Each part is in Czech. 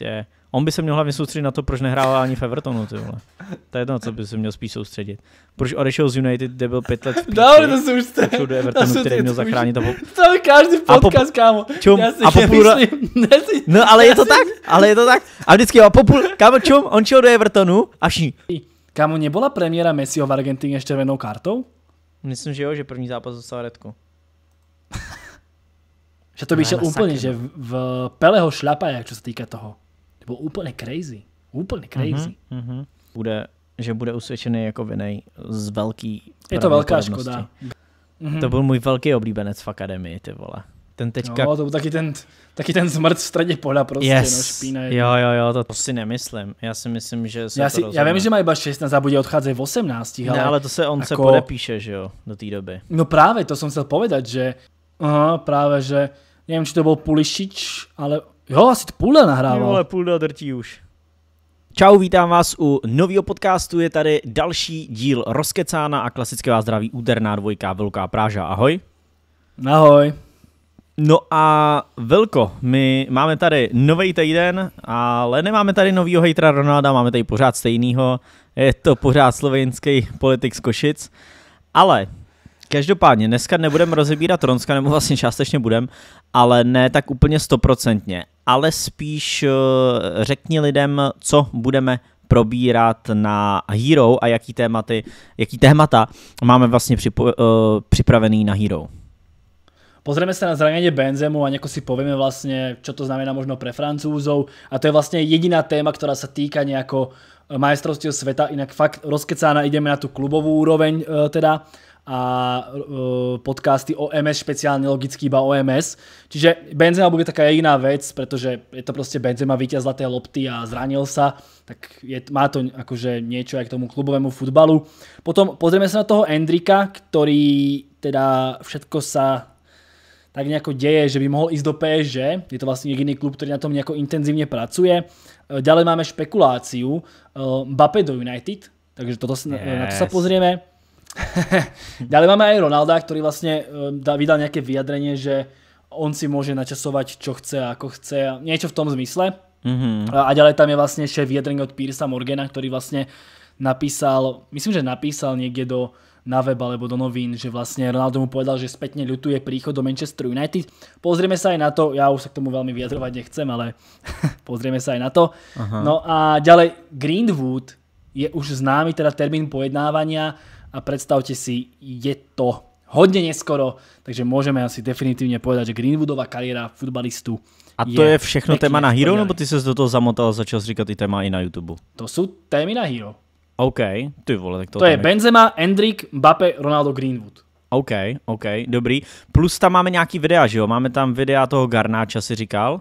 Je. Prostě, on by se měl hlavně soustředit na to, proč nehrával ani v Evertonu, ty vole. To je jedno, co by se měl spíš soustředit. Proč odešel z United, kde byl pět let v no, píči, Dále to jsou jste. do Evertonu, který měl zachránit. To je každý podcast, po, kámo. Čum, já si a po půl No ale je to tak, ale je to tak. A vždycky, a po kámo, čum, on šel do Evertonu a šní. Kámo, nebyla premiéra Messiho v Argentině ještě venou kartou? Myslím, že jo, že první zápas dostal redku. že to by šel úplně, no. že v Peleho šlapa, jak se týká toho. To bylo úplně crazy. Úplně crazy. Uh-huh, uh-huh. Bude, že bude usvědčený jako vinej z velký Je to velká škoda. Uh-huh. To byl můj velký oblíbenec v akademii, ty vole. Ten teďka... No, to byl taky ten, taky ten zmrt v straně pola prostě, no, yes. no, špína. Jo, jo, jo, to, to prostě si nemyslím. Já si myslím, že se já, si, to já vím, že mají iba 16 a bude odcházet v 18, Ne, ale to se on jako... se podepíše, že jo, do té doby. No právě, to jsem chtěl povedat, že... Aha, právě, že... Nevím, či to byl Pulišič, ale Jo, asi půl nahrával. Jo, ale půl drtí už. Čau, vítám vás u nového podcastu, je tady další díl Rozkecána a klasické vás zdraví úterná dvojka Velká Práža. Ahoj. Ahoj. No a Velko, my máme tady nový týden, ale nemáme tady novýho hejtra Ronalda, máme tady pořád stejného. Je to pořád slovenský politik z Košic. Ale Každopádně, dneska nebudeme rozebírat Ronska, nebo vlastně částečně budem, ale ne tak úplně stoprocentně ale spíš eh, řekni lidem, co budeme probírat na Hero a jaký, tématy, jaký témata máme vlastně připo, eh, připravený na Hero. Pozrieme sa na zranenie Benzemu a nejako si povieme vlastne, čo to znamená možno pre Francúzov. A to je vlastne jediná téma, ktorá sa týka nejako eh, majstrovstiev sveta. Inak fakt rozkecána ideme na tú klubovú úroveň teda a uh, podcasty o MS, špeciálne logicky iba o MS. Čiže Benzema bude taká jediná vec, pretože je to proste Benzema víťaz zlaté lopty a zranil sa, tak je, má to akože niečo aj k tomu klubovému futbalu. Potom pozrieme sa na toho Endrika, ktorý teda všetko sa tak nejako deje, že by mohol ísť do PSG. Je to vlastne jediný klub, ktorý na tom nejako intenzívne pracuje. Ďalej e, máme špekuláciu e, Mbappé do United, takže toto, yes. na to sa pozrieme. Ďalej máme aj Ronalda, ktorý vlastne eh, vydal nejaké vyjadrenie, že on si môže načasovať, čo chce a ako chce, niečo v tom zmysle. Mm-hmm. A ďalej tam je vlastne šéf vyjadrenie od Pírsa Morgana, ktorý vlastne napísal, myslím, že napísal niekde do na web alebo do novín, že vlastne Ronaldo mu povedal, že spätne ľutuje príchod do Manchester United. Pozrieme sa aj na to, ja už sa k tomu veľmi vyjadrovať nechcem, ale pozrieme sa aj na to. Aha. No a ďalej Greenwood je už známy teda termín pojednávania a predstavte si, je to hodne neskoro, takže môžeme asi definitívne povedať, že Greenwoodová kariéra futbalistu a to je, je všechno téma na Hero, nebo ty ses do toho zamotal a začal říkat i téma i na YouTube? To jsou témy na Hero. OK, ty vole, tak to... To je Benzema, Endrik, Mbappe, Ronaldo, Greenwood. OK, OK, dobrý. Plus tam máme nějaký videa, že jo? Máme tam videa toho Garnáča, si říkal?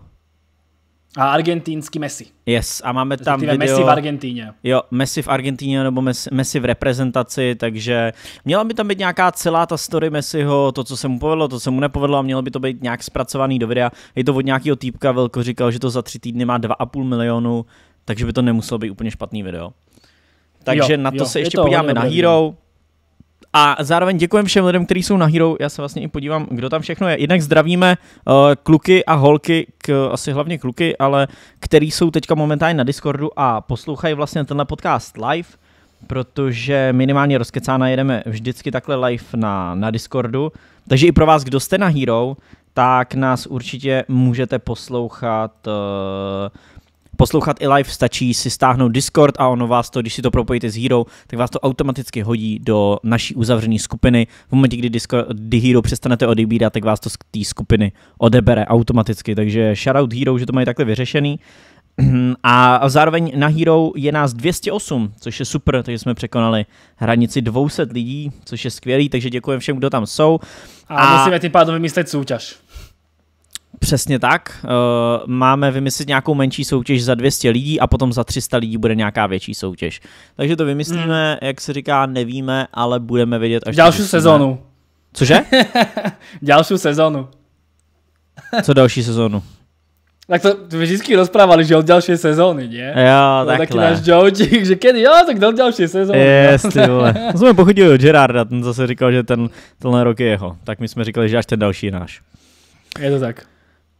A argentínský Messi. Yes, a máme tam video... Messi v Argentíně. Jo, Messi v Argentíně nebo Messi, Messi v reprezentaci, takže měla by tam být nějaká celá ta story Messiho, to, co se mu povedlo, to, co mu nepovedlo a mělo by to být nějak zpracovaný do videa. Je to od nějakého týpka, Velko říkal, že to za tři týdny má 2,5 milionu, takže by to nemuselo být úplně špatný video. Takže jo, na to jo, se ještě je podíváme na Hero. A zároveň děkujeme všem lidem, kteří jsou na Hero. Já se vlastně i podívám, kdo tam všechno je. Jednak zdravíme uh, kluky a holky, k, asi hlavně kluky, ale který jsou teďka momentálně na Discordu a poslouchají vlastně tenhle podcast live protože minimálně rozkecána jedeme vždycky takhle live na, na Discordu. Takže i pro vás, kdo jste na Hero, tak nás určitě můžete poslouchat uh, poslouchat i live, stačí si stáhnout Discord a ono vás to, když si to propojíte s Hero, tak vás to automaticky hodí do naší uzavřené skupiny. V momentě, kdy, Discord, kdy Hero přestanete odebírat, tak vás to z té skupiny odebere automaticky. Takže shoutout Hero, že to mají takhle vyřešený. A zároveň na Hero je nás 208, což je super, takže jsme překonali hranici 200 lidí, což je skvělý, takže děkujeme všem, kdo tam jsou. A, a musíme tím pádem vymyslet soutěž. Přesně tak. Eh, máme vymyslet nějakou menší soutěž za 200 lidí a potom za 300 lidí bude nějaká větší soutěž. Takže to vymyslíme, mm. jak se říká, nevíme, ale budeme vědět až... Další sezónu. Cože? další sezónu. Co další sezónu? Tak to vždycky rozprávali, že od další sezóny, ne? Jo, takhle. Taky náš jočík, že kedy, jo, tak do další sezóny. Yes, ty vole. To jsme pochodili od Gerarda, ten zase říkal, že ten, tenhle rok je jeho. Tak my jsme říkali, že až ten další je náš. Je to tak.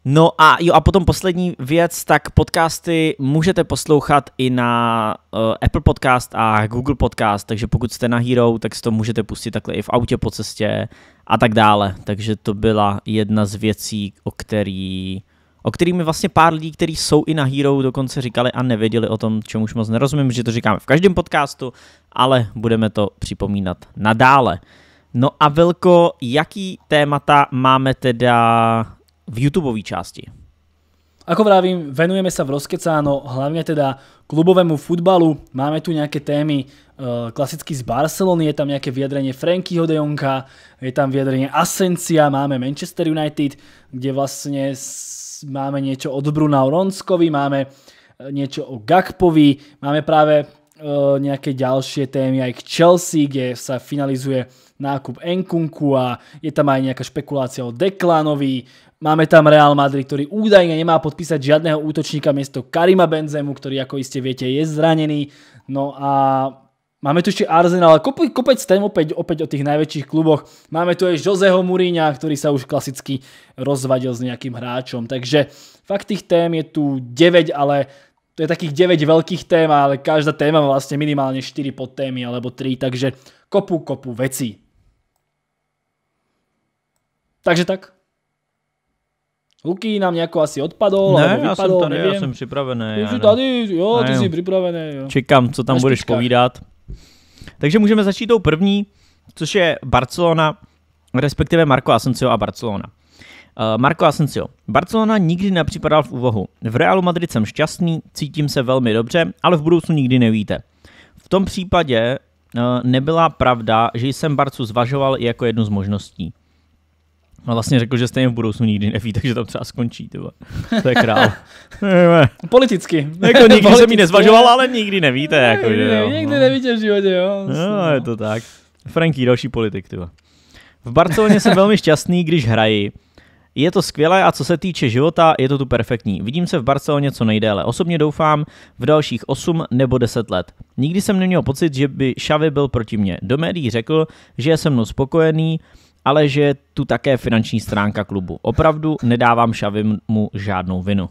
No a jo, a potom poslední věc, tak podcasty můžete poslouchat i na uh, Apple Podcast a Google Podcast, takže pokud jste na Hero, tak si to můžete pustit takhle i v autě po cestě a tak dále. Takže to byla jedna z věcí, o který o kterými vlastně pár lidí, kteří jsou i na Hero, dokonce říkali a nevěděli o tom, čemu už moc nerozumím, že to říkáme v každém podcastu, ale budeme to připomínat nadále. No a velko, jaký témata máme teda v YouTube části. Ako vravím, venujeme sa v Rozkecáno hlavne teda klubovému futbalu. Máme tu nejaké témy e, klasicky z Barcelony, je tam nejaké vyjadrenie Frankyho de Jonka, je tam vyjadrenie Asencia, máme Manchester United, kde vlastne máme niečo od Bruna Ronskovi, máme e, niečo o Gakpovi, máme práve e, nejaké ďalšie témy aj k Chelsea, kde sa finalizuje nákup Enkunku a je tam aj nejaká špekulácia o Deklanovi, Máme tam Real Madrid, ktorý údajne nemá podpísať žiadného útočníka miesto Karima Benzemu, ktorý ako iste viete je zranený. No a Máme tu ešte Arsenal, kopec, kopec tém opäť, opäť o tých najväčších kluboch. Máme tu aj Joseho Mourinha, ktorý sa už klasicky rozvadil s nejakým hráčom. Takže fakt tých tém je tu 9, ale to je takých 9 veľkých tém, ale každá téma má vlastne minimálne 4 podtémy alebo 3, takže kopu, kopu vecí. Takže tak. Luky nám nějako asi odpadol, ne, nebo vypadol, já jsem tady, nevím. já jsem připravený. Ty jsi tady, jo, ne, ty jsi připravený. Jo. Čekám, co tam budeš špičkách. povídat. Takže můžeme začít tou první, což je Barcelona, respektive Marco Asensio a Barcelona. Eh, Marco Asensio. Barcelona nikdy nepřipadal v úvahu. V Realu Madrid jsem šťastný, cítím se velmi dobře, ale v budoucnu nikdy nevíte. V tom případě eh, nebyla pravda, že jsem Barcu zvažoval jako jednu z možností. No vlastně řekl, že stejně v budoucnu nikdy neví, takže tam třeba skončí, tyba. To je král. Politicky. Jako nikdy Politicky. jsem ji nezvažoval, ale nikdy nevíte. Ne, jako, že, jo. Nikdy no. nevíte v životě, jo. no, no, je to tak. Franky, další politik, tyba. V Barceloně jsem velmi šťastný, když hrají. Je to skvělé a co se týče života, je to tu perfektní. Vidím se v Barceloně co nejdéle. Osobně doufám v dalších 8 nebo 10 let. Nikdy jsem neměl pocit, že by Xavi byl proti mně. Do médií řekl, že je se mnou spokojený, ale že je tu také finanční stránka klubu. Opravdu nedávám Šavim mu žádnou vinu.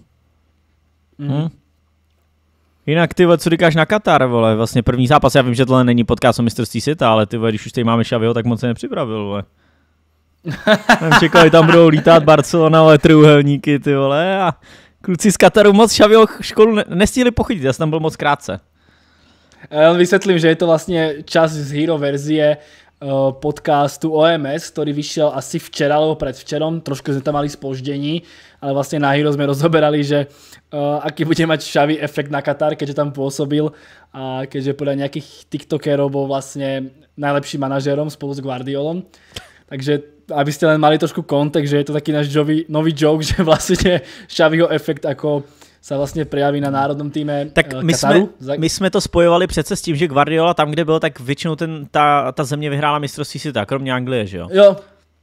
Mm. Hm? Jinak ty, co říkáš na Katar, vole, vlastně první zápas, já vím, že tohle není podcast o mistrovství světa, ale ty, vole, když už tady máme Šavio, tak moc se nepřipravil, vole. Tam čekali, tam budou lítat Barcelona, ale trůhelníky, ty vole, a kluci z Kataru moc Šavio školu ne- nestihli pochytit, já jsem tam byl moc krátce. Vysvětlím, že je to vlastně čas z Hero verzie Eh, podcastu OMS, ktorý vyšiel asi včera alebo predvčerom, trošku sme tam mali spoždení, ale vlastne na Hero sme rozoberali, že uh, aký bude mať šavý efekt na Katar, keďže tam pôsobil a keďže podľa nejakých tiktokerov bol vlastne najlepším manažérom spolu s Guardiolom. Takže aby ste len mali trošku kontext, že je to taký náš nový joke, že vlastne šavýho efekt ako se vlastně prejaví na národnom týme eh, tak uh, my Jsme, my jsme to spojovali přece s tím, že Guardiola tam, kde byl, tak většinou ten, ta, ta země vyhrála mistrovství světa, kromě Anglie, že jo? Jo.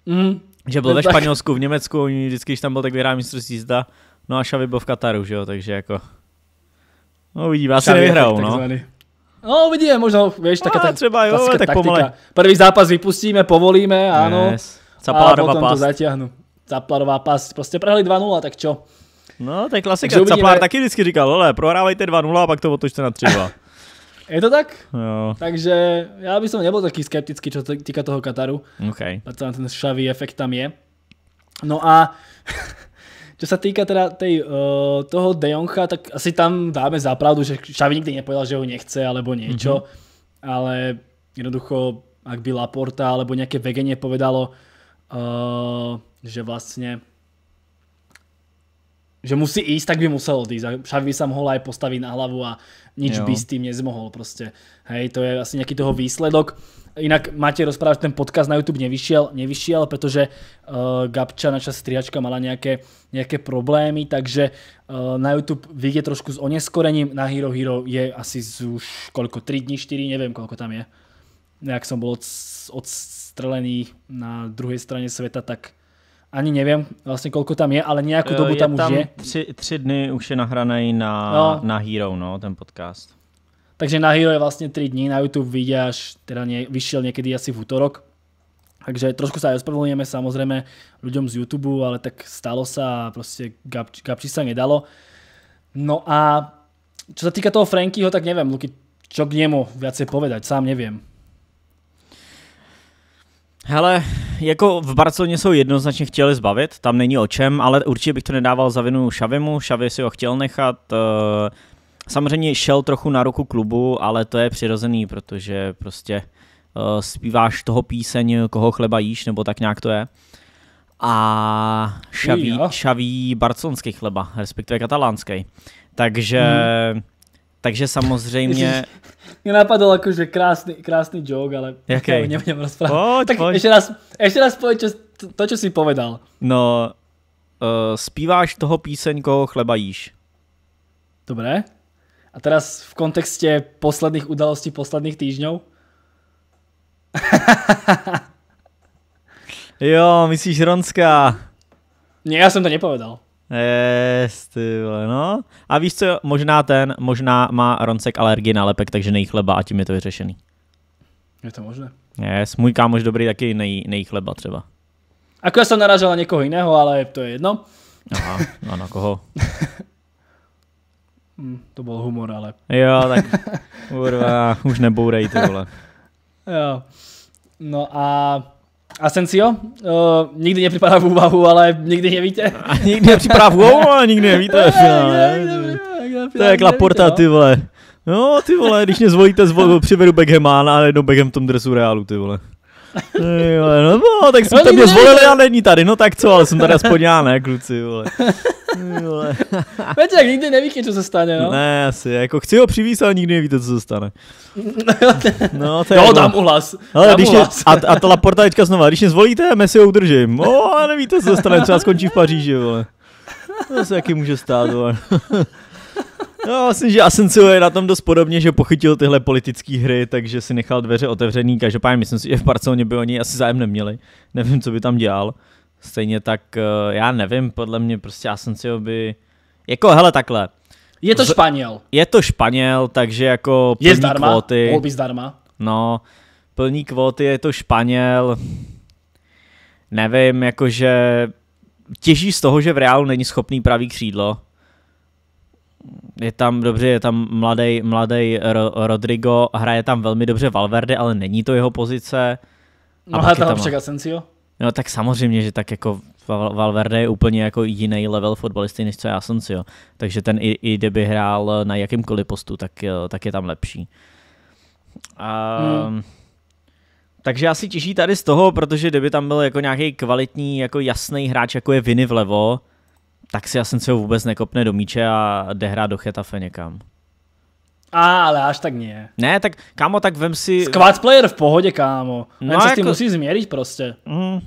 Mm. Že byl ve Španělsku, v Německu, vždycky, když tam byl, tak vyhrál mistrovství světa. No a Xavi byl v Kataru, že jo, takže jako... No uvidíme, asi nevyhrál, no. No uvidíme, možno, víš, taká no, ta, třeba, jo, tak taktika. Pomale. Prvý zápas vypustíme, povolíme, ano. Yes. Caplarová a potom past. to Prostě prehli 2-0, tak čo? No, to je klasika. Takže uvidíme... Caplár taky vždycky říkal, ale prohrávejte 2-0 a pak to otočte na 3-2. Je to tak? Jo. Takže já bych som nebol taký skeptický, čo se týka toho Kataru. Okay. A ten šavý efekt tam je. No a čo sa týka teda tej, uh, toho De Jongha, tak asi tam dáme zápravdu, že Xavi nikdy nepovedal, že ho nechce alebo niečo, mm -hmm. ale jednoducho, ak by Laporta alebo nejaké vegenie povedalo, uh, že vlastne že musí ísť, tak by musel odísť. A by sa mohol aj postaviť na hlavu a nič jo. by s tým nezmohol proste. Hej, to je asi nejaký toho výsledok. Inak máte rozprávať, že ten podcast na YouTube nevyšiel, nevyšiel pretože uh, Gabča, naša strihačka, mala nejaké, nejaké problémy, takže uh, na YouTube vyjde trošku s oneskorením. Na Hero Hero je asi z už koľko, 3 dní, 4, neviem koľko tam je. Jak som bol odstrelený na druhej strane sveta, tak ani nevím vlastně kolko tam je, ale nějakou dobu tam, tam už je. Tři, tři dny už je nahraný na, no. na Hero, no, ten podcast. Takže na Hero je vlastně tři dny, na YouTube vyjde až, teda nie, vyšel někdy asi v útorok. Takže trošku se aj ospravedlňujeme samozřejmě lidem z YouTube, ale tak stalo se a prostě gab, gabči nedalo. No a co se týká toho Frankyho, tak nevím, Luky, čo k němu viacej povedať, sám nevím. Hele, jako v Barceloně jsou jednoznačně chtěli zbavit, tam není o čem, ale určitě bych to nedával za vinu Šavimu, Šavi si ho chtěl nechat, eh, samozřejmě šel trochu na ruku klubu, ale to je přirozený, protože prostě eh, zpíváš toho píseň, koho chleba jíš, nebo tak nějak to je. A šaví, šaví barcelonský chleba, respektive katalánský. Takže... Hmm takže samozřejmě... Ježiš, mě jako, že krásný, krásný joke, ale Jaký? o něm budem rozprávat. Pojď, tak pojď. ještě raz, ještě raz pojď to, co jsi povedal. No, uh, zpíváš toho píseň, koho chleba jíš. Dobré. A teraz v kontextu posledních událostí posledních týdnů. jo, myslíš Ronská. Ne, já jsem to nepovedal. Jest, vole, no. A víš co, možná ten, možná má Roncek alergii na lepek, takže nejí chleba a tím je to vyřešený. Je to možné. Yes, můj kámoš dobrý taky nejí, nejí chleba třeba. Ako já jsem narazil na někoho jiného, ale to je jedno. Aha, no na koho? mm, to byl humor, ale... jo, tak urva, už nebourej ty vole. jo. No a Asensio, uh, nikdy nepřipadá v úvahu, ale nikdy nevíte. A nikdy nepřipadá v úvahu, ale nikdy nevíte. ne, to je jak Laporta, no. ty vole. No, ty vole, když mě zvolíte, zvol, přivedu Beckhamana a jednou Beckham v tom dresu Realu, ty vole no, no, tak jsme mě zvolili ale není tady, no tak co, ale jsem tady aspoň já, ne, kluci, vole. Petr, Peťák nikdy nevíš, co se stane, no? Ne, asi, jako chci ho přivíst, ale nikdy nevíte, co se stane. No, to je jo, dám uhlas. Ale když Je, a, a ta Laporta teďka znova, když mě zvolíte, si ho udržím. O, a nevíte, co se stane, třeba skončí v Paříži, vole. To se jaký může stát, vole. No, myslím, že Asencio je na tom dost podobně, že pochytil tyhle politické hry, takže si nechal dveře otevřený. Každopádně myslím si, že v Barceloně by oni asi zájem neměli. Nevím, co by tam dělal. Stejně tak, eh, já nevím, podle mě prostě Asencio by... Jako, hele, takhle. Je to Španěl. Je to Španěl, takže jako plní je zdarma, kvóty. Volby zdarma. No, plní kvóty, je to Španěl. Nevím, jakože těží z toho, že v Reálu není schopný pravý křídlo je tam dobře, je tam mladý, mladý Rodrigo, hraje tam velmi dobře Valverde, ale není to jeho pozice. A no, a tam Však Asensio? No tak samozřejmě, že tak jako Valverde je úplně jako jiný level fotbalisty než co je Asensio. Takže ten i, i kdyby hrál na jakýmkoliv postu, tak, eh, tak je tam lepší. A, hmm. Takže asi těší tady z toho, protože kdyby tam byl jako nějaký kvalitní, jako jasný hráč, jako je Viny vlevo, tak si Asensio vůbec nekopne do míče a jde hrát do Chetafe někam. A, ale až tak nie. Ne, tak kámo, tak vem si... Squad player v pohodě, kámo. No, Len se jako... s tím musí změřit prostě. Mm.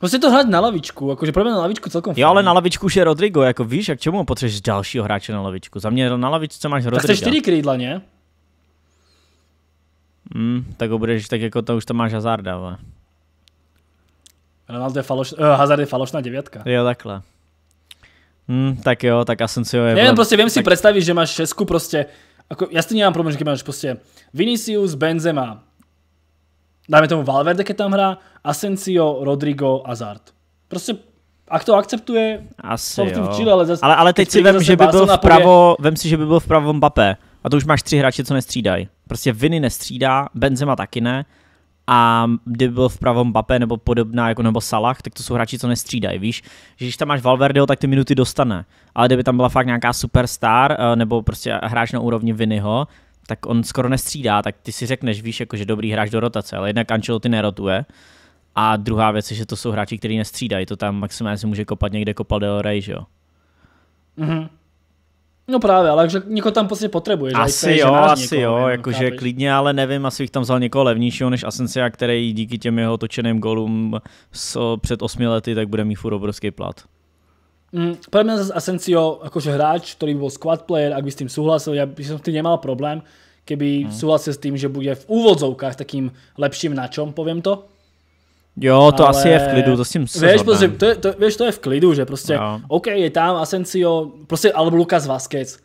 Prostě to hrát na lavičku, jakože pro mě na lavičku celkom Jo, fajn. ale na lavičku už je Rodrigo, jako víš, jak čemu potřebuješ dalšího hráče na lavičku? Za mě na lavičce máš Rodrigo. Tak chceš čtyři krídla, ne? Mm, tak ho budeš, tak jako to už tam máš Hazarda, ale. Ronaldo je falošná, uh, eh, Hazard je falošná devětka. Jo, takhle. Hmm, tak jo, tak Asensio je... Nevím, prostě vím tak... si představit, že máš šestku prostě, ako, já s tím nemám problém, že máš prostě Vinicius, Benzema, dáme tomu Valverde, keď tam hrá, Asensio, Rodrigo, Hazard. Prostě ak to akceptuje, Asi v Chile, ale, zase, ale, ale teď si vem, že by byl vpravo, pově... vem si, že by byl vpravo Mbappé. A to už máš tři hráče, co nestřídají. Prostě Viny nestřídá, Benzema taky ne a kdyby byl vpravo Mbappé nebo podobná jako nebo Salah, tak to jsou hráči, co nestřídají, víš, že když tam máš Valverdeho, tak ty minuty dostane, ale kdyby tam byla fakt nějaká superstar eh, nebo prostě hráč na úrovni Vinyho, tak on skoro nestřídá, tak ty si řekneš, víš, jako, že dobrý hráč do rotace, ale jednak Ancelotti nerotuje, a druhá věc je, že to jsou hráči, kteří nestřídají, to tam maximálně si může kopat někde kopal Del Rey, že jo. Mm-hmm. No právě, ale že někoho tam prostě potřebuje. Asi jo, asi někoho, jo, jakože klidně, ale nevím, asi bych tam vzal někoho levnějšího než Asensia, který díky těm jeho točeným golům so, před osmi lety, tak bude mít furt obrovský plat. Mm, pro mě zase Asensio, jakože hráč, který byl squad player, a by s tím souhlasil, já bych s tím nemal problém, keby mm. souhlasil s tím, že bude v úvodzovkách takým lepším načom, povím to, Jo, to ale... asi je v klidu, to s tím se Víš, prostě, to, je, to, víš, to je v klidu, že prostě, jo. OK, je tam Asensio, prostě, alebo Lukas Vázquez,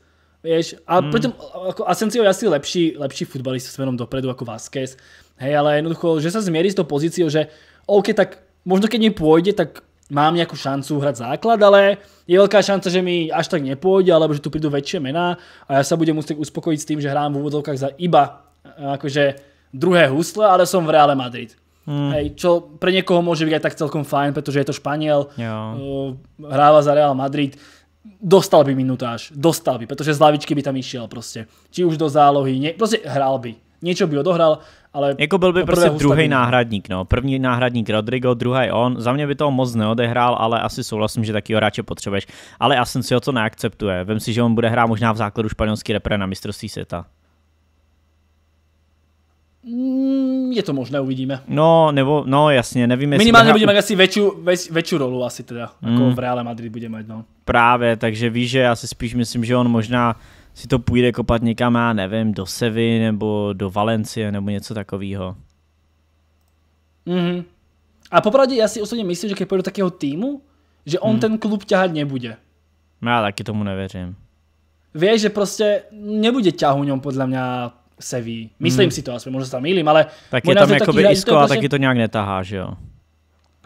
víš. a hmm. pritom jako Asensio je asi lepší, lepší futbalista smerom dopredu jako Vázquez, hej, ale jednoducho, že se změří s tou pozíciou, že OK, tak možno keď mi půjde, tak mám nějakou šancu hrát základ, ale je velká šance, že mi až tak nepůjde, alebo že tu přijdu větší mena a já se budu muset uspokojit s tím, že hrám v úvodovkách za iba eh, jakože druhé husle, ale jsem v Reále Madrid. Mm. Hej, čo pre niekoho môže byť aj tak celkom fajn, pretože je to Španiel, uh, hráva za Real Madrid, dostal by minutáž, dostal by, pretože z lavičky by tam išiel prostě. Či už do zálohy, nie, prostě hrál by. Něco by odohral, ale... Jako byl by prostě druhý náhradník, no. První náhradník Rodrigo, druhý on. Za mě by toho moc neodehrál, ale asi souhlasím, že taky hráče potřebuješ. Ale si ho to neakceptuje. Vem si, že on bude hrát možná v základu španělský repre na mistrovství světa. Mm, je to možné, uvidíme. No, nebo, no jasně, nevím, Minimálně jestli... Minimálně mít asi větší, větší rolu asi teda, jako mm. jako v Real Madrid budeme mít, no. Právě, takže víš, že já si spíš myslím, že on možná si to půjde kopat někam, já nevím, do Sevy nebo do Valencie nebo něco takového. Mhm. A popravdě já si osobně myslím, že když půjde do takého týmu, že on mm. ten klub ťahat nebude. No, já taky tomu nevěřím. Víš, že prostě nebude ťahu něm podle mě se ví. Myslím hmm. si to, aspoň možná se tam mýlím, ale... Tak je tam jakoby taky, Isko a prostě taky to nějak netahá, že jo?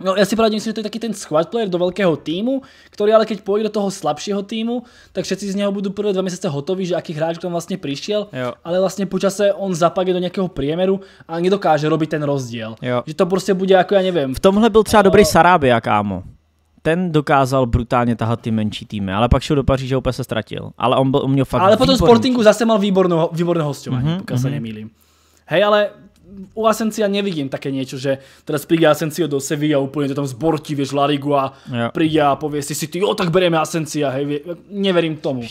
No já si právě myslím, že to je taky ten squad player do velkého týmu, který ale keď půjde do toho slabšího týmu, tak všetci z něho budou prvé dva měsíce hotoví, že jaký hráč k tomu vlastně přišel, ale ale vlastne počase on zapadne do nějakého priemeru a nedokáže robit ten rozdíl, Jo. Že to prostě bude jako já nevím. V tomhle byl třeba dobrý eh, Sarabia, kámo ten dokázal brutálně tahat ty menší týmy, ale pak šel do Paříže úplně se ztratil. Ale on, byl, on měl fakt Ale potom Sportingu zase mal výbornou, výborné hostování, mm-hmm, pokud mm-hmm. se mhm. nemýlím. Hej, ale u Asencia nevidím také něco, že teda přijde Asencio do Sevy a úplně to tam zbortí, La Larigu a přijde príde a pově si si, ty, jo, tak bereme Asencia, hej, neverím tomu.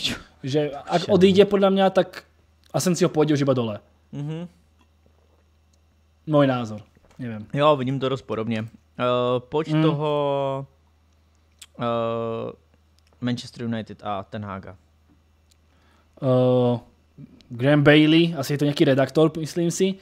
Že ak odjde podle mňa, tak Asencio půjde, už iba dole. Mm-hmm. Můj názor, Nevím. Jo, vidím to dost podobně. Uh, pojď mm. toho Uh, Manchester United a Ten Haga. Uh, Graham Bailey, asi je to nějaký redaktor, myslím si.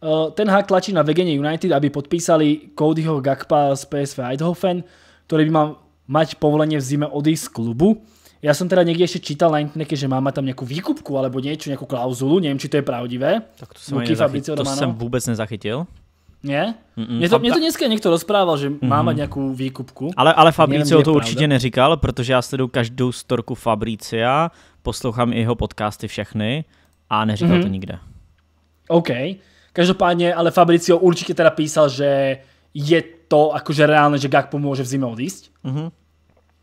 Uh, ten Hag tlačí na Vegene United, aby podpísali Codyho Gakpa z PSV Eindhoven, ktorý by mal mať povolenie v zime odísť z klubu. Ja som teda niekde ešte čítal na internete, že má tam nejakú výkupku alebo niečo, nejakú klauzulu, neviem, či to je pravdivé. Tak to som, Luky, to Romano. som vôbec nezachytil. Ne? Mě to, mě to dneska někdo rozprával, že mm-hmm. máme nějakou výkupku. Ale, ale Fabricio to určitě pravda. neříkal, protože já sleduju každou storku Fabricia, poslouchám i jeho podcasty všechny a neříkal mm-hmm. to nikde. OK. Každopádně, ale Fabricio určitě teda písal, že je to jakože reálné, že Gakpo může v zimě odjíst. Mm-hmm. To,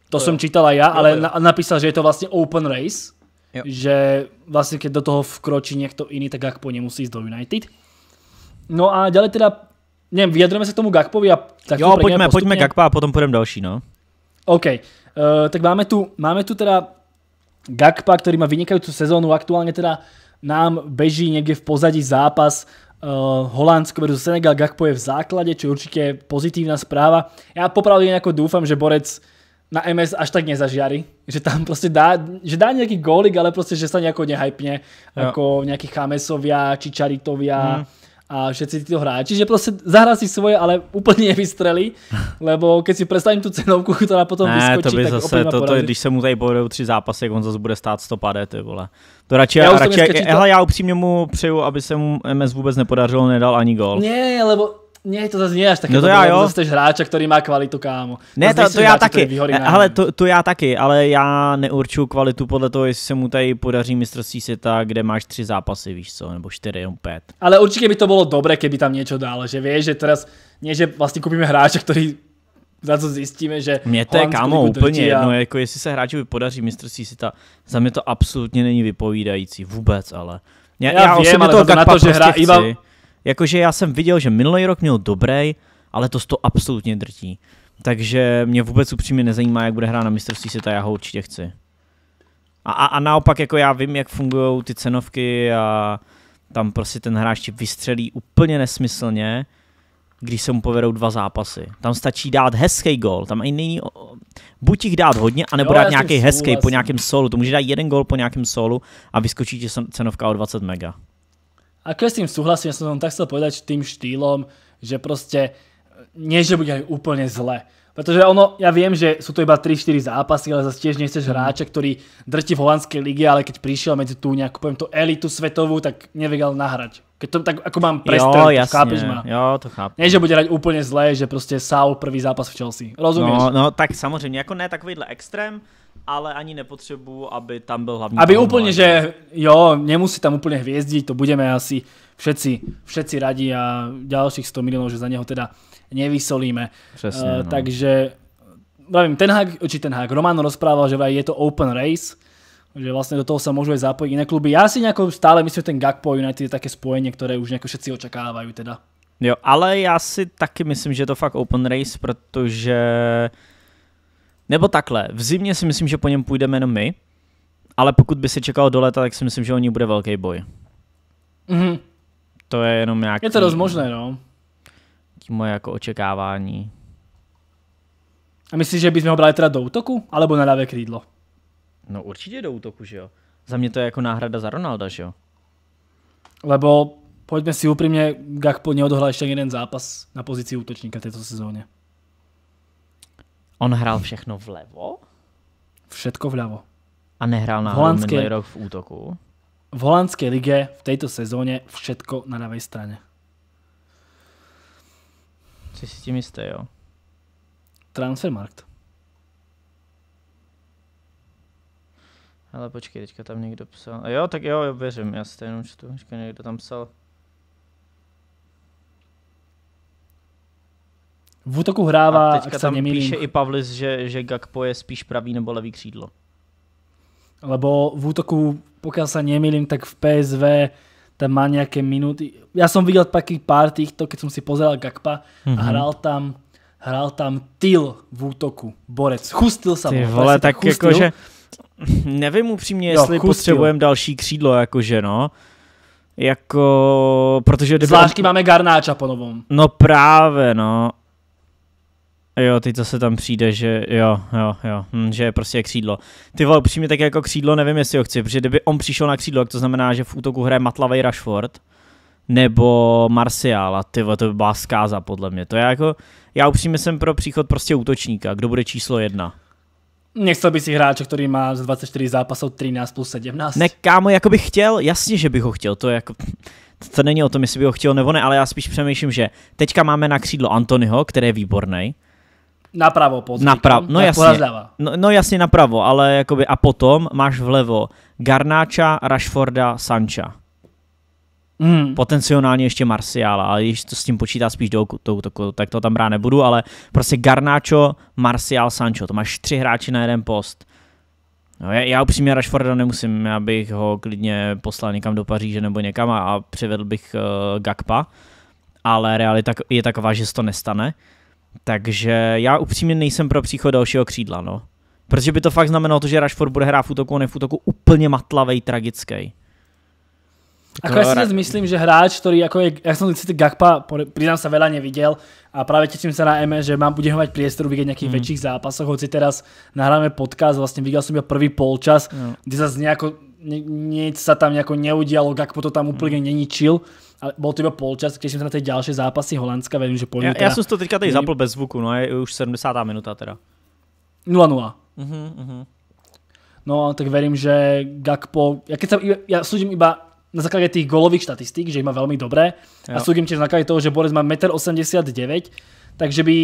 to jsem čítala já, ale jo, jo. Na, napísal, že je to vlastně open race. Jo. Že vlastně, když do toho vkročí někdo jiný, tak Gakpo nemusí jít do United. No a dělej teda, nevím, vyjadrujeme se k tomu Gakpovi a tak Jo, pojďme, postupně. pojďme Gakpa a potom půjdeme další, no. OK, uh, tak máme tu, máme tu teda Gakpa, který má vynikající sezónu, aktuálně teda nám beží někde v pozadí zápas uh, Holandsko versus Senegal, Gakpo je v základě, čo je určitě pozitívna správa. Já popravdě jako doufám, že Borec na MS až tak nezažiari, že tam prostě dá, že dá nějaký gólik, ale prostě, že se nějako nehypne, jako nějakých či Čičaritovia, hmm a všetci títo hráči, že prostě zahrá si svoje, ale úplně je vystrelí, lebo keď si představím tu cenovku, která potom ne, vyskočí, to by tak zase, to, to, když se mu tady povedou tři zápasy, jak on zase bude stát 150, ty vole. To radši, já, radši, radši to... hele, já upřímně mu přeju, aby se mu MS vůbec nepodařilo, nedal ani gol. Ne, lebo nie, to zase nie až také. No to, to jako já jo. Zase hráča, který má kvalitu, kámo. Ne, to, to, to já taky. Ale to, to, já taky, ale já neurču kvalitu podle toho, jestli se mu tady podaří mistrovství světa, kde máš tři zápasy, víš co, nebo čtyři, nebo pět. Ale určitě by to bylo dobré, keby tam něco dal, že víš, že teraz, nie, že vlastně kupíme hráče, který za co zjistíme, že Mě to je kámo úplně a... jedno, jako jestli se hráčovi podaří mistrovství světa, za mě to absolutně není vypovídající, vůbec ale. Já, já, já vím, ale to, na to, že hra, prostě Jakože já jsem viděl, že minulý rok měl dobrý, ale to to absolutně drtí. Takže mě vůbec upřímně nezajímá, jak bude hrát na mistrovství světa, já ho určitě chci. A, a, a naopak, jako já vím, jak fungují ty cenovky a tam prostě ten hráč ti vystřelí úplně nesmyslně, když se mu povedou dva zápasy. Tam stačí dát hezký gol, tam i není, buď jich dát hodně, anebo jo, dát nějaký hezký po nějakém solu, to může dát jeden gol po nějakém solu a vyskočí ti cenovka o 20 mega. Ako ja s tým súhlasím, ja som tam tak chcel povedať tým štýlom, že proste nie, že bude aj úplne zle. Pretože ono, ja viem, že sú to iba 3-4 zápasy, ale zase tiež nechceš hráča, ktorý drti v holandskej lige, ale keď prišiel medzi tú nejakú, poviem to, elitu svetovú, tak nevedel nahrať. Keď to tak, ako mám prestrel, to jasne, chápeš ma? Jo, to chápu. Nie, že bude hrať úplne zle, že proste Saul prvý zápas v Chelsea. Rozumieš? No, no tak samozrejme, jako ne takovýhle extrém, ale ani nepotřebuju, aby tam byl hlavní. Aby úplně, že jo, nemusí tam úplně hviezdiť, to budeme asi všetci, všetci radi a ďalších 100 miliónov, že za neho teda nevysolíme. Přesně, uh, no. Takže, pravím, eh, ten hák, či ten hák, Romano rozprával, že je to open race, že vlastne do toho sa môžu aj zapojiť iné kluby. Ja si nejako stále myslím, že ten Gakpo United je také spojenie, ktoré už nejako všetci očakávajú teda. Jo, ale já si taky myslím, že je to fakt open race, protože nebo takhle, v zimě si myslím, že po něm půjdeme jenom my, ale pokud by se čekal do léta, tak si myslím, že o ní bude velký boj. Mm-hmm. To je jenom nějaký... Je to dost možné, no. Moje jako očekávání. A myslíš, že bychom ho brali teda do útoku, alebo na levé krídlo? No určitě do útoku, že jo. Za mě to je jako náhrada za Ronalda, že jo. Lebo, pojďme si upřímně, Gakpo neodohrál ještě jeden zápas na pozici útočníka této sezóně. On hrál všechno vlevo? Všetko vlevo. A nehrál na holandské... rok v útoku? V holandské lige v této sezóně všetko na levé straně. Co si tím jistý, jo? Transfermarkt. Ale počkej, teďka tam někdo psal. Jo, tak jo, jo věřím, já jenom čtu. Teďka někdo tam psal. V útoku hrává, a teďka tam nemýlím. píše i Pavlis, že, že Gakpo je spíš pravý nebo levý křídlo. Lebo v útoku, pokud se nemýlím, tak v PSV tam má nějaké minuty. Já jsem viděl taky pár týchto, keď jsem si pozeral Gakpa mm-hmm. a mhm. hrál tam hrál tam Tyl v útoku, borec. Chustil se Ty vole, tak, tak jakože nevím upřímně, jestli potřebujeme další křídlo, jakože no. Jako, protože... Zvlášť, máme Garnáča po novom. No právě, no. Jo, ty co se tam přijde, že jo, jo, jo, hm, že je prostě křídlo. Ty vole, upřímně tak jako křídlo, nevím, jestli ho chci, protože kdyby on přišel na křídlo, to znamená, že v útoku hraje Matlavej Rashford, nebo Marciala, ty vole, to by byla zkáza podle mě. To je jako, já upřímně jsem pro příchod prostě útočníka, kdo bude číslo jedna. Nechcel by si hráče, který má z 24 zápasů 13 plus 17? Ne, kámo, jako bych chtěl, jasně, že bych ho chtěl, to je jako, to není o tom, jestli bych ho chtěl nebo ne, ale já spíš přemýšlím, že teďka máme na křídlo Antonyho, který je výborný, Napravo pozdíky. Napravo, no jasně. No, no jasně napravo, ale jakoby a potom máš vlevo Garnáča, Rashforda, Sancha. Mm. Potenciálně ještě Marciala, ale když to s tím počítá spíš do to, to, tak to tam brá nebudu, ale prostě Garnáčo, Marcial, Sancho, to máš tři hráči na jeden post. No, já, já upřímně Rashforda nemusím, já bych ho klidně poslal někam do Paříže nebo někam a, a přivedl bych uh, Gakpa, ale realita je taková, že se to nestane. Uh, takže já upřímně nejsem pro příchod dalšího křídla, no. Protože by to fakt znamenalo to, že Rashford bude hrát v útoku a ne v útoku úplně matlavej, tragický. Ako ja jako si dnes myslím, že hráč, ktorý, ako je, ja som si Gakpa, priznám sa, veľa nevidel a práve tečím sa na EME, že mám, bude hovať priestor v nejakých hmm. väčších zápasoch, hoci teraz nahráme podcast, vlastne videl som ja prvý polčas, kde sa nejako, nic sa tam nejako neudialo, Gakpo to tam hmm. úplne neničil, ale bol to iba polčas, teším sa na tie ďalšie zápasy Holandska, verím, že pôjdu. Ja, teda... ja som to teďka tady zapl bez zvuku, no je už 70. minuta teda. 0-0. Uh-huh, uh-huh. No, tak verím, že Gakpo, ja, keď sa, ja súdim iba na základe tých golových štatistík, že ich má veľmi dobré jo. a súdim tiež na základe toho, že Borec má 1,89 m, takže by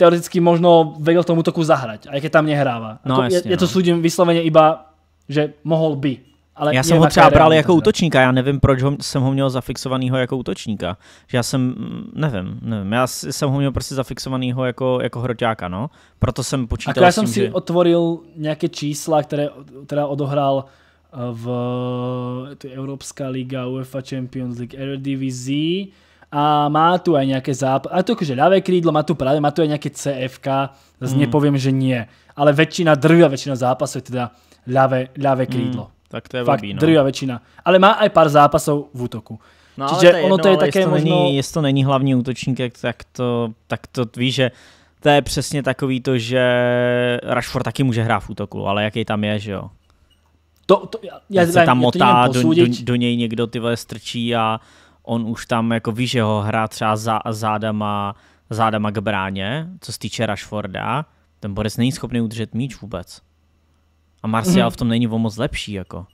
teoreticky možno vedel tomu toku zahrať, aj keď tam nehráva. Ako, no, jasne, ja, ja to no. súdim vyslovene iba, že mohol by ale já jsem ho třeba bral jako útočníka, já nevím, proč ho, jsem ho měl zafixovanýho jako útočníka. Že já jsem, nevím, nevím, já jsem ho měl prostě zafixovanýho jako, jako hroťáka, no. Proto jsem počítal Ako já jsem tím, si že... otvoril nějaké čísla, které teda odohrál eh, v to je Evropská liga, UEFA Champions League, Eredivisie a má tu aj nějaké záp... a to jakože ľavé krídlo, má tu právě má tu aj nějaké CFK, zase mm. nepovím, že nie, ale drví a většina zápasů je teda ľavé, ľavé krídlo. Mm. Tak to je Fakt, blbý, no. Druhá většina. Ale má aj pár zápasů v útoku. No, Čiže to je ono jedno, to je také to možno... Není, jestli to není hlavní útočník, tak, to, tak to ví, že to je přesně takový to, že Rashford taky může hrát v útoku, ale jaký tam je, že jo? To, to, já, já, se tam motá, do, do, do, něj někdo ty vole strčí a on už tam, jako ví, že ho hrá třeba za, zádama, zádama k bráně, co se týče Rashforda. Ten Borec není schopný udržet míč vůbec. A Martial mm-hmm. v tom není o moc lepší, jako.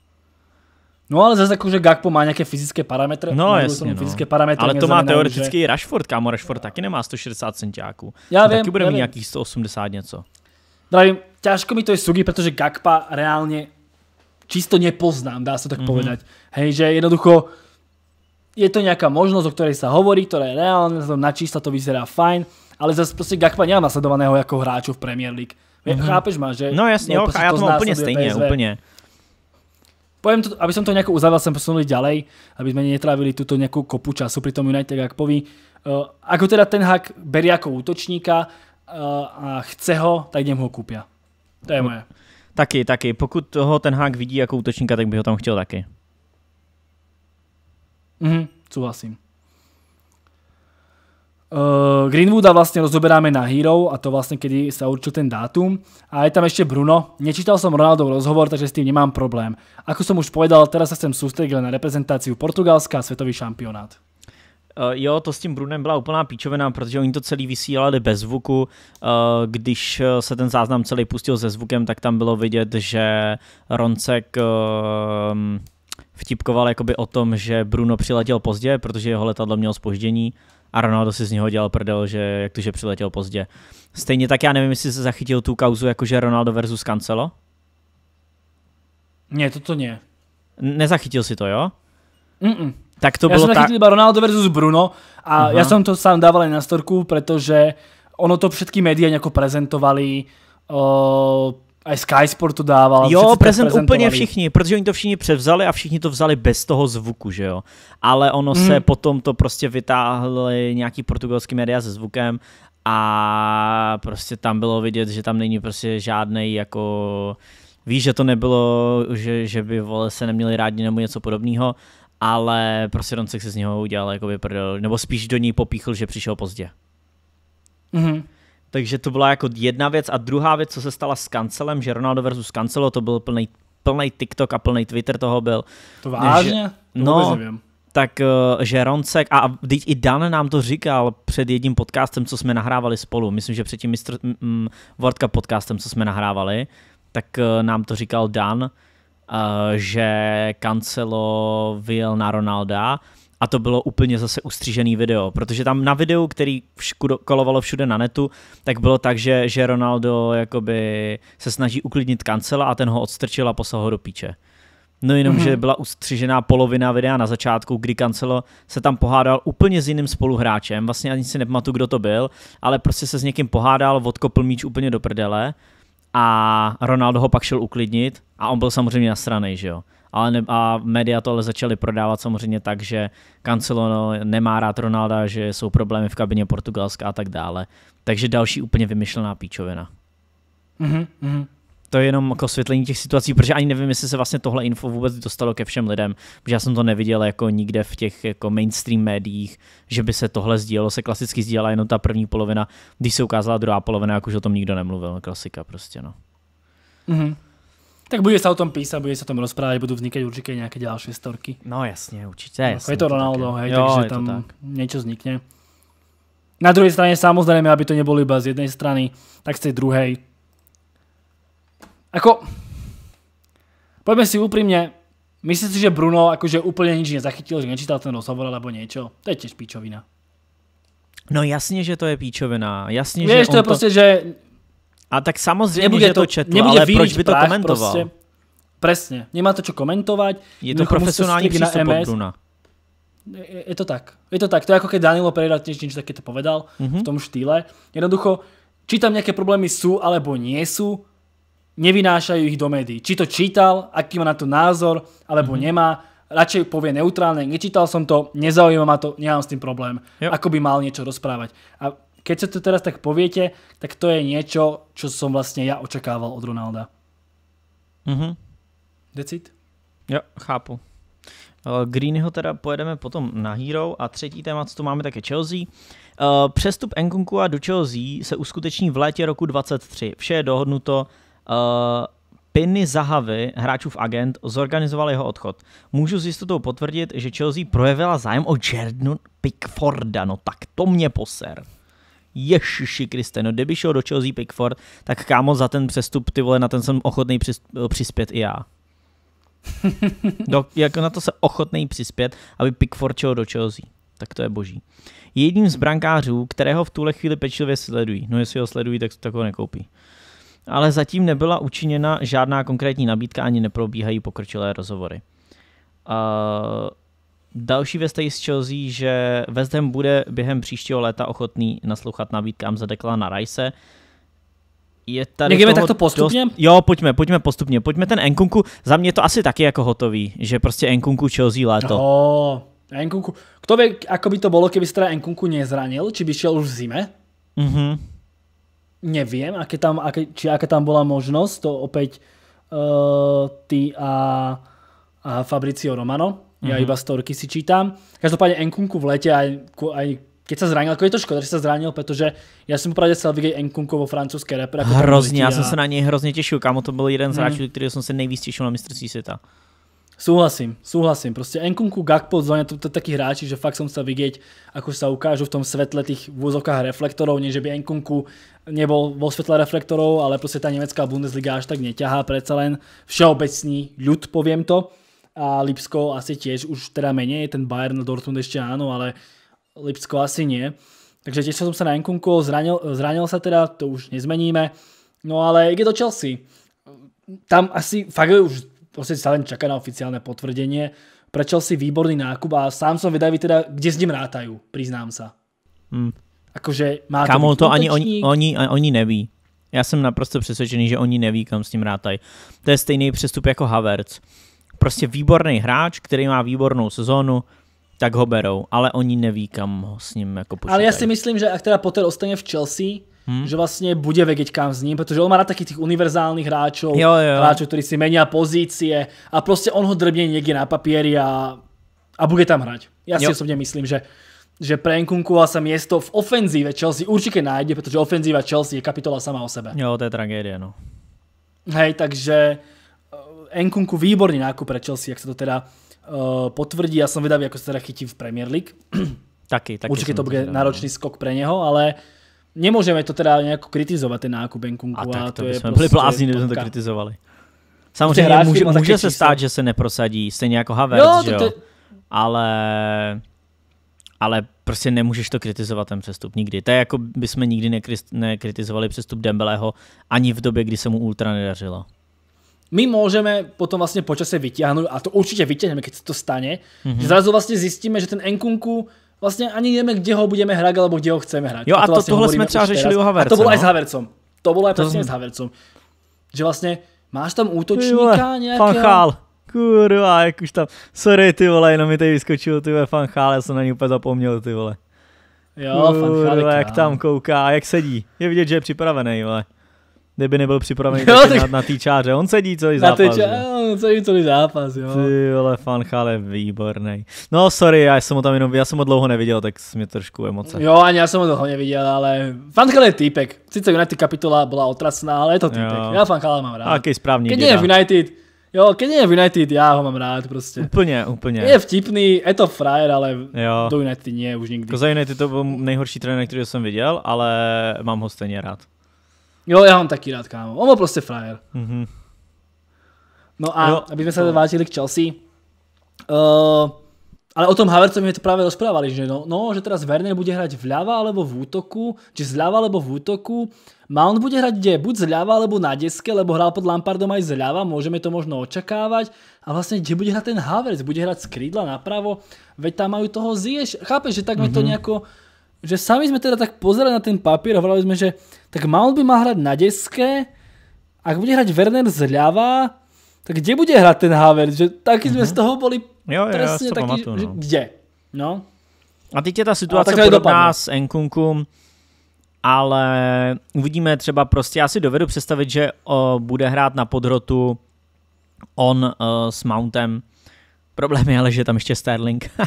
No ale zase jako, že Gakpo má nějaké fyzické parametry. No jasně, no. Fyzické parametry ale to má teoreticky že... Rashford, kámo, Rashford taky nemá 160 centiáků. Já vím, taky bude mít nějakých 180 něco. Dravím, ťažko mi to je sugi, protože Gakpa reálně čisto nepoznám, dá se tak mm -hmm. povedať. Hej, že jednoducho je to nějaká možnost, o které se hovorí, která je reálně, na čísla to vyzerá fajn, ale zase prostě Gakpa nemá nasledovaného jako hráču v Premier League. Mm-hmm. Chápeš ma, že... No jasne, no, ja to mám úplne stejne, PSV. úplne. Poviem to, aby som to nejako uzavil, som posunuli ďalej, aby sme netrávili túto nejakú kopu času pri tom United poví. Uh, ako teda ten hak berie ako útočníka uh, a chce ho, tak idem ho kúpia. To je mhm. moje. Taky, taky. Pokud ho ten hák vidí jako útočníka, tak by ho tam chtěl taky. Mhm, súhlasím. Uh, Greenwooda vlastne rozoberáme na Hero a to vlastne, kedy sa určil ten dátum. A je tam ešte Bruno. Nečítal som Ronaldov rozhovor, takže s tým nemám problém. Ako som už povedal, teraz sa chcem sústrediť na reprezentáciu Portugalska a svetový šampionát. Uh, jo, to s tím Brunem byla úplná píčovina, protože oni to celý vysílali bez zvuku. Uh, když se ten záznam celý pustil se zvukem, tak tam bylo vidět, že Roncek ehm, vtipkoval jakoby o tom, že Bruno přiletěl pozdě, protože jeho letadlo mělo spoždění a Ronaldo si z něho dělal prdel, že jak to, že přiletěl pozdě. Stejně tak já nevím, jestli se zachytil tu kauzu jakože Ronaldo versus Cancelo. Ne, to to ne. Nezachytil si to, jo? Mm-mm. Tak to já bylo som tak... iba Ronaldo versus Bruno a uh-huh. já jsem to sám dával na storku, protože ono to všetky média nějak prezentovali uh, a Sky Sportu dával. Jo, prezent, úplně všichni, protože oni to všichni převzali a všichni to vzali bez toho zvuku, že jo. Ale ono hmm. se potom to prostě vytáhli nějaký portugalský média se zvukem a prostě tam bylo vidět, že tam není prostě žádný jako... Víš, že to nebylo, že, že by vole se neměli rádi nebo něco podobného, ale prostě Roncek se z něho udělal jako by prdel, nebo spíš do ní popíchl, že přišel pozdě. Mhm. Takže to byla jako jedna věc. A druhá věc, co se stala s Kancelem, že Ronaldo versus Cancelo, to byl plný plný TikTok a plný Twitter toho byl. To vážně? Že, to no, nevím. tak eh, že Roncek, a teď i Dan nám to říkal před jedním podcastem, co jsme nahrávali spolu, myslím, že před tím mistr, mm, World Cup podcastem, co jsme nahrávali, tak eh, nám to říkal Dan, eh, že Cancelo vyjel na Ronalda a to bylo úplně zase ustřížený video, protože tam na videu, který vškudo, kolovalo všude na netu, tak bylo tak, že, že Ronaldo jakoby se snaží uklidnit kancela a ten ho odstrčil a poslal ho do píče. No jenom, mm-hmm. že byla ustřižená polovina videa na začátku, kdy Cancelo se tam pohádal úplně s jiným spoluhráčem, vlastně ani si nepamatuju, kdo to byl, ale prostě se s někým pohádal, odkopl míč úplně do prdele a Ronaldo ho pak šel uklidnit a on byl samozřejmě nasranej, že jo. A, ne, a média to ale začaly prodávat samozřejmě tak, že Cancelo nemá rád Ronalda, že jsou problémy v kabině Portugalska a tak dále. Takže další úplně vymyšlená píčovina. Mm-hmm, mm-hmm. To je jenom jako světlení těch situací, protože ani nevím, jestli se vlastně tohle info vůbec dostalo ke všem lidem, protože já jsem to neviděl jako nikde v těch jako mainstream médiích, že by se tohle sdílelo, se klasicky sdílela jenom ta první polovina, když se ukázala druhá polovina, jak už o tom nikdo nemluvil, klasika prostě, no. Mm-hmm. Tak bude sa o tom písať, bude sa o tom rozprávať, budú vznikať určite nejaké ďalšie storky. No jasne, určite. Jasne, je to Ronaldo, hej, jo, takže tam tak. niečo vznikne. Na druhej strane samozrejme, aby to nebolo iba z jednej strany, tak z tej druhej. Ako, poďme si úprimne, myslím si, že Bruno akože úplne nič nezachytil, že nečítal ten rozhovor alebo niečo. To je tiež píčovina. No jasne, že to je píčovina. Jasně, Vieš, že to je to... že a tak samozřejmě, nebude že to, to četl, nebude ale proč by to komentoval? Prostě. Presně, Nemá to co komentovat. Je to přístup MS. od Bruna. Je, to tak. Je to tak. To je jako keď Danilo Pereira tiež niečo takéto povedal mm-hmm. v tom štýle. Jednoducho, či tam nejaké problémy sú alebo nie sú, nevynášajú ich do médií. Či to čítal, aký má na to názor, alebo mm-hmm. nemá, radšej povie neutrálne, nečítal som to, nezaujíma ma to, nemám s tým problém, jo. ako by mal niečo rozprávať. A Keď sa to teraz tak poviete, tak to je niečo, čo som vlastne ja očakával od Ronalda. Mhm. Decid? Jo, chápu. Eh, Greenyho teda pojedeme potom na Hero a třetí téma, co tu máme, tak je Chelsea. Eh, přestup a do Chelsea se uskuteční v létě roku 23. Vše je dohodnuto. Eh, Piny Zahavy, hráčův agent, zorganizoval jeho odchod. Můžu s jistotou potvrdit, že Chelsea projevila zájem o Jardinu Pickforda, no tak to mě poser. Ježiši Kriste, no kdyby šel do Chelsea Pickford, tak kámo za ten přestup, ty vole, na ten jsem ochotný eh, přispět i já. do, jako na to se ochotný přispět, aby Pickford šel do Chelsea. Tak to je boží. Jedním z brankářů, kterého v tuhle chvíli pečlivě sledují. No jestli ho sledují, tak, tak ho nekoupí. Ale zatím nebyla učiněna žádná konkrétní nabídka ani neprobíhají pokročilé rozhovory. Uh, Další věc tady z Chelsea, že West Ham bude během příštího léta ochotný naslouchat nabídkám za Declana Rice. Je tady Někdyme takto postupně? Dost... Jo, pojďme, pojďme postupně. Pojďme ten Enkunku, za mě to asi taky jako hotový, že prostě Enkunku Chelsea léto. Oh, Enkunku. Kto ví, jako by to bylo, kdyby se teda Enkunku nezranil, či by šel už v zime? Mhm. Mm Nevím, aké tam, aké, či aká tam byla možnost to opět uh, ty a, a Fabricio Romano. Ja mhm. iba storky si čítam. Každopádne Enkunku v lete aj, aj keď sa zranil, ako je to škoda, že sa zranil, protože ja som opravdu chcel vidieť Enkunku vo francouzské repre. Hrozne, já jsem se na něj hrozně těšil, kamo to byl jeden z mhm. hráčov, mm. který jsem se nejvíc těšil na mistrovství světa. Súhlasím, súhlasím. Prostě Enkunku, Gakpo, zvoně to, to takí hráči, že fakt som sa vidieť, ako sa ukážu v tom svetle tých vôzokách reflektorov, nie že by Enkunku nebol vo svetle reflektorov, ale prostě ta německá Bundesliga až tak neťahá, predsa len všeobecný ľud, poviem to a Lipsko asi tiež už teda menej, ten Bayern Dortmund ešte áno, ale Lipsko asi nie. Takže tešil som sa na Nkunku, zranil, zranil sa teda, to už nezmeníme. No ale ide do Chelsea. Tam asi fakt už proste sa len čaká na oficiálne potvrdenie. Pre Chelsea výborný nákup a sám som vedavý teda, kde s ním rátajú, priznám sa. Hmm. Akože má to. to, to ani oni, oni, oni neví. Já jsem naprosto přesvědčený, že oni neví, kam s tím rátají. To je stejný přestup jako Havertz prostě výborný hráč, který má výbornou sezónu, tak ho berou, ale oni neví, kam ho s ním jako počítají. Ale já si myslím, že ak teda Potter ostane v Chelsea, hmm? že vlastně bude vědět, kam s ním, protože on má rád takých těch univerzálních hráčů, hráčů, kteří si mění pozície a prostě on ho drbne niekde na papieri a, a bude tam hrát. Já si jo. osobně myslím, že že pre a sa miesto v ofenzíve Chelsea určite nájde, pretože ofenzíva Chelsea je kapitola sama o sebe. Jo, to je tragédia, no. Hej, takže Enkunku výborný nákup pre Chelsea, ak sa to teda uh, potvrdí. Ja som vedavý, ako sa teda chytí v Premier League. Taký, taký Určite to bude náročný skok pre neho, ale nemôžeme to teda nejako kritizovať, ten nákup Enkunku. A, a tak to, to by sme prostě byli blázni, kdyby to kritizovali. Samozřejmě prostě může, může se stát, že se neprosadí, stejně jako Havertz, jo, to, to... jo? Ale, ale prostě nemůžeš to kritizovat ten přestup nikdy. To je jako bychom nikdy nekritizovali přestup Dembeleho ani v době, kdy se mu ultra nedařilo my můžeme potom vlastně počase vytáhnout, a to určitě vytáhneme, keď se to stane, mm-hmm. že zrazu vlastně zjistíme, že ten Enkunku vlastně ani nevíme, kde ho budeme hrát, alebo kde ho chceme hrát. Jo, a to, a to vlastně tohle jsme třeba řešili u Haverce. A to bylo no? i s Havercom. To bylo i to... přesně s Havercom. Že vlastně máš tam útočníka nějakého... Fanchal. Kurva, jak už tam, sorry ty vole, jenom mi tady vyskočil ty vole fanchál, já jsem na něj úplně zapomněl ty vole. Jo, Kurva, jak tam kouká, jak sedí, je vidět, že je připravený, vole kdyby nebyl připravený jo, tak... na, na čáře. On sedí celý na zápas. Týča... On sedí celý zápas, jo. Ty vole, fanchale, výborný. No sorry, já jsem ho tam jenom, já jsem ho dlouho neviděl, tak mě trošku emoce. Jo, ani já jsem ho dlouho neviděl, ale fanchale je týpek. Sice United kapitola byla otrasná, ale je to týpek. Jo. Já Fanchala mám rád. Aký správný Když je v United, Jo, keď je v United, já ho mám rád prostě. Úplně, úplně. Je vtipný, je to frajer, ale jo. do United nie už nikdy. Koza jako United to byl nejhorší trenér, který jsem viděl, ale mám ho stejně rád. Jo, já mám taky rád, kámo. On byl prostě frajer. Mm-hmm. No a jo, aby jsme se to... No. vrátili k Chelsea. Uh, ale o tom Havercu mi to právě rozprávali, že no, no že teraz Werner bude hrát vľava alebo v útoku, či zľava alebo v útoku. Mount bude hrát kde? Buď zľava alebo na deske, lebo hral pod Lampardom aj zľava, Můžeme to možno očakávať. A vlastně kde bude hrát ten Havertz? Bude hrát z krídla napravo? Veď tam majú toho zješ. Chápeš, že tak mi mm -hmm. to mhm. nejako že sami sme teda tak pozerali na ten papír a hovorili sme, že tak Mount by mal hrať na deske, ak bude hrať Werner zľava, tak kde bude hrať ten Havertz? Že taky sme mm -hmm. z mhm. toho boli jo, jo, presne taký, no. že kde? No. A teď je ta situace podobná s Enkunkum, ale uvidíme třeba prostě, já si dovedu představit, že bude hrát na podrotu on s Mountem. Problém je ale, že je tam ještě Sterling.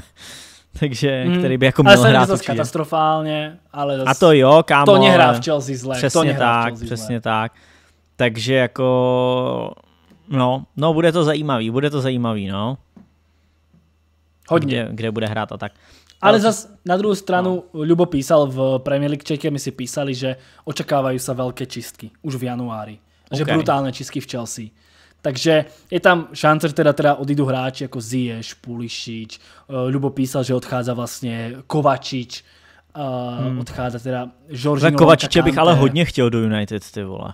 takže, hmm. který by jako měl ale hrát zase katastrofálně, ale zase, A to jo, kámo. To nehrá v Chelsea zle. Přesně to tak, zle. přesně tak. Takže jako, no, no, bude to zajímavý, bude to zajímavý, no. Hodně. Kde, kde bude hrát a tak. Ale zas na druhou stranu, no. Ľubo písal v Premier League Čeky, my si písali, že očekávají se velké čistky už v januári. Okay. Že brutálné čistky v Chelsea. Takže je tam šance, že teda, teda odídu hráči jako Ziyech, Pulišič, Ľubo eh, písal, že odchádza vlastně Kovačič, eh, hmm. odchází teda Žoržino. Kovačiče bych ale hodně chtěl do United, ty vole.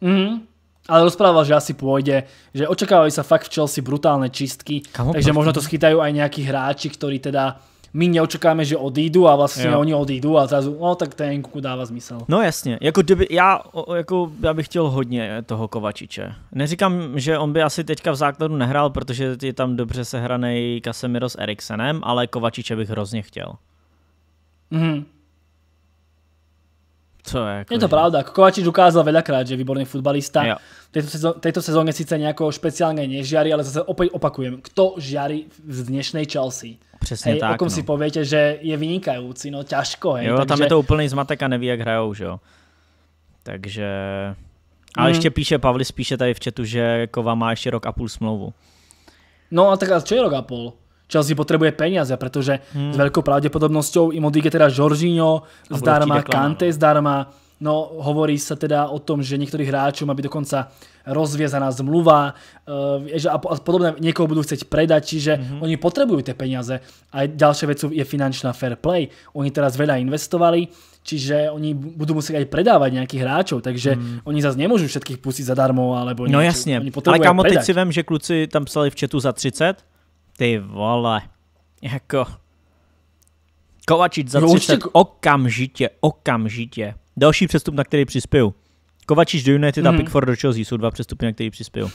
Mm, ale rozprával, že asi půjde, že očekávají se fakt v Chelsea brutálne čistky, Kamu, takže možná to schytají aj nějaký hráči, kteří teda my neočekáme, že odídu a vlastně jo. oni odídu a zrazu, no tak ten Nkuku dává smysl. No jasně, jako kdyby, já, jako, já bych chtěl hodně toho Kovačiče. Neříkám, že on by asi teďka v základu nehrál, protože je tam dobře sehraný Casemiro s Eriksenem, ale Kovačiče bych hrozně chtěl. Mhm. To je, jako je to že... pravda. Jako Kovačič ukázal veľakrát, že je výborný futbalista. Jo. Tejto, sezó- tejto sezóne síce nejako špeciálne nežiari, ale zase opäť opakujem, kto žiari v dnešnej Chelsea? Přesně hej, tak. kom no. si povětě, že je vynikající, no ťažko. Hej, jo, takže... tam je to úplný zmatek a neví, jak hrajou, že jo. Takže... Ale mm. ještě píše, Pavlis píše tady v chatu, že Kova má ještě rok a půl smlouvu. No a tak a čo je rok a půl? Chelsea potřebuje peníze, protože hmm. s velkou pravděpodobností im odíde teda Jorginho zdarma, Kante zdarma, No, hovorí sa teda o tom, že niektorých hráči má byť dokonca rozviezaná zmluva eh, že a podobně niekoho budú chcieť predať, čiže mm -hmm. oni potrebujú tie peniaze. A ďalšia vec je finančná fair play. Oni teraz veľa investovali, čiže oni budú muset aj predávat nějakých hráčů, takže hmm. oni zase nemůžou všetkých pustit zadarmo, alebo No jasně, oni ale kamo teď si vem, že kluci tam psali v chatu za 30, ty vole, jako Kovačič za no, 30, určitě... okamžitě, okamžitě, Další přestup, na který přispěju. Kovačíš do United mm-hmm. a mhm. Pickford do Chelsea jsou dva přestupy, na který přispěju.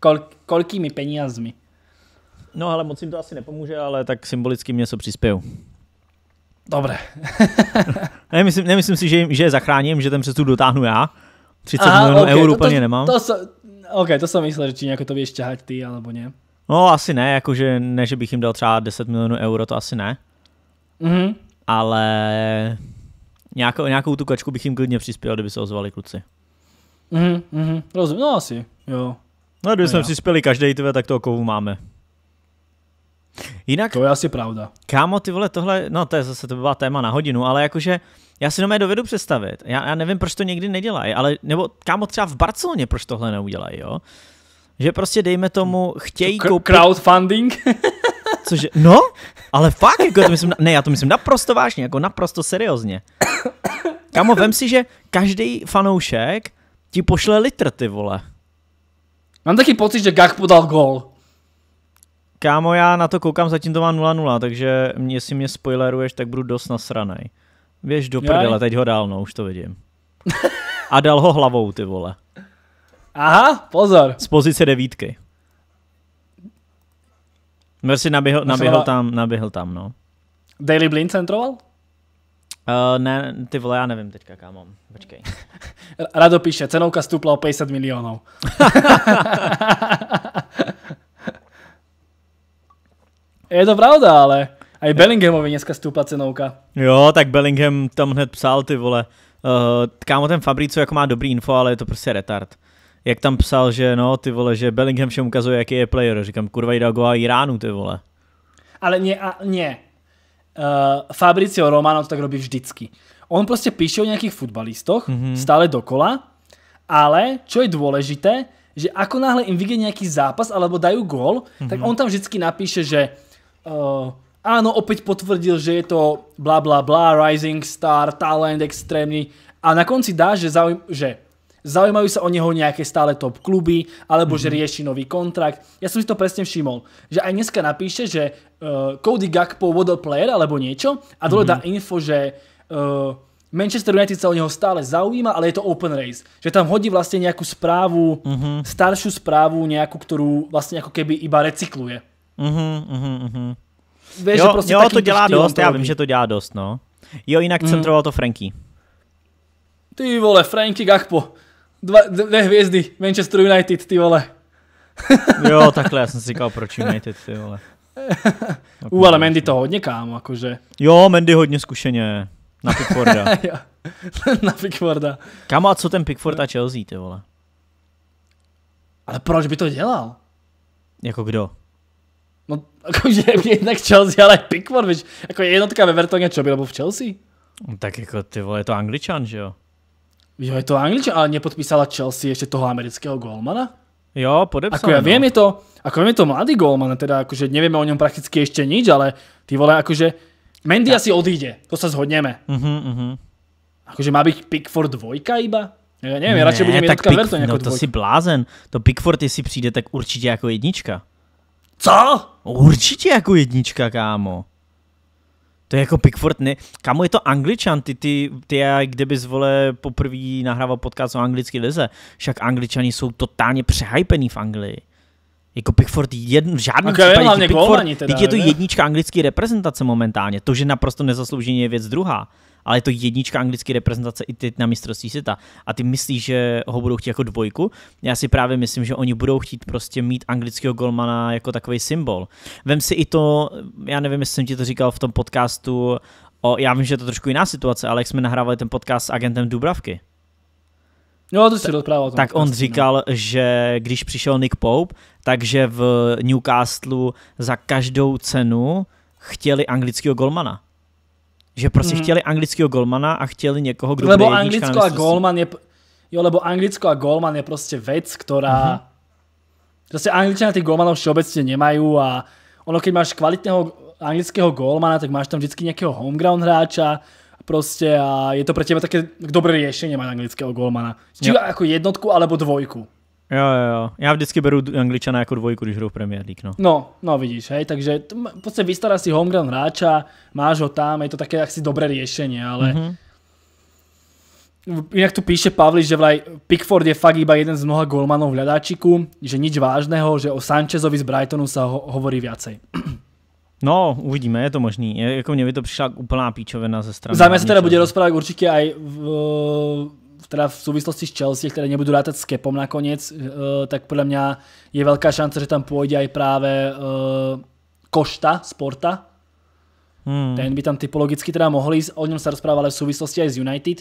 Kol, kolkými penězmi? No ale moc jim to asi nepomůže, ale tak symbolicky mě se přispěju. Dobré. nemyslím, nemyslím si, že, jim, že je zachráním, že ten přestup dotáhnu já. 30 Aha, milionů okay, eur úplně nemám. To, so, OK, to jsem myslel, že či nějak to budeš ťahať ty, alebo ne. No asi ne, jakože ne, že bych jim dal třeba 10 milionů euro, to asi ne. Mhm. Ale nějakou, nějakou tu kačku bych jim klidně přispěl, kdyby se ozvali kluci. Mhm, mhm, rozumím, no asi, jo. No, kdyby no jsme přispěli každý tebe, tak toho kovu máme. Jinak, to je asi pravda. Kámo, ty vole, tohle, no to je zase to byla téma na hodinu, ale jakože já si nové dovedu představit. Já, já nevím, proč to někdy nedělají, ale nebo kámo třeba v Barceloně proč tohle neudělají, jo? Že prostě dejme tomu, chtějí to koupit... Crowdfunding? Cože, no, ale fakt, jako to myslím, ne, já to myslím naprosto vážně, jako naprosto seriózně. Kamo, vem si, že každý fanoušek ti pošle litr, ty vole. Mám taky pocit, že Gach podal gol. Kámo, já na to koukám, zatím to má 0-0, takže jestli mě spoileruješ, tak budu dost nasranej. Věž do prdele, teď ho dál, no, už to vidím. A dal ho hlavou, ty vole. Aha, pozor. Z pozice devítky. Mercy prostě naběhl, naběhl, tam, naběhl tam, no. Daily Blind centroval? Uh, ne, ty vole, já nevím teďka, kámo. Počkej. Rado píše, cenovka stupla o 50 milionů. Je to pravda, ale a i Bellinghamovi dneska stupla cenovka. Jo, tak Bellingham tam hned psal, ty vole. Uh, kámo, ten Fabricio jako má dobrý info, ale je to prostě retard jak tam psal, že no, ty vole, že Bellingham všem ukazuje, jaký je player. Říkám, kurva, jde go Iránu, ty vole. Ale ne, a, ne. Uh, Fabricio Romano to tak robí vždycky. On prostě píše o nějakých futbalistoch, mm-hmm. stále dokola, ale čo je důležité, že ako náhle im vyjde nějaký zápas alebo dajú gól, mm-hmm. tak mhm. on tam vždycky napíše, že uh, eh, áno, opäť potvrdil, že je to bla bla bla, rising star, talent extrémny a na konci dá, že, zaujím, že zaujímajú sa o neho nejaké stále top kluby, alebo mm-hmm. že mhm. rieši nový kontrakt. Ja som si to presne všimol, že aj dneska napíše, že uh, Cody Gakpo vodol player alebo niečo a dole mm-hmm. dá info, že uh, Manchester United sa o neho stále zaujíma, ale je to open race. Že tam hodí vlastne nejakú správu, mm-hmm. staršiu správu, nejakú, ktorú vlastne ako keby iba recykluje. Mm-hmm, mhm, mm-hmm. jo, že jo prostě to dělá dost, já vím, že to dělá dost, no. Jo, jinak mm. centroval to Franky. Ty vole, Franky Gakpo. Dva, dvě hvězdy, Manchester United, ty vole. jo, takhle, já jsem si říkal, proč United, ty vole. U, ale Mendy to hodně, kámo, jakože. Jo, Mendy hodně zkušeně. Na Pickforda. na Pickforda. Kámo, a co ten Pickford a Chelsea, ty vole? Ale proč by to dělal? Jako kdo? No, jakože jednak Chelsea, ale Pickford, víš, jako jednotka ve Vertoně, čo by nebo v Chelsea? No, tak jako ty vole, je to angličan, že jo? Jo, je to angličan, ale nepodpísala Chelsea ešte toho amerického golmana? Jo, podepsal. Ako ja no. viem, je to, ako viem, je to mladý golman, teda akože nevieme o ňom prakticky ešte nič, ale ty vole, akože Mendy asi odíde, to sa zhodneme. Uh-huh, uh-huh. Akože má byť Pickford dvojka iba? Ja neviem, ne, ja radšej budem jednotka Pick, Verton jako No to si blázen, to Pickford, jestli přijde, tak určitě jako jednička. Co? Určitě jako jednička, kámo. To je jako Pickford, ne? Kamu je to angličan, ty, ty, ty já, kdyby vole poprvé nahrával podcast o anglické lize, však angličani jsou totálně přehypený v Anglii. Jako Pickford jedn, v žádném okay, případě. Hlavně Pickford, teda, je to jednička anglické reprezentace momentálně. To, že naprosto nezaslouženě je věc druhá ale je to jednička anglické reprezentace i teď na mistrovství světa. A ty myslíš, že ho budou chtít jako dvojku? Já si právě myslím, že oni budou chtít prostě mít anglického golmana jako takový symbol. Vem si i to, já nevím, jestli jsem ti to říkal v tom podcastu, o, já vím, že je to trošku jiná situace, ale jak jsme nahrávali ten podcast s agentem Dubravky, No, to si Ta, Tak on no. říkal, že když přišel Nick Pope, takže v Newcastlu za každou cenu chtěli anglického golmana. Že prostě mm. chtěli anglického golmana a chtěli někoho, kdo Lebo bude Anglicko a golman je, jo, lebo Anglicko a golman je prostě věc, která mm-hmm. Proste angličané tých golmanov všeobecně nemají a ono, když máš kvalitného anglického golmana, tak máš tam vždycky nějakého homeground hráča Prostě a je to pro tebe také dobré řešení mať anglického golmana. Či jo. Jako jednotku alebo dvojku. Jo, jo, jo. Já vždycky beru angličana jako dvojku, když hrou Premier League, no. No, no vidíš, hej, takže v podstatě vystará si homegrown hráča, máš ho tam, je to také asi dobré řešení, ale... Mm-hmm. Jinak tu píše Pavli, že vlaj Pickford je fakt iba jeden z mnoha golmanov v hľadáčiku, že nič vážného, že o Sanchezovi z Brightonu sa ho- hovorí viacej. No, uvidíme, je to možný. Je, jako mně by to přišla úplná píčovina ze strany. Záme se teda bude rozprávat určitě aj v, teda v souvislosti s Chelsea, které nebudu rátat s Kepom nakonec, eh, tak podle mě je velká šance, že tam půjde i právě Košta, eh, Sporta. Hmm. Ten by tam typologicky teda mohl jít, o něm se rozprávali v souvislosti i s United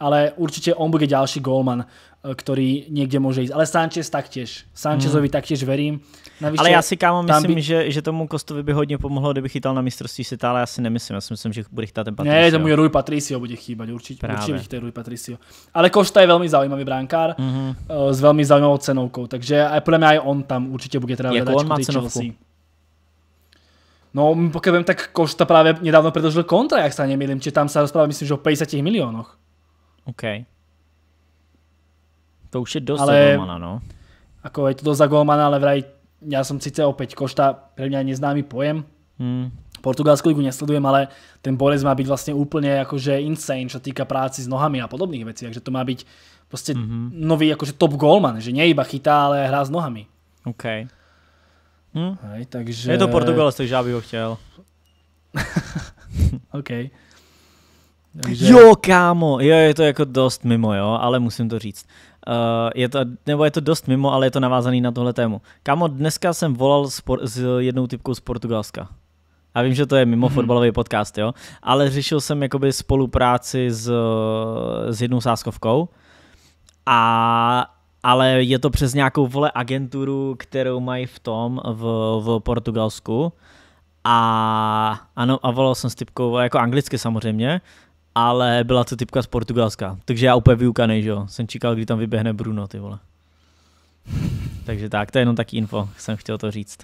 ale určite on bude ďalší golman, eh, ktorý niekde môže ísť. Ale Sanchez taktiež. Sanchezovi hmm. taktiež verím. Navíc, ale ja si kámo myslím, by... že, že tomu Kostovi by hodně pomohlo, kdyby chytal na mistrovství světa, ale ja si nemyslím. Já si myslím, že bude chytat ten Patricio. Ne, tomu je Rui Patricio bude chýbať, určitě, Právě. určitě chytá Rui Patricio. Ale Košta je velmi zaujímavý bránkár mm -hmm. Eh, s velmi zaujímavou cenovkou, takže aj podľa mě aj on tam určitě bude treba Jakou on má cenovku? No, pokud vím, tak Košta právě nedávno predložil kontra, jak se nemýlím, či tam se rozpráva, myslím, že o 50 milionoch. OK. To už je dost ale, za golmana, no. Ako je to dost za golmana, ale vraj ja som síce opäť Košta, pre mňa neznámy pojem. Hmm. Portugalskou ligu nesledujem, ale ten bolesť má byť vlastne úplne akože insane, čo týka práci s nohami a podobných vecí, takže to má byť proste mm-hmm. nový akože top golman, že nie iba chytá, ale hrá s nohami. OK. Hm? Hej, takže... Je to Portugal, takže ja bych ho chtěl. OK. Takže... Jo, kámo, jo, je to jako dost mimo, jo, ale musím to říct. Uh, je to, nebo je to dost mimo, ale je to navázaný na tohle tému. Kámo, dneska jsem volal spor, s jednou typkou z Portugalska. A vím, že to je mimo mm-hmm. fotbalový podcast, jo, ale řešil jsem jakoby spolupráci s, s jednou sáskovkou a ale je to přes nějakou vole agenturu, kterou mají v tom v, v Portugalsku. A ano, a volal jsem s typkou, jako anglicky samozřejmě, ale byla to typka z Portugalska, takže já úplně vyukanej, že jo, jsem čekal, kdy tam vyběhne Bruno, ty vole. Takže tak, to je jenom taky info, jsem chtěl to říct.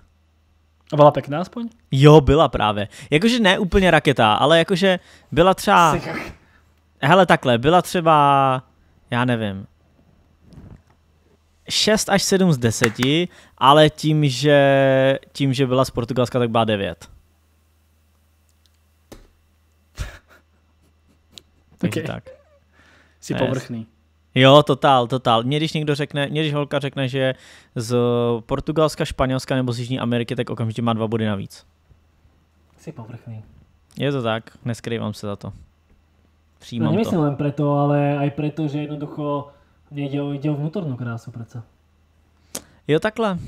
A byla pěkná aspoň? Jo, byla právě. Jakože ne úplně raketa, ale jakože byla třeba... Hele, takhle, byla třeba, já nevím, 6 až 7 z 10, ale tím, že, tím, že byla z Portugalska, tak byla 9. Takže okay. tak. Jsi povrchný. Jo, totál, totál. Mně když někdo řekne, mě když holka řekne, že z Portugalska, Španělska nebo z Jižní Ameriky, tak okamžitě má dva body navíc. Jsi povrchný. Je to tak, neskrývám se za to. No, Přijímám no, nemyslím to. len ale aj proto, že jednoducho nejde o, jde o vnútornú krásu, přece. Jo, takhle.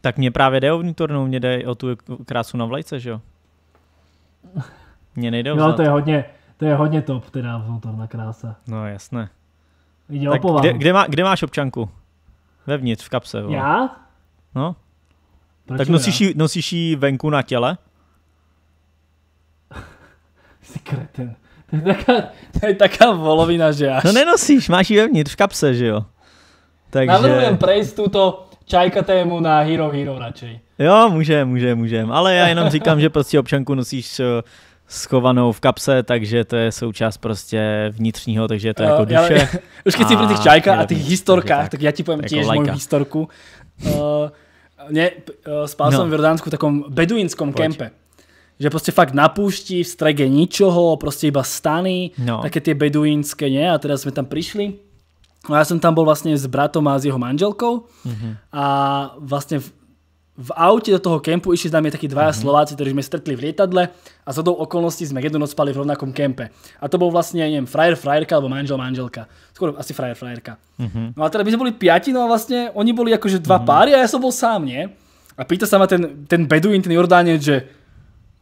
Tak mě právě jde o vnútornou, mě jde o tu krásu na vlajce, že jo? Mně nejde o no, to je hodně, to je hodně top, teda motorná krása. No jasné. Jde tak kde, kde, má, kde máš občanku? Vevnitř, v kapse. Vole. Já? No. Proč tak nosíš ji, nosíš ji venku na těle? Jsi kreten. To je taká, to je taká volovina, že až. No nenosíš, máš ji vevnitř, v kapse, že jo? Takže... Navrhujem prejsť tuto čajka tému na Hero Hero radšej. Jo, můžem, můžem, můžem. Ale já jenom říkám, že prostě občanku nosíš eh, schovanou v kapse, takže to je součást prostě vnitřního, takže to je jako duše. Já, už když jsi pro těch čajka a těch historkách, tak, tak já ti povím jako tiež moju historku. Uh, mě, uh, spal no. som v Jordánsku takom beduínskom Poď. kempe. Že prostě fakt na půšti, v strege ničoho, prostě iba stany, no. také tie beduínské, nie? A teda sme tam prišli. No ja som tam bol vlastne s bratom a s jeho manželkou mm-hmm. a vlastne v aute do toho kempu išli s nami takí dvaja mm-hmm. Slováci, ktorí sme stretli v lietadle a z hodou okolností sme jednu noc spali v rovnakom kempe. A to bol vlastne, neviem, frajer, frajerka alebo manžel, manželka. Skôr asi frajer, frajerka. Mm-hmm. No a teda my sme boli piati, no a vlastne oni boli akože dva mm-hmm. páry a ja som bol sám, nie? A pýta sa ma ten, ten beduín, ten Jordánec, že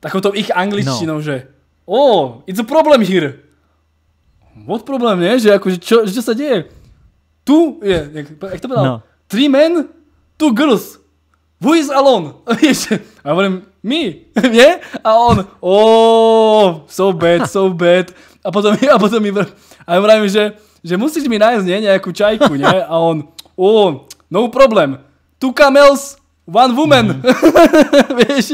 takouto ich angličtinou, no. že oh, it's a problem here. What problém, nie? Že akože, čo, čo sa deje? Tu je, jak, jak to povedal? No. Three men, two girls who is alone? A víš, a já volím, me, mě? A on, oh, so bad, so bad. A potom, a potom mi, a já vravím, že, že musíš mi nájsť ne, nějakou čajku, ne? A on, oh, no problem, two camels, one woman. Mm. víš?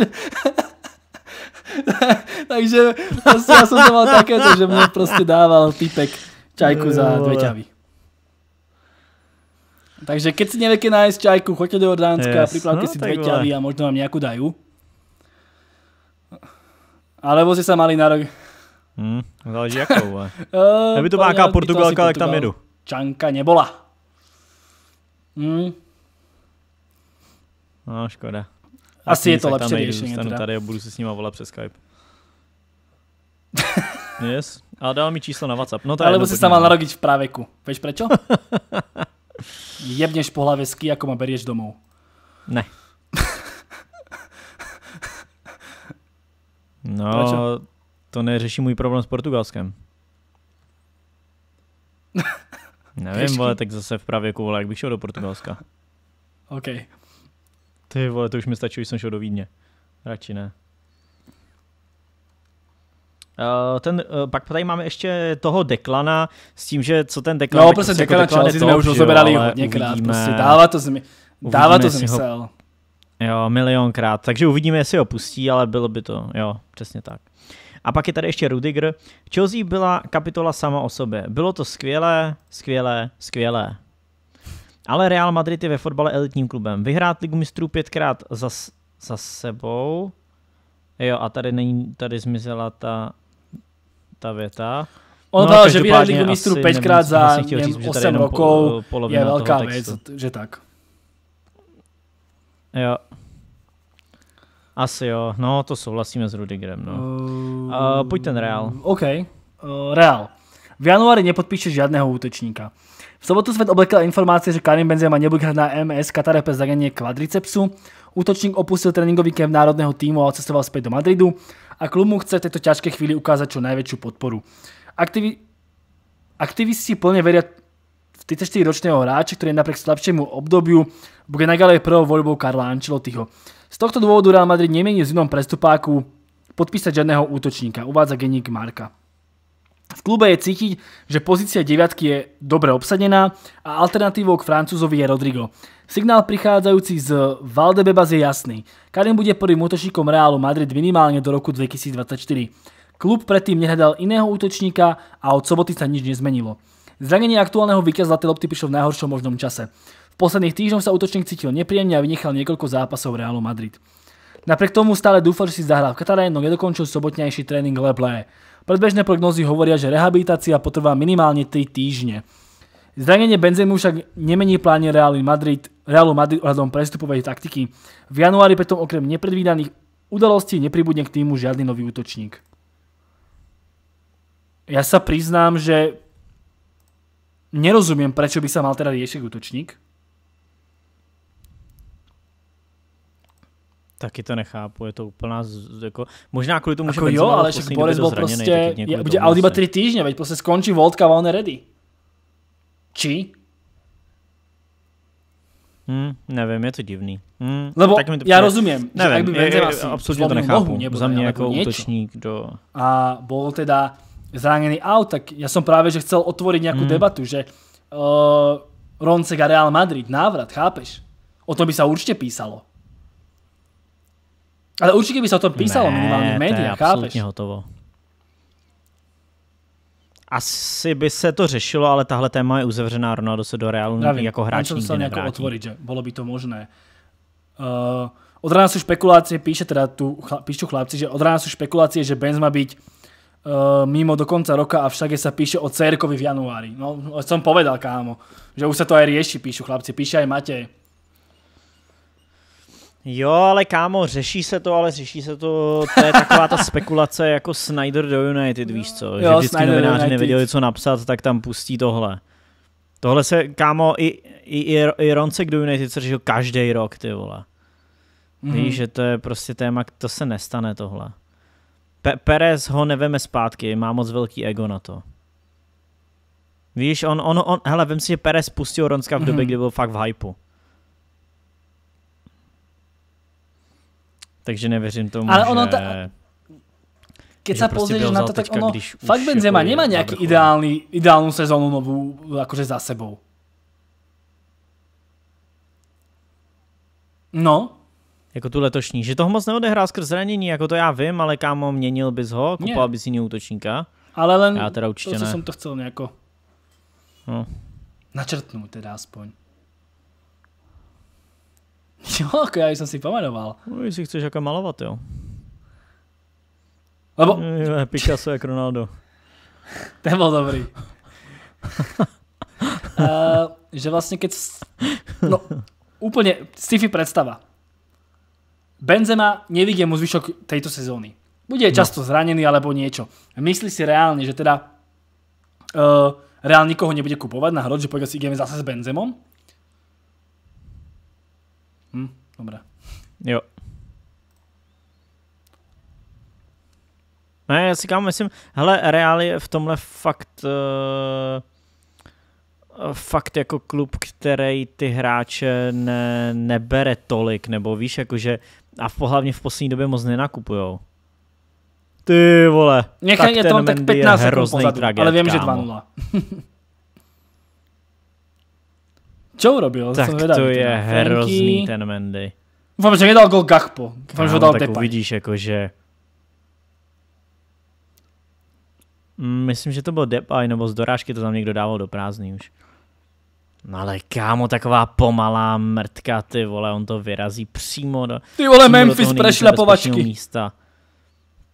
Takže prostě já jsem to mal také, že mě prostě dával typek čajku za dvě ťavy. Takže keď si nevieke nájsť čajku, choďte do Jordánska, yes. pripravte no, si dve ťavy a možno vám nejakú dajú. Alebo si sa mali na rok. Hmm, záleží jakou, ale. uh, eh, to byla nějaká Portugalka, tak tam jedu. Čanka nebola. Hmm. No, škoda. Asi je to lepší řešení. Stanu tady a budu se s nima volat přes Skype. yes. A dal mi číslo na WhatsApp. No Alebo si sa mal narodiť v práveku. Víš prečo? Jebněš po hlavě ský, jako ma berieš domů. Ne. no, Prečo? to neřeší můj problém s Portugalskem. Nevím, vole, tak zase v pravěku, vole, jak bych šel do Portugalska. OK. Ty vole, to už mi stačí, že jsem šel do Vídně. Radši ne. Eh, ten, eh, pak tady máme ještě toho Deklana s tím, že co ten Deklan... No, prostě Deklan jako Chelsea jsme už rozoberali hodněkrát, prostě dává to, zmi, dává to smysl. Ho, jo, milionkrát, takže uvidíme, jestli ho pustí, ale bylo by to, jo, přesně tak. A pak je tady ještě Rudiger. Chelsea byla kapitola sama o sobě. Bylo to skvělé, skvělé, skvělé. Ale Real Madrid je ve fotbale elitním klubem. Vyhrát ligu mistrů pětkrát za, za sebou. Jo, a tady není, tady zmizela ta ta věta. Ono no, to, že vyhrál ligu mistrů pětkrát za říct, 8 rokov po, je velká věc, že tak. Jo. Asi jo, no to souhlasíme s Rudigerem, no. Uh, uh, pojď ten Real. OK, uh, Real. V januári nepodpíše žádného útočníka. V sobotu svět oblekla informace, že Karim Benzema nebude hrát na MS Katare bez zranění kvadricepsu. Útočník opustil tréninkový kemp národného týmu a odcestoval zpět do Madridu a klubu chce v tejto ťažkej chvíli ukázať čo najväčšiu podporu. Aktivi- aktivisti plne veria v 34-ročného hráče, ktorý napriek slabšiemu obdobiu bude naďalej prvou voľbou Karla Ancelottiho. Z tohto dôvodu Real Madrid nemení v zimnom prestupáku podpísať žiadneho útočníka, uvádza geník Marka. V klube je cítiť, že pozícia deviatky je dobre obsadená a alternatívou k Francúzovi je Rodrigo. Signál prichádzajúci z Valdebebas je jasný. Karim bude prvým útočníkom Realu Madrid minimálne do roku 2024. Klub predtým nehľadal iného útočníka a od soboty sa nič nezmenilo. Zranenie aktuálneho víťaza Zlaté lopty prišlo v najhoršom možnom čase. V posledných týždňoch sa útočník cítil nepríjemne a vynechal niekoľko zápasov Realu Madrid. Napriek tomu stále dúfal, že si zahral v Katare, no nedokončil sobotnejší tréning Leblé. Predbežné prognozy hovoria, že rehabilitácia potrvá minimálne 3 týždne. Zranenie Benzemu však nemení pláne Realu Madrid, Realu Madrid ohľadom prestupovej taktiky. V januári preto okrem nepredvídaných udalostí nepribudne k týmu žiadny nový útočník. Ja sa priznám, že nerozumiem, prečo by sa mal teda riešiť útočník. Taky to nechápu, je to úplná, z, jako, možná kvůli tomu, jako že jo, ale však Boris byl prostě, je, bude out iba tři týdny, veď prostě skončí World Cup a on je ready. Či? Hmm, nevím, je to divný. Hmm, Lebo tak mi to já ne, rozumím, nevím, že ak by Benzema si absolutně to nechápu. Nohu, nebude, za mě jako útočník do... A bol teda zranený out, tak já jsem právě, že chcel otvoriť nějakou hmm. debatu, že uh, eh, Roncek a Real Madrid, návrat, chápeš? O tom by se určitě písalo. Ale určitě by se o tom písalo ne, minimálně v médiách, chápeš? hotovo. Asi by se to řešilo, ale tahle téma je uzavřená. Ronaldo se do Realu Pravím, jako hráč nikdy se nějak otvoriť, že bylo by to možné. Uh, od rána jsou špekulácie, píše teda tu, píšu chlapci, že od rána jsou špekulácie, že má byť Uh, eh, mimo do konca roka, však je sa píše o Cerkovi v januári. No, no som povedal, kámo, že už sa to aj rieši, píšu chlapci, píše aj Matej. Jo, ale kámo, řeší se to, ale řeší se to, to je taková ta spekulace jako Snyder do United, víš co, jo, že vždycky Snyder novináři nevěděli, co napsat, tak tam pustí tohle. Tohle se, kámo, i, i, i, i Roncek do United se řešil každý rok, ty vole. Mm-hmm. Víš, že to je prostě téma, to se nestane tohle. Pe- Perez ho neveme zpátky, má moc velký ego na to. Víš, on, on, on hele, vím si, že Perez pustil Ronska v době, mm-hmm. kdy byl fakt v hypeu. Takže nevěřím tomu, Ale ono že... Ta... Keď sa prostě pozrieš na to, tak ono, fakt Benzema jako nemá nejaký ideálny, ideálnu sezónu novú akože za sebou. No, jako tu letošní, že toho moc neodehrá skrz zranění, jako to já vím, ale kámo, měnil bys ho, kupoval bys jiného útočníka. Ale len já teda určitě to, co ne. jsem to chcel nějako no. teda aspoň. Jo, jako já jsem si pomenoval. No, jestli chceš jaká malovat, jo. Lebo... Je, Picasso jak Ronaldo. Ten byl dobrý. uh, že vlastně keď... No, úplně sci-fi představa. Benzema nevidie mu zvyšok tejto sezóny. Bude no. často zranený alebo niečo. Myslí si reálne, že teda uh, Real nikoho nebude kupovať na hrod, že pojď si ideme zase s Benzemom? Hm, dobré. Jo. Ne, já si kámo myslím, hele, Real je v tomhle fakt uh, fakt jako klub, který ty hráče ne, nebere tolik, nebo víš, jakože a v, hlavně v poslední době moc nenakupujou. Ty vole. Nechaj tak je to tak 15 je hrozný tragéd, ale vím, kámo. že 2-0. Čo urobil? Tak to, to je hrozný ten Mendy. Doufám, že nedal gol Gachpo. Doufám, že dal tak Depay. uvidíš, jakože... Mm, myslím, že to byl Depay, nebo z dorážky to tam někdo dával do prázdný už. No ale kámo, taková pomalá mrtka, ty vole, on to vyrazí přímo do... Ty vole, Memphis prešlapovačky. Místa.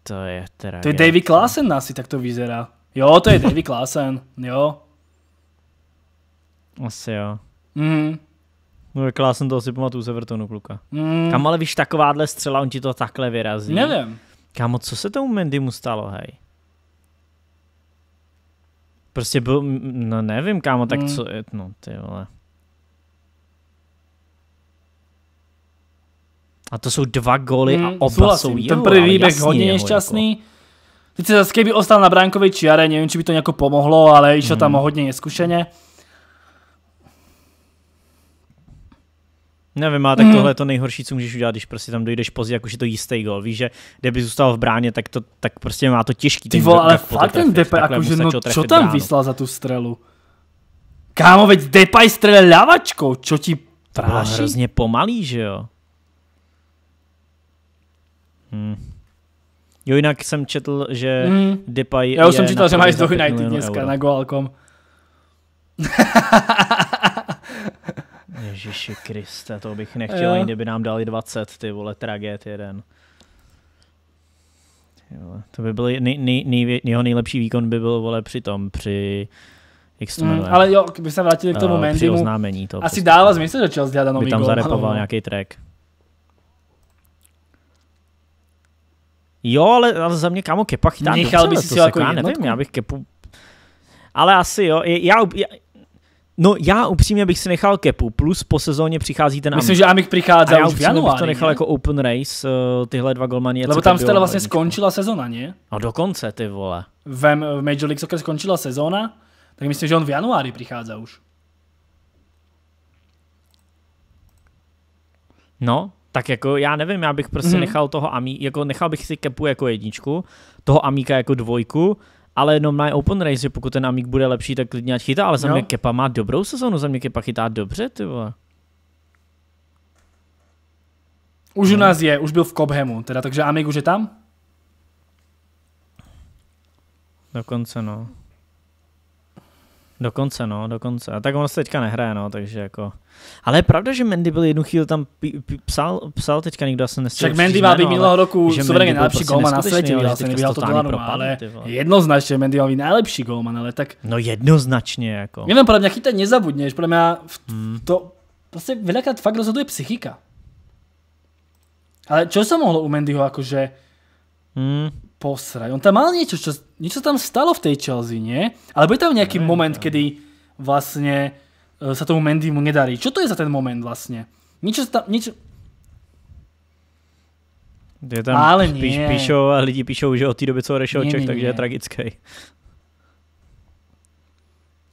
To je teda... To je Davy Klasen asi tak to vyzerá. Jo, to je Davy Klasen, jo. Asi jo. Mm. No jak já jsem to asi pamatuju z Evertonu, kluka. Mm. Kam ale víš, takováhle střela, on ti to takhle vyrazí. Nevím. Kámo, co se tomu Mendymu stalo, hej? Prostě byl, no nevím, kámo, tak mm. co, je, no ty vole. A to jsou dva góly mm, a oba souhlasím. jsou jeho, Ten první výběh hodně jako. nešťastný. Jako. Teď se zase, kdyby ostal na Brankoviči čiare nevím, či by to nějak pomohlo, ale išlo mm. tam hodně neskušeně. Nevím, ale tak mm. tohle je to nejhorší, co můžeš udělat, když prostě tam dojdeš pozdě, jak už je to jistý gol. Víš, že kdyby zůstal v bráně, tak, to, tak prostě má to těžký. Ty vole, ale fakt ten Depay, jakože no, co tam bránu. vyslal za tu strelu? Kámo, veď Depay strelil lavačkou, čo ti práší? To hrozně pomalý, že jo? Hmm. Jo, jinak jsem četl, že mm. Depay Já už jsem četl, že mají z United dneska euro. na Goalcom. Ježiši Kriste, to bych nechtěl, ani kdyby nám dali 20, ty vole, traget jeden. Jo, to by byl nej, nej, nej, jeho nejlepší výkon by byl vole při tom, při jak to mm, ale jo, kdyby se vrátili k tomu uh, eh, Mendymu, oznámení to asi prostě, dává zmysl, že Chelsea dá By tam gol, zarepoval no. nějaký track. Jo, ale, ale za mě kamo Kepa chytá Nechal by si si jako, jako nevím, já bych Kepu... Ale asi jo, já, já, No já upřímně bych si nechal kepu, plus po sezóně přichází ten Amik. Myslím, že Amik přichází a já už v januáři, bych to nechal ne? jako open race, uh, tyhle dva golmany. Lebo tam jste vlastně skončila sezona, ne? No dokonce, ty vole. V Major League Soccer skončila sezóna, tak myslím, že on v januári přichází už. No, tak jako já nevím, já bych prostě mm-hmm. nechal toho Amí, jako nechal bych si kepu jako jedničku, toho Amíka jako dvojku, ale jenom na open race, že pokud ten Amík bude lepší, tak klidně ať chytá, ale za no. mě Kepa má dobrou sezonu, za mě Kepa chytá dobře, ty vole. Už u nás je, už byl v Cobhamu, teda, takže Amík už je tam? Dokonce no. Dokonce, no, dokonce. A tak on se teďka nehraje, no, takže jako... Ale je pravda, že Mendy byl jednu chvíli tam p- p- psal, psal teďka nikdo asi nestěžuje. Tak Mendy má být minulého roku suverénně nejlepší prostě golman na světě, ale asi nebyl to totální propad, ale jednoznačně Mendy má být nejlepší golman, ale tak... No jednoznačně, jako. Nevím, podle mě chytat nezabudněš, podle mě hmm. to... Prostě veľakrát fakt rozhoduje psychika. Ale co se mohlo u Mendyho že? Mm. Posraj. On tam mal niečo, čo, niečo tam stalo v tej Chelsea, nie? Alebo je tam nejaký ne, moment, ne. kedy vlastne e, sa tomu Mendymu nedarí. Čo to je za ten moment vlastne? Niečo tam, niečo, je tam, Ale píš, píšou, a lidi píšou, že od té doby, co odešel Čech, takže je tragický.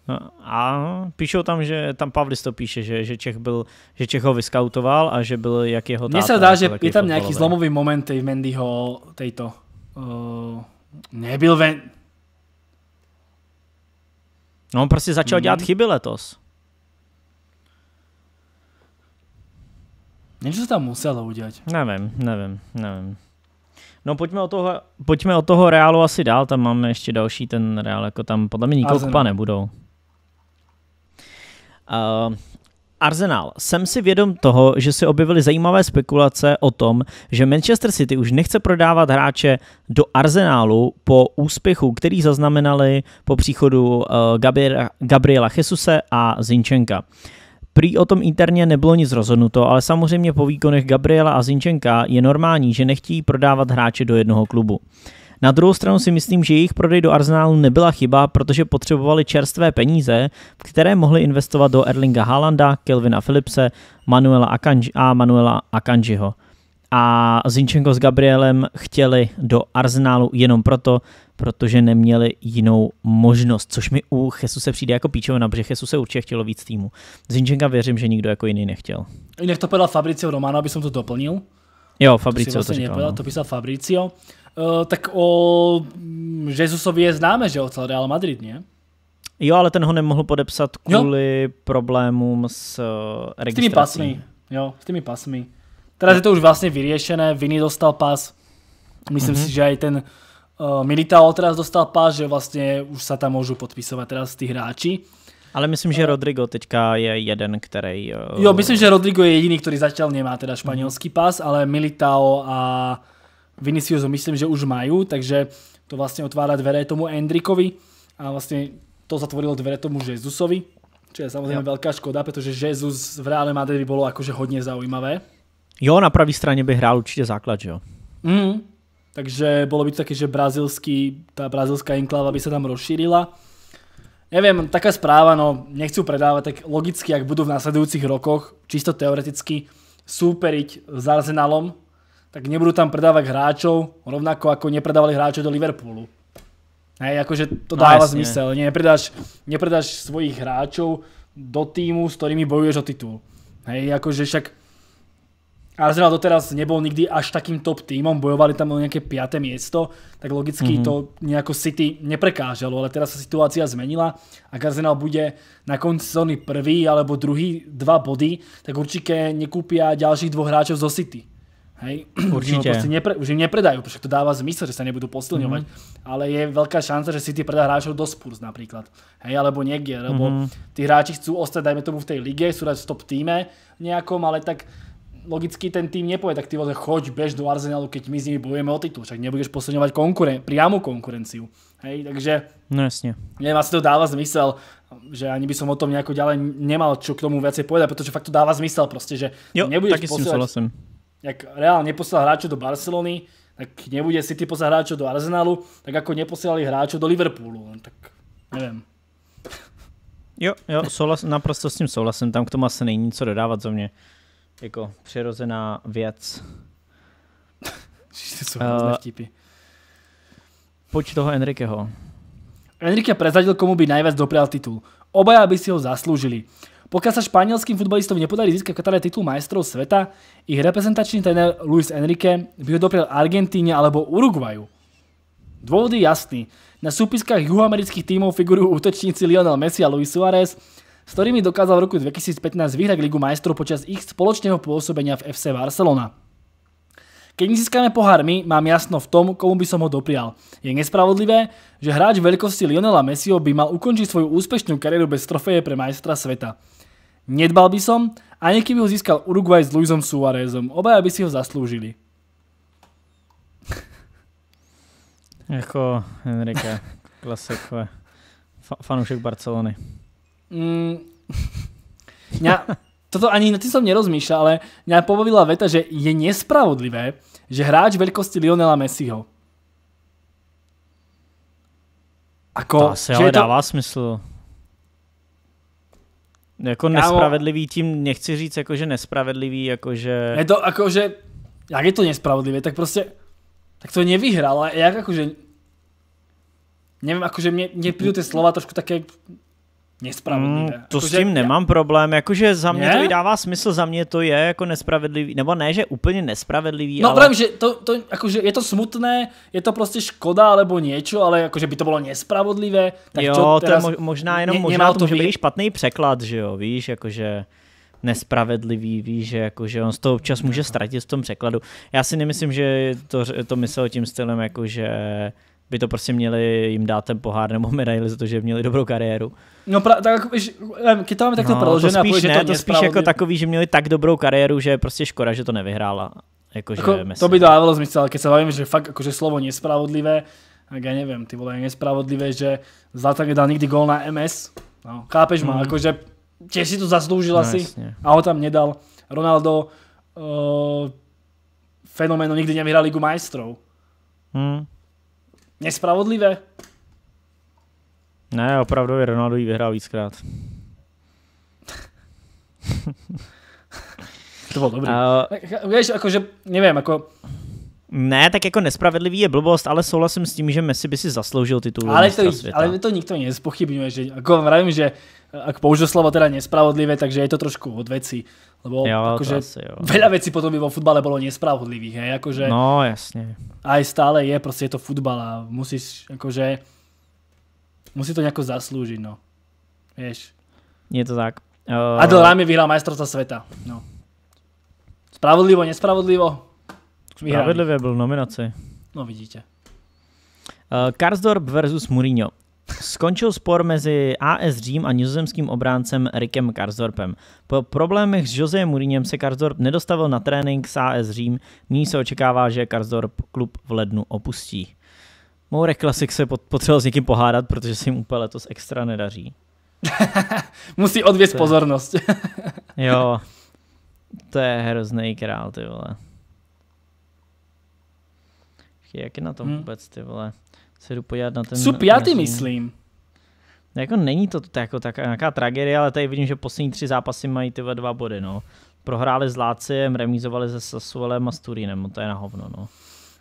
No, a píšou tam, že tam Pavlis to píše, že, že, Čech byl, že Čech ho vyskautoval a že byl jak jeho táta. Mně se dá, jako že je tam nějaký zlomový moment v Mendyho tejto. Uh, nebyl ven... No on prostě začal mm-hmm. dělat chyby letos. Něco se tam muselo udělat. Nevím, nevím, nevím. No pojďme od toho, pojďme od toho Reálu asi dál, tam máme ještě další ten Reál, jako tam podle mě nikoho kupa nebudou. Uh, Arsenal. Jsem si vědom toho, že se objevily zajímavé spekulace o tom, že Manchester City už nechce prodávat hráče do Arsenálu po úspěchu, který zaznamenali po příchodu uh, Gabriela, Gabriela Jesuse a Zinčenka. Prý o tom interně nebylo nic rozhodnuto, ale samozřejmě po výkonech Gabriela a Zinčenka je normální, že nechtějí prodávat hráče do jednoho klubu. Na druhou stranu si myslím, že jejich prodej do Arsenalu nebyla chyba, protože potřebovali čerstvé peníze, které mohli investovat do Erlinga Haalanda, Kelvina Philipse Manuela Akanji a Manuela Akanjiho. A Zinčenko s Gabrielem chtěli do Arsenalu jenom proto, protože neměli jinou možnost, což mi u Chesu se přijde jako píčovina, protože Chesu se určitě chtělo víc týmu. Zinčenka věřím, že nikdo jako jiný nechtěl. Jinak to podal Fabricio Romano, aby jsem to doplnil. Jo, Fabricio to, si vlastně to říkal. Nepadal, no. To písal Fabricio. Eh, tak o mm, Jezusovi je známe, že od Real Madrid, ne? Jo, ale ten ho nemohl podepsat kvůli jo. problémům s registrací. Eh, s tými pasmi, jo, s tými pasmi. Teraz je to už vlastně vyřešené. Vini dostal pas, myslím mm-hmm. si, že i ten uh, Militao teraz dostal pas, že vlastně už se tam můžu podpisovat teraz ty hráči. Ale myslím, že Rodrigo teďka je jeden, který... Uh... Jo, myslím, že Rodrigo je jediný, který zatím nemá teda španělský pas, ale Militao a Viniciusu myslím, že už majú, takže to vlastne otvára dvere tomu Endrikovi a vlastne to zatvorilo dvere tomu Jezusovi, čo je samozrejme ja. veľká škoda, pretože Jezus v Reále Madrid by bolo akože hodne zaujímavé. Jo, na pravý straně by hrál určite základ, že jo? Mm, takže bolo by to také, že brazilský, tá brazilská inklava by sa tam rozšírila. Neviem, taká správa, no nechcú predávať, tak logicky, ak budú v následujúcich rokoch, čisto teoreticky, súperiť s Arsenalom tak nebudú tam predávať hráčov, rovnako ako nepredávali hráčov do Liverpoolu. Hej, akože to no dáva no, jasne. zmysel. Nepredáš, nepredáš svojich hráčov do týmu, s ktorými bojuješ o titul. Hej, akože však Arsenal doteraz nebol nikdy až takým top týmom, bojovali tam o nejaké piaté miesto, tak logicky mm-hmm. to nejako City neprekáželo, ale teraz sa situácia zmenila. Ak Arsenal bude na konci sezóny prvý alebo druhý dva body, tak určite nekúpia ďalších dvoch hráčov zo City. Hej? Určite. Prostě že, nepre, že im nepredajú, pretože to dáva zmysel, že sa nebudú posilňovať. Mm-hmm. Ale je veľká šanca, že City predá hráčov do Spurs napríklad. Hej, alebo niekde, lebo mm-hmm. tí hráči chcú ostať, dajme tomu, v tej lige, sú v top týme nejakom, ale tak logicky ten tým nepovie, tak ty vole, choď, bež do Arsenalu, keď my s nimi bojujeme o titul, však nebudeš posilňovať konkuren- priamu konkurenciu. Hej, takže... No jasne. Neviem, asi to dáva zmysel, že ani by som o tom nejako ďalej nemal čo k tomu viacej povedať, pretože fakt to dáva zmysel proste, že jo, nebudeš taky posilňovať jak Real neposlal hráčov do Barcelony, tak nebude City poslať hráčov do Arsenalu, tak ako neposielali hráčov do Liverpoolu. No, tak neviem. Jo, jo, souhlas, naprosto s tím souhlasím, tam k tomu asi není co dodávat za mě. Jako přirozená věc. to jsou uh, vtipy. Pojď toho Enriqueho. Enrique prezradil, komu by najviac dopřál titul. Obaja by si ho zaslúžili. Pokiaľ sa španielským futbalistom nepodarí získať v Katare titul majstrov sveta, ich reprezentačný tréner Luis Enrique by ho doprel Argentíne alebo Uruguaju. Dôvod je jasný. Na súpiskách juhoamerických tímov figurujú útočníci Lionel Messi a Luis Suárez, s ktorými dokázal v roku 2015 vyhrať Ligu majstrov počas ich spoločného pôsobenia v FC Barcelona. Keď nezískame pohár my, mám jasno v tom, komu by som ho doprial. Je nespravodlivé, že hráč veľkosti Lionela Messiho by mal ukončiť svoju úspešnú kariéru bez trofeje pre majstra sveta. Nedbal by som, ani keby ho získal Uruguay s Luisom Suárezom. Obaja by si ho zaslúžili. Jako Enrique, klasik, eh, fa fanoušek Barcelony. Mm, toto ani na tým som nerozmýšľal, ale mňa pobavila veta, že je nespravodlivé, že hráč veľkosti Lionela Messiho Ako, to asi ale to... dává smysl. Jako Kámo, nespravedlivý tím nechci říct, jako že nespravedlivý, jako že... Je to jako, že... Jak je to nespravedlivé, tak prostě... Tak to nevyhrál, ale jak jakože... Nevím, jakože mě, mě přijdu ty slova trošku také nespravedlivé. Mm, to jako, s tím že... nemám problém, jakože za mě ne? to dává smysl, za mě to je jako nespravedlivý, nebo ne, že úplně nespravedlivý, No ale... právě, že to, to jakože je to smutné, je to prostě škoda, alebo něco, ale jakože by to bylo nespravedlivé. Tak jo, čo to je možná jenom, mě, možná to může být špatný překlad, že jo, víš, jakože nespravedlivý, víš, že, jako, že on z toho občas může ztratit v tom překladu. Já si nemyslím, že to, to myslel tím stylem, jako, že by to prostě měli jim dát ten pohár nebo medaili za to, že měli dobrou kariéru. No pra, tak, Kytala mi takto no, proložené. To spíš, ne, to, to spíš jako mě. takový, že měli tak dobrou kariéru, že je prostě škoda, že to nevyhrála. Jako, jako, že to by dávalo smysl, ale když se bavím, že fakt akože slovo nespravodlivé, tak já nevím, ty vole, nespravodlivé, že Zlatan nedal nikdy gol na MS, no, chápeš mm. ma, akože tiež si to zasloužil no, asi jasně. a ho tam nedal. Ronaldo uh, fenoménu nikdy nevyhrál Ligu majstrov. Mm. Nespravodlivé? Ne, opravdu je Ronaldo ji vyhrál víckrát. to bylo dobrý. A... Víš, jakože, nevím, jako ne, tak jako nespravedlivý je blbost, ale souhlasím s tím, že Messi by si zasloužil titul ale to, světa. Ale to nikto nespochybňuje, že jako vravím, že eh, ak použil slovo teda nespravodlivé, takže je to trošku od veci. Lebo jo, akože asi, jo. veľa vecí potom by vo futbale bolo nespravodlivých. Hej? Akože no, jasne. A stále je, prostě je to futbal a musíš, jakože musí to nějak zasloužit, no. Víš. Je to tak. Uh... Adel eh, Rami vyhrál majstrovstva světa. No. Spravodlivo, nespravodlivo? Vyhrání. Spravedlivě byl v nominaci. No vidíte. Uh, Karsdorp versus Mourinho. Skončil spor mezi AS Řím a nizozemským obráncem Rickem Karsdorpem. Po problémech s Jose Mourinhem se Karsdorp nedostavil na trénink s AS Řím, nyní se očekává, že Karsdorp klub v lednu opustí. Mourek Classic se potřeboval s někým pohádat, protože se jim úplně letos extra nedaří. Musí odvěst pozornost. jo, to je hrozný král, ty vole počkej, jak je na tom hmm. vůbec, ty vole. Se jdu podívat na ten... Sup, já ty myslím. Jako není to jako tak, nějaká tragédie, ale tady vidím, že poslední tři zápasy mají ty dva body, no. Prohráli s Láciem, remízovali se Sasuelem a s no, to je na hovno, no.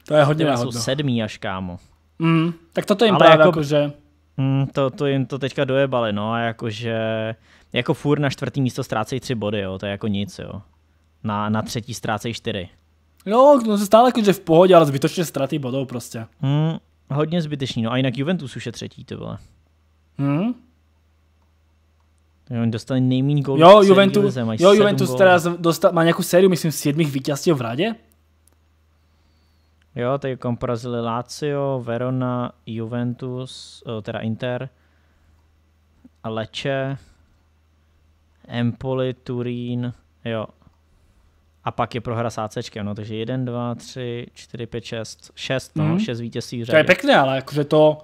To je hodně na hovno. Jsou sedmý až, kámo. Mm, tak toto jim ale právě jako, jakože... Mm, to, to jim to teďka dojebali, no, a jakože... Jako fur na čtvrtý místo ztrácejí tři body, jo, to je jako nic, jo. Na, na třetí ztrácejí čtyři. Jo, no, no stále jakože v pohodě, ale zbytočně ztraty bodou prostě. Hmm, hodně zbytečný, no a jinak Juventus už je třetí, to bylo. Hmm? Oni dostali nejmín gólů. Jo, Juventus, lize, jo, Juventus teda dostal, má nějakou sérii, myslím, sedmých vítězství v radě. Jo, tak jako porazili Lazio, Verona, Juventus, eh, teda Inter, Lecce, Empoli, Turín, jo, a pak je prohra s ACčkem, no, takže 1, 2, 3, 4, 5, 6, 6, no, mm. 6 vítězí v řadě. To je pěkné, ale jakože to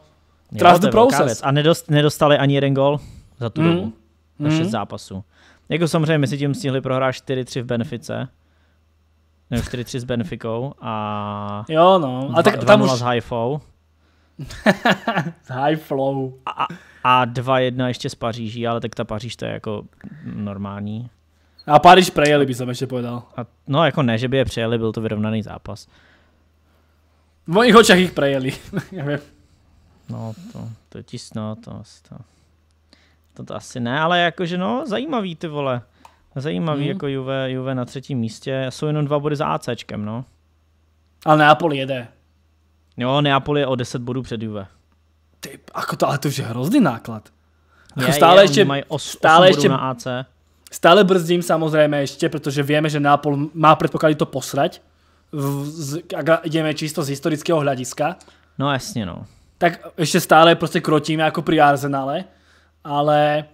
trust the process. A nedost, nedostali ani jeden gol za tu mm. dobu, za 6 mm. zápasů. Jako samozřejmě my si tím stihli prohrát 4-3 v Benefice, nebo 4-3 s Benficou a jo, no. A tak 2, tam už... s Haifou. s high flow. A, a 2-1 ještě z Paříží, ale tak ta Paříž to je jako normální. A Paríž prejeli, by jsem ještě povedal. A, no jako ne, že by je přejeli, byl to vyrovnaný zápas. V mojich očách jich prejeli, vím. No to, to je no, to, to, to, to asi ne, ale jakože no, zajímavý ty vole. Zajímavý hmm. jako Juve, Juve na třetím místě, jsou jenom dva body za ACčkem, no. Ale Neapol jede. Jo, Neapol je o 10 bodů před Juve. Ty, jako to, ale to už je hrozný náklad. Jako je, stále je, ještě, mají os, stále ještě, na AC. Stále brzdím samozřejmě ještě, protože víme, že Nápol má předpoklady to posrať, ak jdeme čisto z historického hlediska. No jasně, no. Tak ještě stále prostě krotíme jako pri Arsenale, ale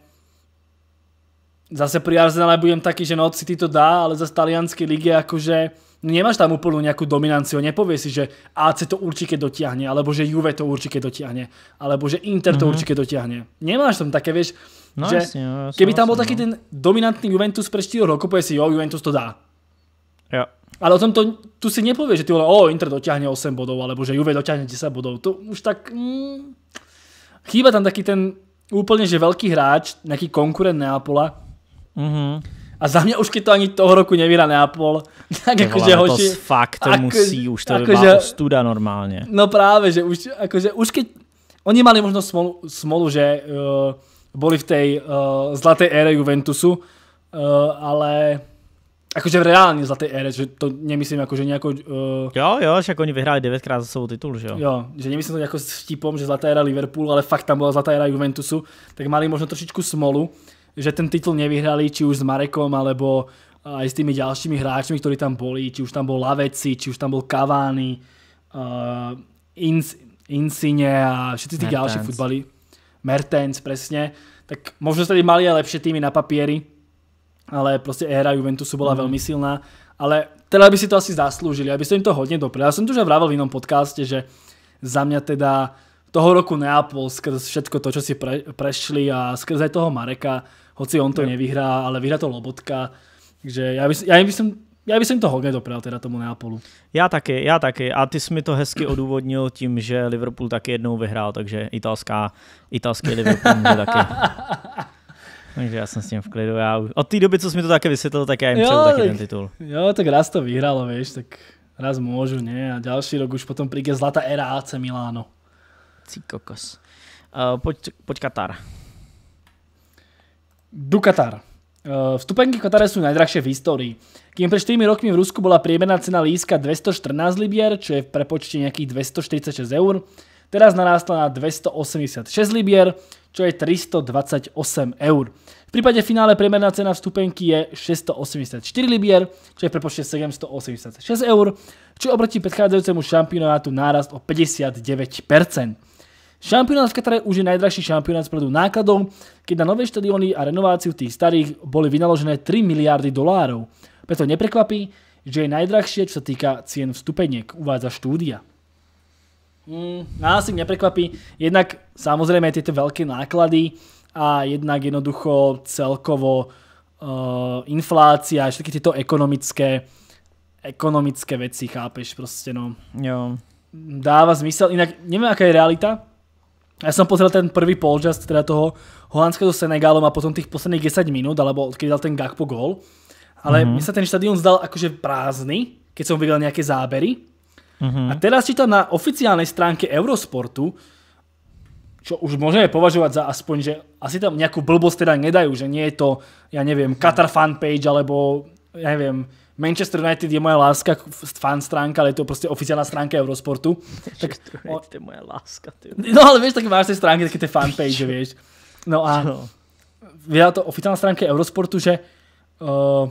zase pri Arsenale budem taky, že no, City to dá, ale za talianské ligy jakože no, nemáš tam úplnou nějakou dominanciu, nepovieš si, že AC to určitě dotiahne, alebo že Juve to určitě dotiahne, alebo že Inter to mm -hmm. určitě dotiahne. Nemáš tam také, vieš, No, že jasne, no, jasne, keby tam bol jasne, taký no. ten dominantný Juventus pre 4 rokov, povie si, jo, Juventus to dá. Ja. Ale o tom to, tu si nepovie, že ty vole, o, Inter dotiahne 8 bodov, alebo že Juve dotiahne 10 bodov. To už tak... Mm, chýba tam taký ten úplne, že veľký hráč, nejaký konkurent Neapola. Mm-hmm. A za mňa už keď to ani toho roku nevyrá Neapol, tak jakože hoši... To fakt to ako, musí, už to akože, byla studa normálne. No práve, že už, akože, už keď... Oni mali možno smolu, smolu že uh, boli v tej uh, eh, zlatej ére Juventusu, uh, ale akože v reálne zlatej ére, že to nemyslím jako, že nejako... Uh, eh, jo, jo, však oni vyhrali 9 krát za sobou titul, že jo? Jo, že nemyslím to nejako s vtipom, že zlatá éra Liverpool, ale fakt tam bola zlatá éra Juventusu, tak mali možno trošičku smolu, že ten titul nevyhrali či už s Marekom, alebo aj s tými ďalšími hráčmi, ktorí tam boli, či už tam bol Laveci, či už tam bol Cavani, uh, Ins, Insigne a všetci tí ďalší futbali. Mertens presne, tak možno tady mali aj lepšie týmy na papieri, ale proste éra Juventusu bola mhm. veľmi silná, ale teda by si to asi zaslúžili, aby som im to hodne doprel. Ja som tu už vravel v inom podcaste, že za mňa teda toho roku Neapol skrz všetko to, čo si prešli a skrz aj toho Mareka, hoci on to nevyhrá, ale vyhrá to Lobotka. Takže ja, im by som já bych jim to hodně dopral teda tomu Neapolu. Já taky, já taky. A ty jsi mi to hezky odůvodnil tím, že Liverpool taky jednou vyhrál, takže italská, italský Liverpool může taky. Takže já jsem s tím v klidu. Já už... Od té doby, co jsi mi to také vysvětlil, tak já jim přeju taky ten titul. Jo, tak raz to vyhrálo, víš, tak raz můžu, ne? A další rok už potom přijde zlatá era AC Miláno. Cí kokos. Uh, pojď, pojď Katar. Du Katar. Uh, vstupenky Katare jsou najdrahšie v histórii. Kým pred 4 rokmi v Rusku bola priemerná cena líska 214 libier, čo je v prepočte nejakých 246 eur, teraz narástla na 286 libier, čo je 328 eur. V prípade finále priemerná cena vstupenky je 684 libier, čo je v prepočte 786 eur, čo je oproti predchádzajúcemu šampionátu nárast o 59%. Šampionát v Katare už je najdražší šampionát z pohľadu nákladov, keď na nové štadióny a renováciu tých starých boli vynaložené 3 miliardy dolárov. Preto neprekvapí, že je najdrahšie, čo sa týka cien vstupeniek, uvádza štúdia. Mm, nás no, neprekvapí, jednak samozrejme tieto veľké náklady a jednak jednoducho celkovo uh, inflácia, všetky tieto ekonomické, ekonomické veci, chápeš, proste no. Jo. Dáva zmysel, inak neviem, aká je realita, Ja som pozrel ten prvý polčas, teda toho Holandského so Senegálom a potom tých posledných 10 minút, alebo odkedy dal ten Gakpo gól. Ale mm-hmm. mi sa ten štadión zdal akože prázdny, keď som videl nejaké zábery. Mm-hmm. A teraz čítam na oficiálnej stránke Eurosportu, čo už môžeme považovať za aspoň, že asi tam nejakú blbosť teda nedajú, že nie je to, ja neviem, Qatar fanpage, alebo ja neviem, Manchester United je moje láska, fan stránka, ale je to prostě oficiální stránka Eurosportu. tak, o... to je moje láska, ty. No ale víš, tak máš ty stránky, taky ty fanpage, víš. No a vydala to oficiální stránka Eurosportu, že uh,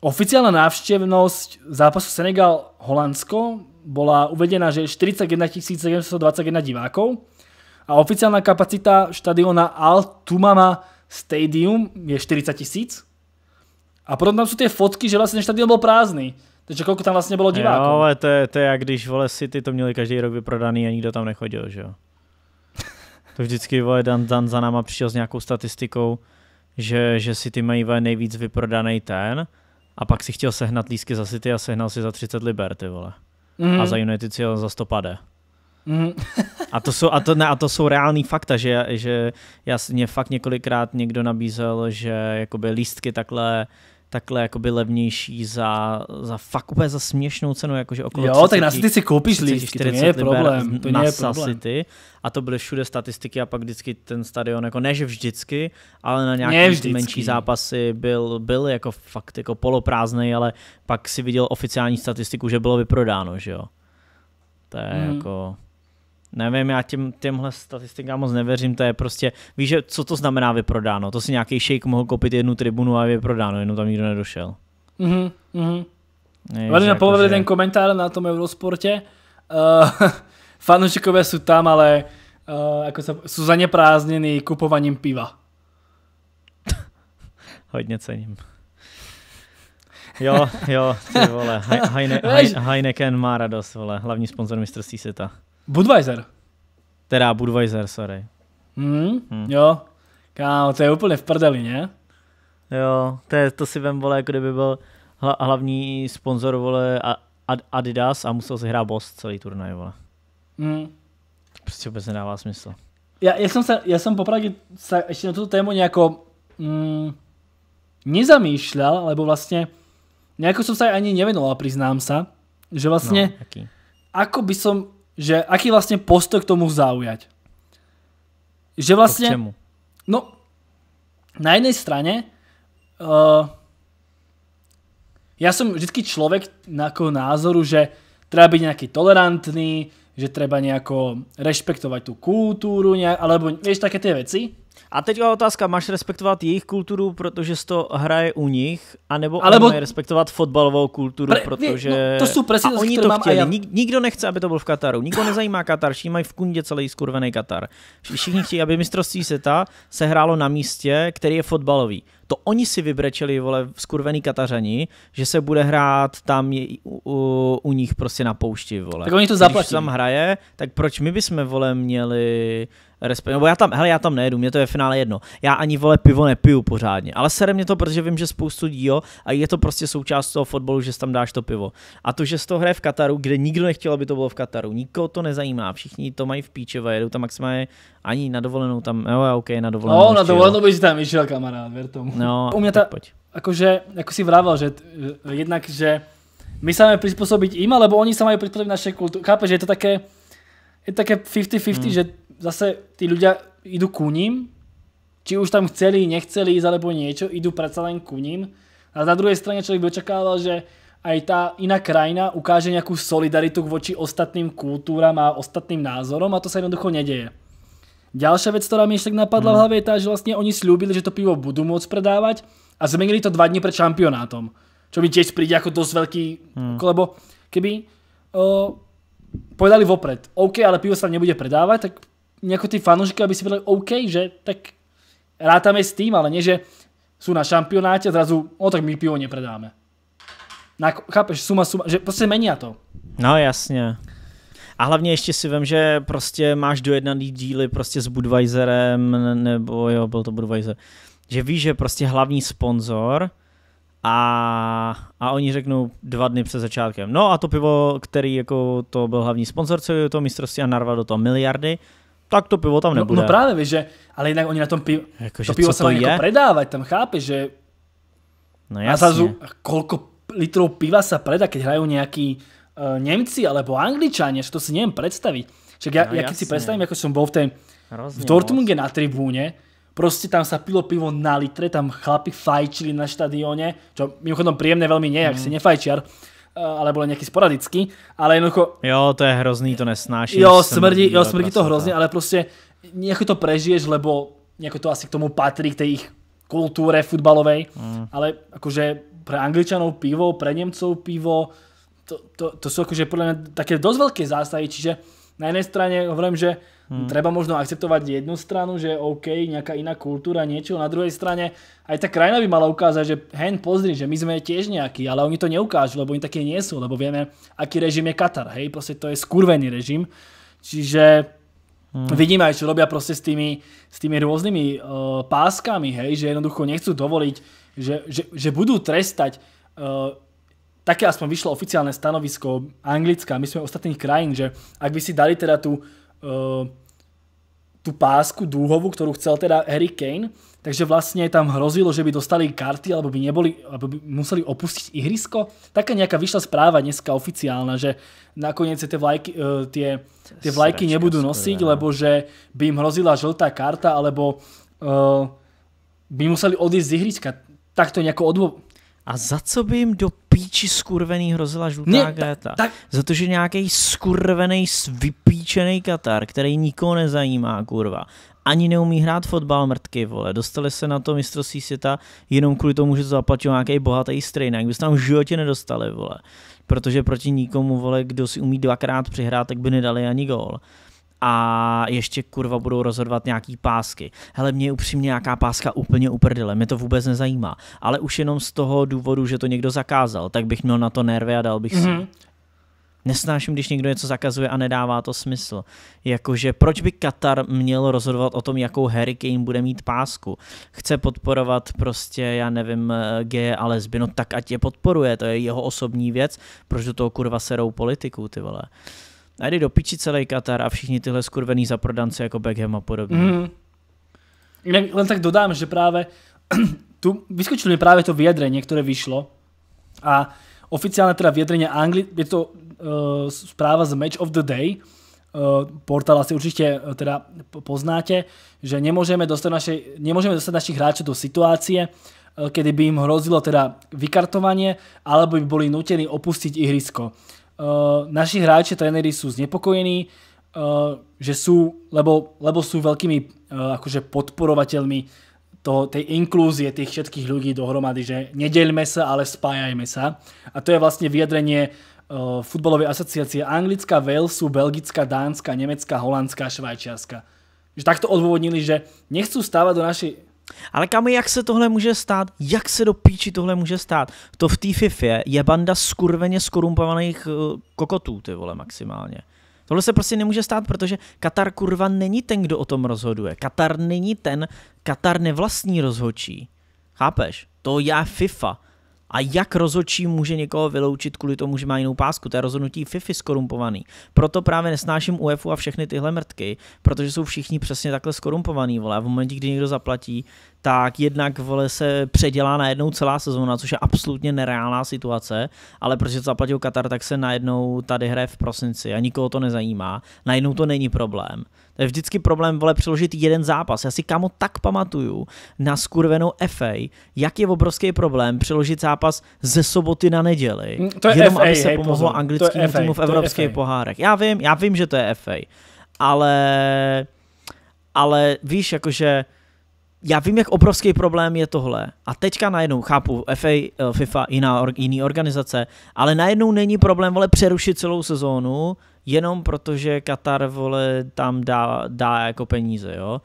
oficiální návštěvnost zápasu Senegal-Holandsko byla uvedena, že 41 721 divákov a oficiální kapacita štadiona Al Tumama Stadium je 40 000. A potom tam jsou ty fotky, že vlastně stadion byl prázdný. Takže kolik tam vlastně bylo diváků. Jo, ale to je, to je jak když vole City to měli každý rok vyprodaný a nikdo tam nechodil, že jo. To vždycky vole Dan, Dan za náma přišel s nějakou statistikou, že, že City mají vole nejvíc vyprodaný ten a pak si chtěl sehnat lísky za City a sehnal si za 30 liber, ty vole. Mm. A za United si za pade. Mm. a, to jsou, a, to, ne, a to jsou reální fakta, že, že já mě fakt několikrát někdo nabízel, že jakoby lístky takhle takhle jakoby levnější za, za fakt úplně za směšnou cenu, jakože okolo Jo, 30, tak na City si koupíš lístky, to je problém. To není je problém. City a to byly všude statistiky a pak vždycky ten stadion, jako ne, že vždycky, ale na nějaké menší zápasy byl, byl jako fakt jako poloprázdný, ale pak si viděl oficiální statistiku, že bylo vyprodáno, že jo. To je hmm. jako nevím, já těm, těmhle statistikám moc nevěřím, to je prostě, víš, že, co to znamená vyprodáno, to si nějaký šejk mohl koupit jednu tribunu a je vyprodáno, jenom tam nikdo nedošel. Mhm, mhm. Velmi napovedl jako, že... ten komentár na tom Eurosportě, eh, uh, fanoušikové jsou tam, ale uh, jako se, jsou zaneprázdněný kupovaním piva. Hodně cením. Jo, jo, ty vole, Heine, Heine, Heineken má radost, vole, hlavní sponzor mistrovství světa. Budweiser. Teda Budweiser, sorry. Hmm? Hmm. Jo, kámo, to je úplně v prdeli, ne? Jo, to, je, to si vem, vole, jako kdyby byl hla, hlavní sponzor, vole, Adidas a musel si hrát boss celý turnaj, vole. Hmm. Prostě vůbec nedává smysl. Já, já jsem se, já jsem popravdě se ještě na tuto tému nějako mm, nezamýšlel, lebo vlastně nějako jsem se ani nevěnoval, přiznám se, že vlastně no, jaký? ako by som že aký vlastně postoj k tomu zaujať. Že vlastně, čemu? No, na jednej straně, uh, eh, já jsem vždycky člověk ako názoru, že treba být nějaký tolerantný, že treba nějako rešpektovat tu kulturu, nějak, alebo víš také ty věci. A teďka otázka, máš respektovat jejich kulturu, protože se to hraje u nich, anebo Alebo... mají respektovat fotbalovou kulturu, Pre, protože no, to jsou přesně a oni to chtěli. Já... Nik, nikdo nechce, aby to byl v Kataru. Nikdo nezajímá Katar, všichni mají v kundě celý skurvený Katar. Všichni chtějí, aby mistrovství světa se hrálo na místě, který je fotbalový. To oni si vybrečeli, vole, skurvený Katařani, že se bude hrát tam je, u, u, u nich prostě na poušti, vole. Tak oni to zaplatí. Když tam hraje, tak proč my bychom, vole, měli Respekt, nebo já tam, hele, já tam nejedu, mě to je finále jedno. Já ani vole pivo nepiju pořádně, ale sere mě to, protože vím, že spoustu dílo a je to prostě součást toho fotbalu, že tam dáš to pivo. A to, že z toho hraje v Kataru, kde nikdo nechtěl, aby to bylo v Kataru, nikoho to nezajímá, všichni to mají v a jedou tam maximálně ani na dovolenou tam, jo, OK, na dovolenou. No, na dovolenou bys tam išel, kamarád, ver tomu. No, U mě ta, pojď. akože, jako si vrával, že jednak, že my se máme přizpůsobit im, alebo oni se mají přizpůsobit naše kultúre. Chápeš, že je to také, je to také 50-50, hmm. že zase tí ľudia idú ku ním, či už tam chceli, nechceli ísť alebo niečo, idú predsa len ku ním. A na druhej strane človek by očakával, že aj tá iná krajina ukáže nejakú solidaritu voči ostatným kultúram a ostatným názorom a to sa jednoducho nedeje. Ďalšia vec, ktorá mi ešte tak napadla hmm. v hlave, je tá, že vlastne oni slúbili, že to pivo budú môcť predávať a zmenili to dva dní pred šampionátom. Čo mi tiež príde ako dosť veľký... Hmm. Lebo keby o, eh, povedali vopred, OK, ale pivo sa nebude predávať, tak nejako tí fanúšiky, aby si vedeli, OK, že tak rátame s tým, ale nie, že sú na šampionáte a zrazu, o tak my pivo nepredáme. Na, chápeš, suma, suma, že prostě menia to. No jasně. A hlavně ještě si vím, že prostě máš dojednaný díly prostě s Budweiserem, nebo jo, byl to Budweiser, že víš, že prostě hlavní sponzor a, a oni řeknou dva dny před začátkem. No a to pivo, který jako to byl hlavní sponzor celého toho mistrovství a narval do toho miliardy, tak to pivo tam no, nebude. No, no právě, víš, že, ale jinak oni na tom pivo, jako, to pivo se mají jako predávat, tam chápeš, že no, jasně. a zazu, kolko litrů piva sa predá, keď hrají nějaký uh, Němci alebo Angličani, že to si nevím představit. Však ja, no, si představím, jako jsem byl v tej, v Dortmunde na tribúne, prostě tam sa pilo pivo na litre, tam chlapi fajčili na štadióne, čo mimochodom príjemné veľmi nie, mm. ak mhm. si nefajčiar, Eh, ale bylo nějaký sporadicky, ale jednoducho... Jo, to je hrozný, to nesnáší. Jo, smrdí, jo, smrdí to hrozně, ale prostě nějak to prežiješ, lebo nejako to asi k tomu patří k té ich kultúre futbalovej, mm. ale akože pre Angličanov pivo, pre Nemcov pivo, to, to, to sú akože podľa mňa také dosť veľké zástavy, čiže na jednej strane hovorím, že hmm. treba možno akceptovať jednu stranu, že je OK, nejaká iná kultúra, niečo, na druhej strane aj tá krajina by mala ukázať, že hen, pozri, že my sme tiež nejakí, ale oni to neukážu, lebo oni také nie sú, lebo vieme, aký režim je Katar, hej, proste to je skurvený režim, čiže Hmm. Vidím aj, čo robia proste s tými, s tými rôznymi uh, eh, páskami, hej, že jednoducho nechcú dovoliť, že, že, že budú trestať eh, také aspoň vyšlo oficiálne stanovisko Anglicka, my sme ostatných krajín, že ak by si dali teda tú, uh, tú pásku dúhovú, ktorú chcel teda Harry Kane, takže vlastne tam hrozilo, že by dostali karty, alebo by, neboli, alebo by museli opustiť ihrisko. Taká nejaká vyšla správa dneska oficiálna, že nakoniec tie vlajky, uh, tie, tie vlajky nebudú nosiť, lebo že by im hrozila žltá karta, alebo uh, by museli odísť z ihriska. Takto nejako odvo a za co by jim do píči skurvený hrozila žlutá Mě, Greta? Ta, ta... Za to, že nějaký skurvený, vypíčený Katar, který nikoho nezajímá, kurva, ani neumí hrát fotbal mrtky, vole. Dostali se na to mistrovství světa jenom kvůli tomu, že to zaplatil nějaký bohatý strejn. jak by se tam v životě nedostali, vole. Protože proti nikomu, vole, kdo si umí dvakrát přihrát, tak by nedali ani gól a ještě kurva budou rozhodovat nějaký pásky. Hele, mě je upřímně nějaká páska úplně uprdele, mě to vůbec nezajímá. Ale už jenom z toho důvodu, že to někdo zakázal, tak bych měl na to nervy a dal bych si. Mm-hmm. Nesnáším, když někdo něco zakazuje a nedává to smysl. Jakože proč by Katar měl rozhodovat o tom, jakou Harry Kane bude mít pásku? Chce podporovat prostě, já nevím, eh, G, a lesby, no tak ať je podporuje, to je jeho osobní věc, proč do toho kurva serou politiku, ty vole. A jde do piči celý Katar a všichni tyhle skurvený zaprodance jako Beckham a podobně. Mm. Len tak dodám, že právě tu vyskočilo mi právě to vyjadrenie, které vyšlo a oficiálne teda vyjadrenie Angli, je to uh, eh, správa z Match of the Day, eh, portál asi určite eh, teda poznáte, že nemôžeme dostať, naše, nemôžeme dostať našich hráčov do situácie, kedy by im hrozilo teda vykartovanie, alebo by boli nutení opustiť ihrisko. Eh, naši hráči, trenery sú znepokojení, eh, že sú, lebo, lebo sú veľkými eh, akože podporovateľmi toho, tej inklúzie tých všetkých ľudí dohromady, že nedeľme sa, ale spájajme sa. A to je vlastne vyjadrenie futbalovej asociácie Anglická, Walesu, Belgická, Dánska, Nemecká, Holandská, Švajčiarska. Že takto odôvodnili, že nechcú stávať do našej ale kam jak se tohle může stát? Jak se do píči tohle může stát? To v té FIFA je banda skurveně skorumpovaných eh, kokotů, ty vole, maximálně. Tohle se prostě nemůže stát, protože Katar kurva není ten, kdo o tom rozhoduje. Katar není ten, Katar nevlastní rozhodčí. Chápeš? To já FIFA. A jak rozhodčí může někoho vyloučit kvůli tomu, že má jinou pásku? To je rozhodnutí FIFA skorumpovaný. Proto právě nesnáším UEFu a všechny tyhle mrtky, protože jsou všichni přesně takhle skorumpovaný, vole. A v momentě, kdy někdo zaplatí, tak jednak, vole, se předělá najednou celá sezóna, což je absolutně nereálná situace, ale protože to zaplatil Katar, tak se najednou tady hraje v prosinci a nikoho to nezajímá. Najednou to není problém. To je vždycky problém, vole, přeložit jeden zápas. Já si kamo tak pamatuju na skurvenou FA, jak je obrovský problém přeložit zápas ze soboty na neděli, mm, to je jenom FA, aby se hej, pomohlo pozor, anglickému týmu v evropských pohárech. Já vím, já vím, že to je FA, ale, ale víš, jakože já vím, jak obrovský problém je tohle. A teďka najednou, chápu, FA, eh, FIFA, jiná, jiný organizace, ale najednou není problém, vole, přerušit celou sezónu, jenom protože Katar, vole, tam dá, dá jako peníze, jo.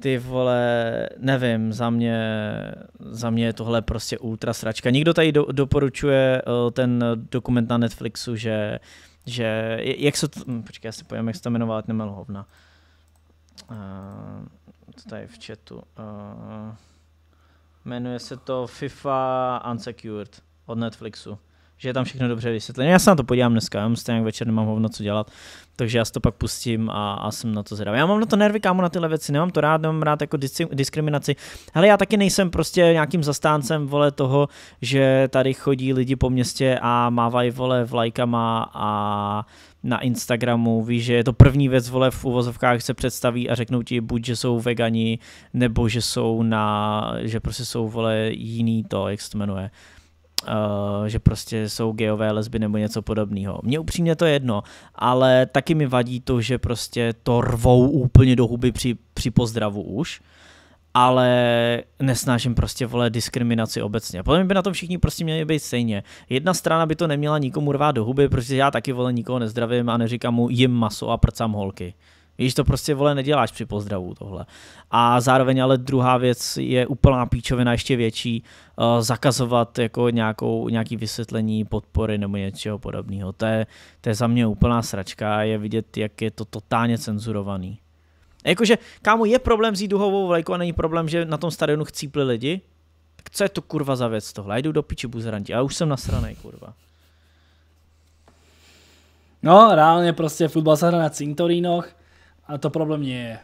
Ty vole, nevím, za mě, za mě je tohle prostě ultra sračka. Nikdo tady do, doporučuje eh, ten dokument na Netflixu, že, že jak se to, hm, počkej, já si povím, jak se to jmenoval, nemel hovna. Uh, to tady v chatu. Uh, jmenuje se to FIFA Unsecured od Netflixu že je tam všechno dobře vysvětlené. Já se na to podívám dneska, já stejně večer nemám hovno co dělat, takže já si to pak pustím a, a jsem na to zhrávý. Já mám na to nervy, kámo, na tyhle věci, nemám to rád, nemám rád jako dis- diskriminaci. Hele, já taky nejsem prostě nějakým zastáncem, vole, toho, že tady chodí lidi po městě a mávají, vole, vlajkama a na Instagramu, víš, že je to první věc, vole, v uvozovkách se představí a řeknou ti buď, že jsou vegani, nebo že jsou na, že prostě jsou, vole, jiný to, jak se to jmenuje Eh, že prostě jsou geové lesby nebo něco podobného. Mně upřímně to jedno, ale taky mi vadí to, že prostě to rvou úplně do huby při, při pozdravu už ale nesnážím prostě vole diskriminaci obecně. Podle mě by na tom všichni prostě měli být stejně. Jedna strana by to neměla nikomu rvát do huby, protože já taky vole nikoho nezdravím a neříkám mu jim maso a prcám holky. Víš, to prostě vole neděláš při pozdravu tohle. A zároveň ale druhá věc je úplná píčovina ještě větší, uh, zakazovat jako nějakou, nějaký vysvětlení podpory nebo něčeho podobného. To je, to je za mě úplná sračka, je vidět, jak je to totálně cenzurovaný. Jakože, kámo, je problém s duhovou vlajku a není problém, že na tom stadionu chcípli lidi? Tak co je to kurva za věc tohle? Já jdu do piči buzranti, A už jsem nasraný, kurva. No, reálně prostě fotbal se hraje na cintorínoch, a to problém nie je.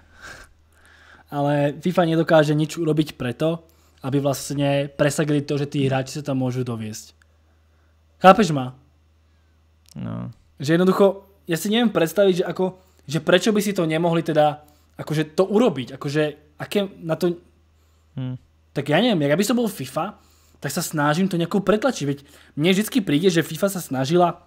Ale FIFA nedokáže nič urobiť preto, aby vlastne presagili to, že tí hráči sa tam môžu doviesť. Chápeš ma? No. Že jednoducho, ja si neviem predstaviť, že, ako, že prečo by si to nemohli teda akože to urobiť, akože aké na to... Hmm. Tak ja neviem, ak by som bol FIFA, tak sa snažím to nejakou pretlačiť. Veď mne vždy príde, že FIFA sa snažila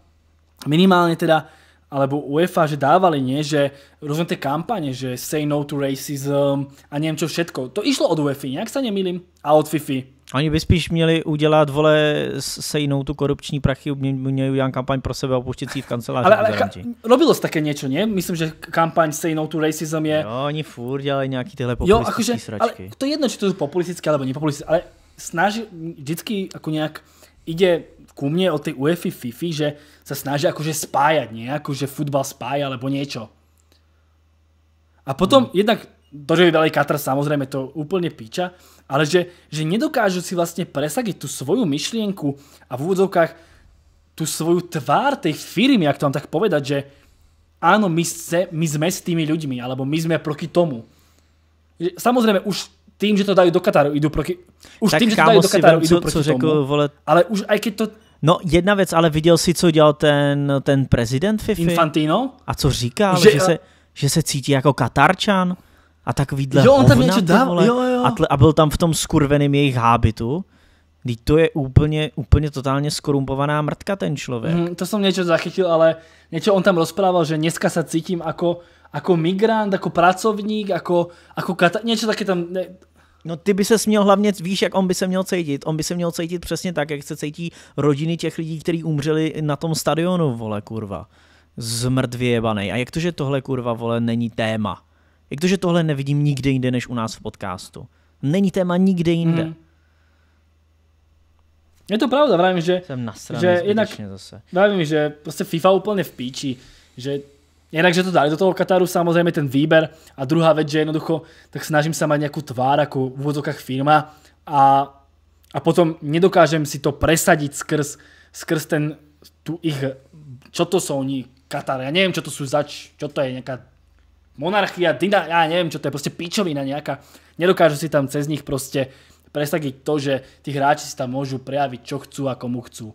minimálne teda alebo UEFA, že dávali, nie, že rozumiem tie kampane, že say no to racism a neviem čo všetko. To išlo od UEFA, nejak sa nemýlim, a od FIFA. Oni by spíš měli udělat, vole, sejnou tu korupční prachy, měli udělat kampaň pro sebe a opuštět si v kanceláři. Ale, ale ka- robilo se také něco, ne? Myslím, že kampaň sejnou tu racism je... Jo, oni furt dělají nějaký tyhle populistické jo, akože, sračky. Ale to je jedno, či to jsou populistické, alebo nepopulistické, ale snaží vždycky jako nějak ide ku mne o tej UEFI FIFI, že sa snažia akože spájať nie? Akože futbal spája alebo niečo. A potom hmm. jednak to, že vybrali Katar, samozrejme to úplne píča, ale že, že nedokážu si vlastne presadiť tú svoju myšlienku a v úvodzovkách tú svoju tvár tej firmy, ak to mám tak povedať, že áno, my, se, my sme s tými ľuďmi, alebo my sme proti tomu. Samozrejme, už tým, že to dajú do Kataru, idú proti... Už tak tým, že to dajú do Kataru, idú proti co, co tomu. Řekl, vole... Ale už aj keď to No jedna věc, ale viděl jsi, co dělal ten, ten prezident FIFA? Infantino? A co říkal, že, že, se, že se cítí jako katarčan? A tak vidle jo, on tam něco dal, jo, jo. A, tle, a, byl tam v tom skurveném jejich hábitu. Teď to je úplně, úplně totálně skorumpovaná mrtka ten člověk. Mm, to jsem něco zachytil, ale něco on tam rozprával, že dneska se cítím jako, jako migrant, jako pracovník, jako, jako kata, něco taky tam, ne, No ty by se měl hlavně, víš, jak on by se měl cítit. On by se měl cítit přesně tak, jak se cítí rodiny těch lidí, kteří umřeli na tom stadionu, vole, kurva. Zmrdvěbanej. A jak to, že tohle, kurva, vole, není téma? Jak to, že tohle nevidím nikde jinde, než u nás v podcastu? Není téma nikde jinde. Hmm. Je to pravda, vravím, že... Jsem nasraný že jednak, zase. Vravím, že prostě FIFA úplně v píči, že Inak, že to dali do toho Kataru samozrejme ten výber a druhá vec, že jednoducho tak snažím sa mať nejakú tvár ako v úvodzokách firma a, a potom nedokážem si to presadiť skrz, skrz ten, tu ich, čo to sú oni, Katar, ja neviem, čo to sú zač, čo to je nejaká monarchia, dyna, ja neviem, čo to je, proste pičovina nejaká. Nedokážu si tam cez nich proste presadiť to, že tí hráči si tam môžu prejaviť, čo chcú a komu chcú.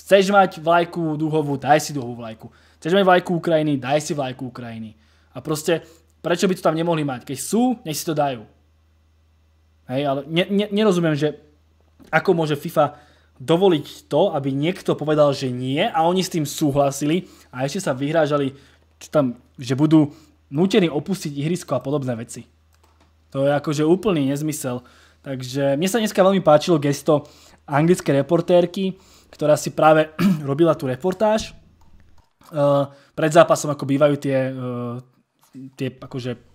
Chceš mať vlajku duhovú, daj si duhovú vlajku Chceš mať vlajku Ukrajiny, daj si vlajku Ukrajiny. A proste, prečo by to tam nemohli mať? Keď sú, nech si to dajú. Hej, ale ne, ne, nerozumiem, že ako môže FIFA dovoliť to, aby niekto povedal, že nie a oni s tým súhlasili a ešte sa vyhrážali, čo tam, že budú nutení opustiť ihrisko a podobné veci. To je akože úplný nezmysel. Takže mne sa dneska veľmi páčilo gesto anglické reportérky, ktorá si práve robila tú reportáž uh, pred zápasom, ako bývajú tie, uh, tie akože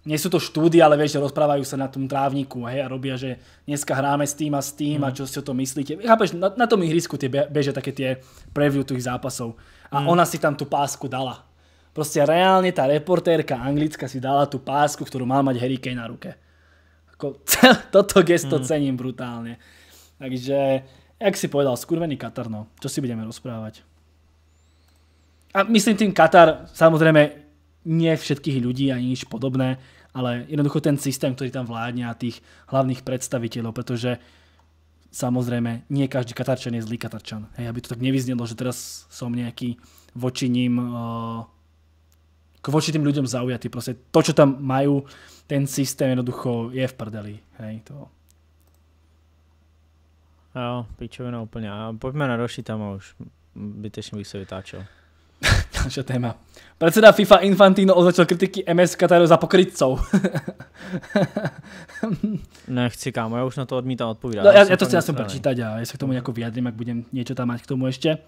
nie sú to štúdy, ale vieš, že rozprávajú sa na tom trávniku hej, a robia, že dneska hráme s tým a s tým mm. a mhm. čo si o tom myslíte. Chápeš, na, na tom ihrisku tie bežia také tie preview tých zápasov. A mm. ona si tam tú pásku dala. Proste reálne tá reportérka anglická si dala tú pásku, ktorú mal mať Harry Kane na ruke. Ako, toto gesto mm. cením brutálne. Takže, jak si povedal, skurvený Katar, no. Čo si budeme rozprávať? a myslím tým Katar, samozrejme nie všetkých ľudí ani nič podobné, ale jednoducho ten systém, ktorý tam vládne a tých hlavných predstaviteľov, pretože samozrejme nie každý Katarčan je zlý Katarčan. Hej, aby to tak nevyznelo, že teraz som nejaký voči ním eh, k voči tým ľuďom zaujatý. Proste to, čo tam majú, ten systém jednoducho je v prdeli. Hej, to... Jo, pičovina úplně. A pojďme na Roši tam už. Bytečne bych se vytáčel. Ďalšia téma. Predseda FIFA Infantino označil kritiky MS Kataru za pokrytcov. Nechci, kámo, já už na to odmítám odpovídat. No, já, já to chci asi prečítať a já se k tomu nějak vyjadrím, jak budem něco tam mať k tomu ještě.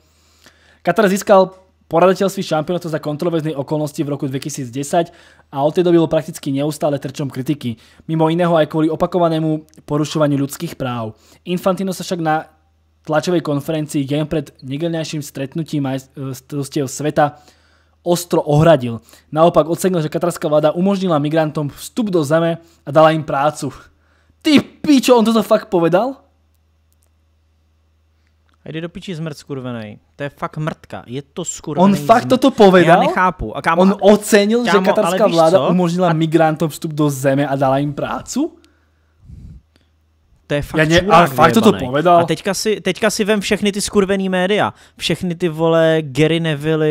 Katar získal poradatelství šampionátu za kontroverzní okolnosti v roku 2010 a od té doby byl prakticky neustále trčom kritiky, mimo iného aj kvůli opakovanému porušovaniu ľudských práv. Infantino sa však na tlačovej konferencii deň pred nedelňajším stretnutím majstrovstiev e, sveta ostro ohradil. Naopak ocenil, že katarská vláda umožnila migrantom vstup do zeme a dala im prácu. Ty pičo, on toto fakt povedal? A jde do piči zmrt skurvenej. To je fakt mrtka. Je to skurvený. On fakt zmrt. toto povedal? Já nechápu. A kámo, On ocenil, kámo, že katarská vláda co? umožnila a... migrantům vstup do zeme a dala jim prácu? to je fakt Já ně, čurák, ale fakt to, to povedal. A teďka si, teďka si vem všechny ty skurvený média. Všechny ty vole Gary Neville,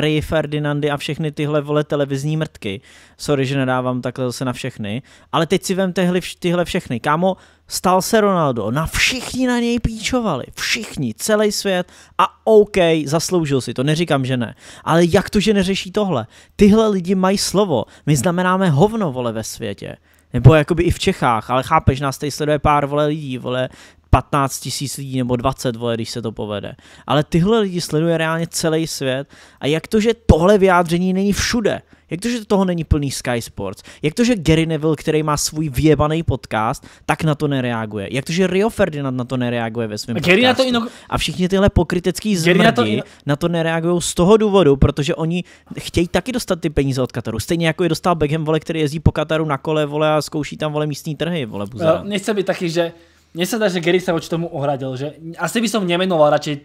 Ray Ferdinandy a všechny tyhle vole televizní mrtky. Sorry, že nedávám takhle zase na všechny. Ale teď si vem tyhle, tyhle všechny. Kámo, stal se Ronaldo, na všichni na něj píčovali, všichni, celý svět a OK, zasloužil si to, neříkám, že ne. Ale jak to, že neřeší tohle? Tyhle lidi mají slovo, my znamenáme hovno, vole, ve světě. Nebo jakoby i v Čechách, ale chápeš, nás tady sleduje pár vole lidí, vole 15 tisíc lidí nebo 20, vole, když se to povede. Ale tyhle lidi sleduje reálně celý svět a jak to, že tohle vyjádření není všude? Jak to, že toho není plný Sky Sports? Jak to, že Gary Neville, který má svůj vyjebaný podcast, tak na to nereaguje? Jak to, že Rio Ferdinand na to nereaguje ve svém Gary podcastu? Na to ino... A všichni tyhle pokrytecký zmrdi na to, ino... to nereagují z toho důvodu, protože oni chtějí taky dostat ty peníze od Kataru. Stejně jako je dostal Beckham, vole, který jezdí po Kataru na kole, vole, a zkouší tam, vole, místní trhy, vole, no, buzera. No, nechce být taky, že... Mne se dá, že Gary se oči tomu ohradil, že asi by som nemenoval radši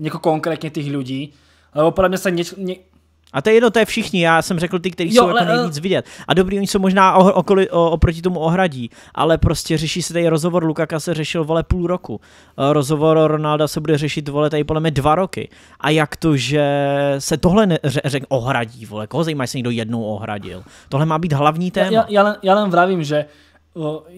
uh, konkrétně těch lidí, ale lebo podľa mňa sa nieč, a to je jedno, to je všichni, já jsem řekl ty, kteří jsou jako ale, jako nejvíc eh, vidět. A dobrý, oni jsou možná o, okoli, o, oproti tomu ohradí, ale prostě řeší se tady rozhovor, Lukaka se řešil vole půl roku. Eh, rozhovor Ronalda se bude řešit vole tady podle mě dva roky. A jak to, že se tohle řekl ohradí, vole, koho zajímá, jestli někdo jednou ohradil. Tohle má být hlavní téma. Já, já, len, já len vravím, že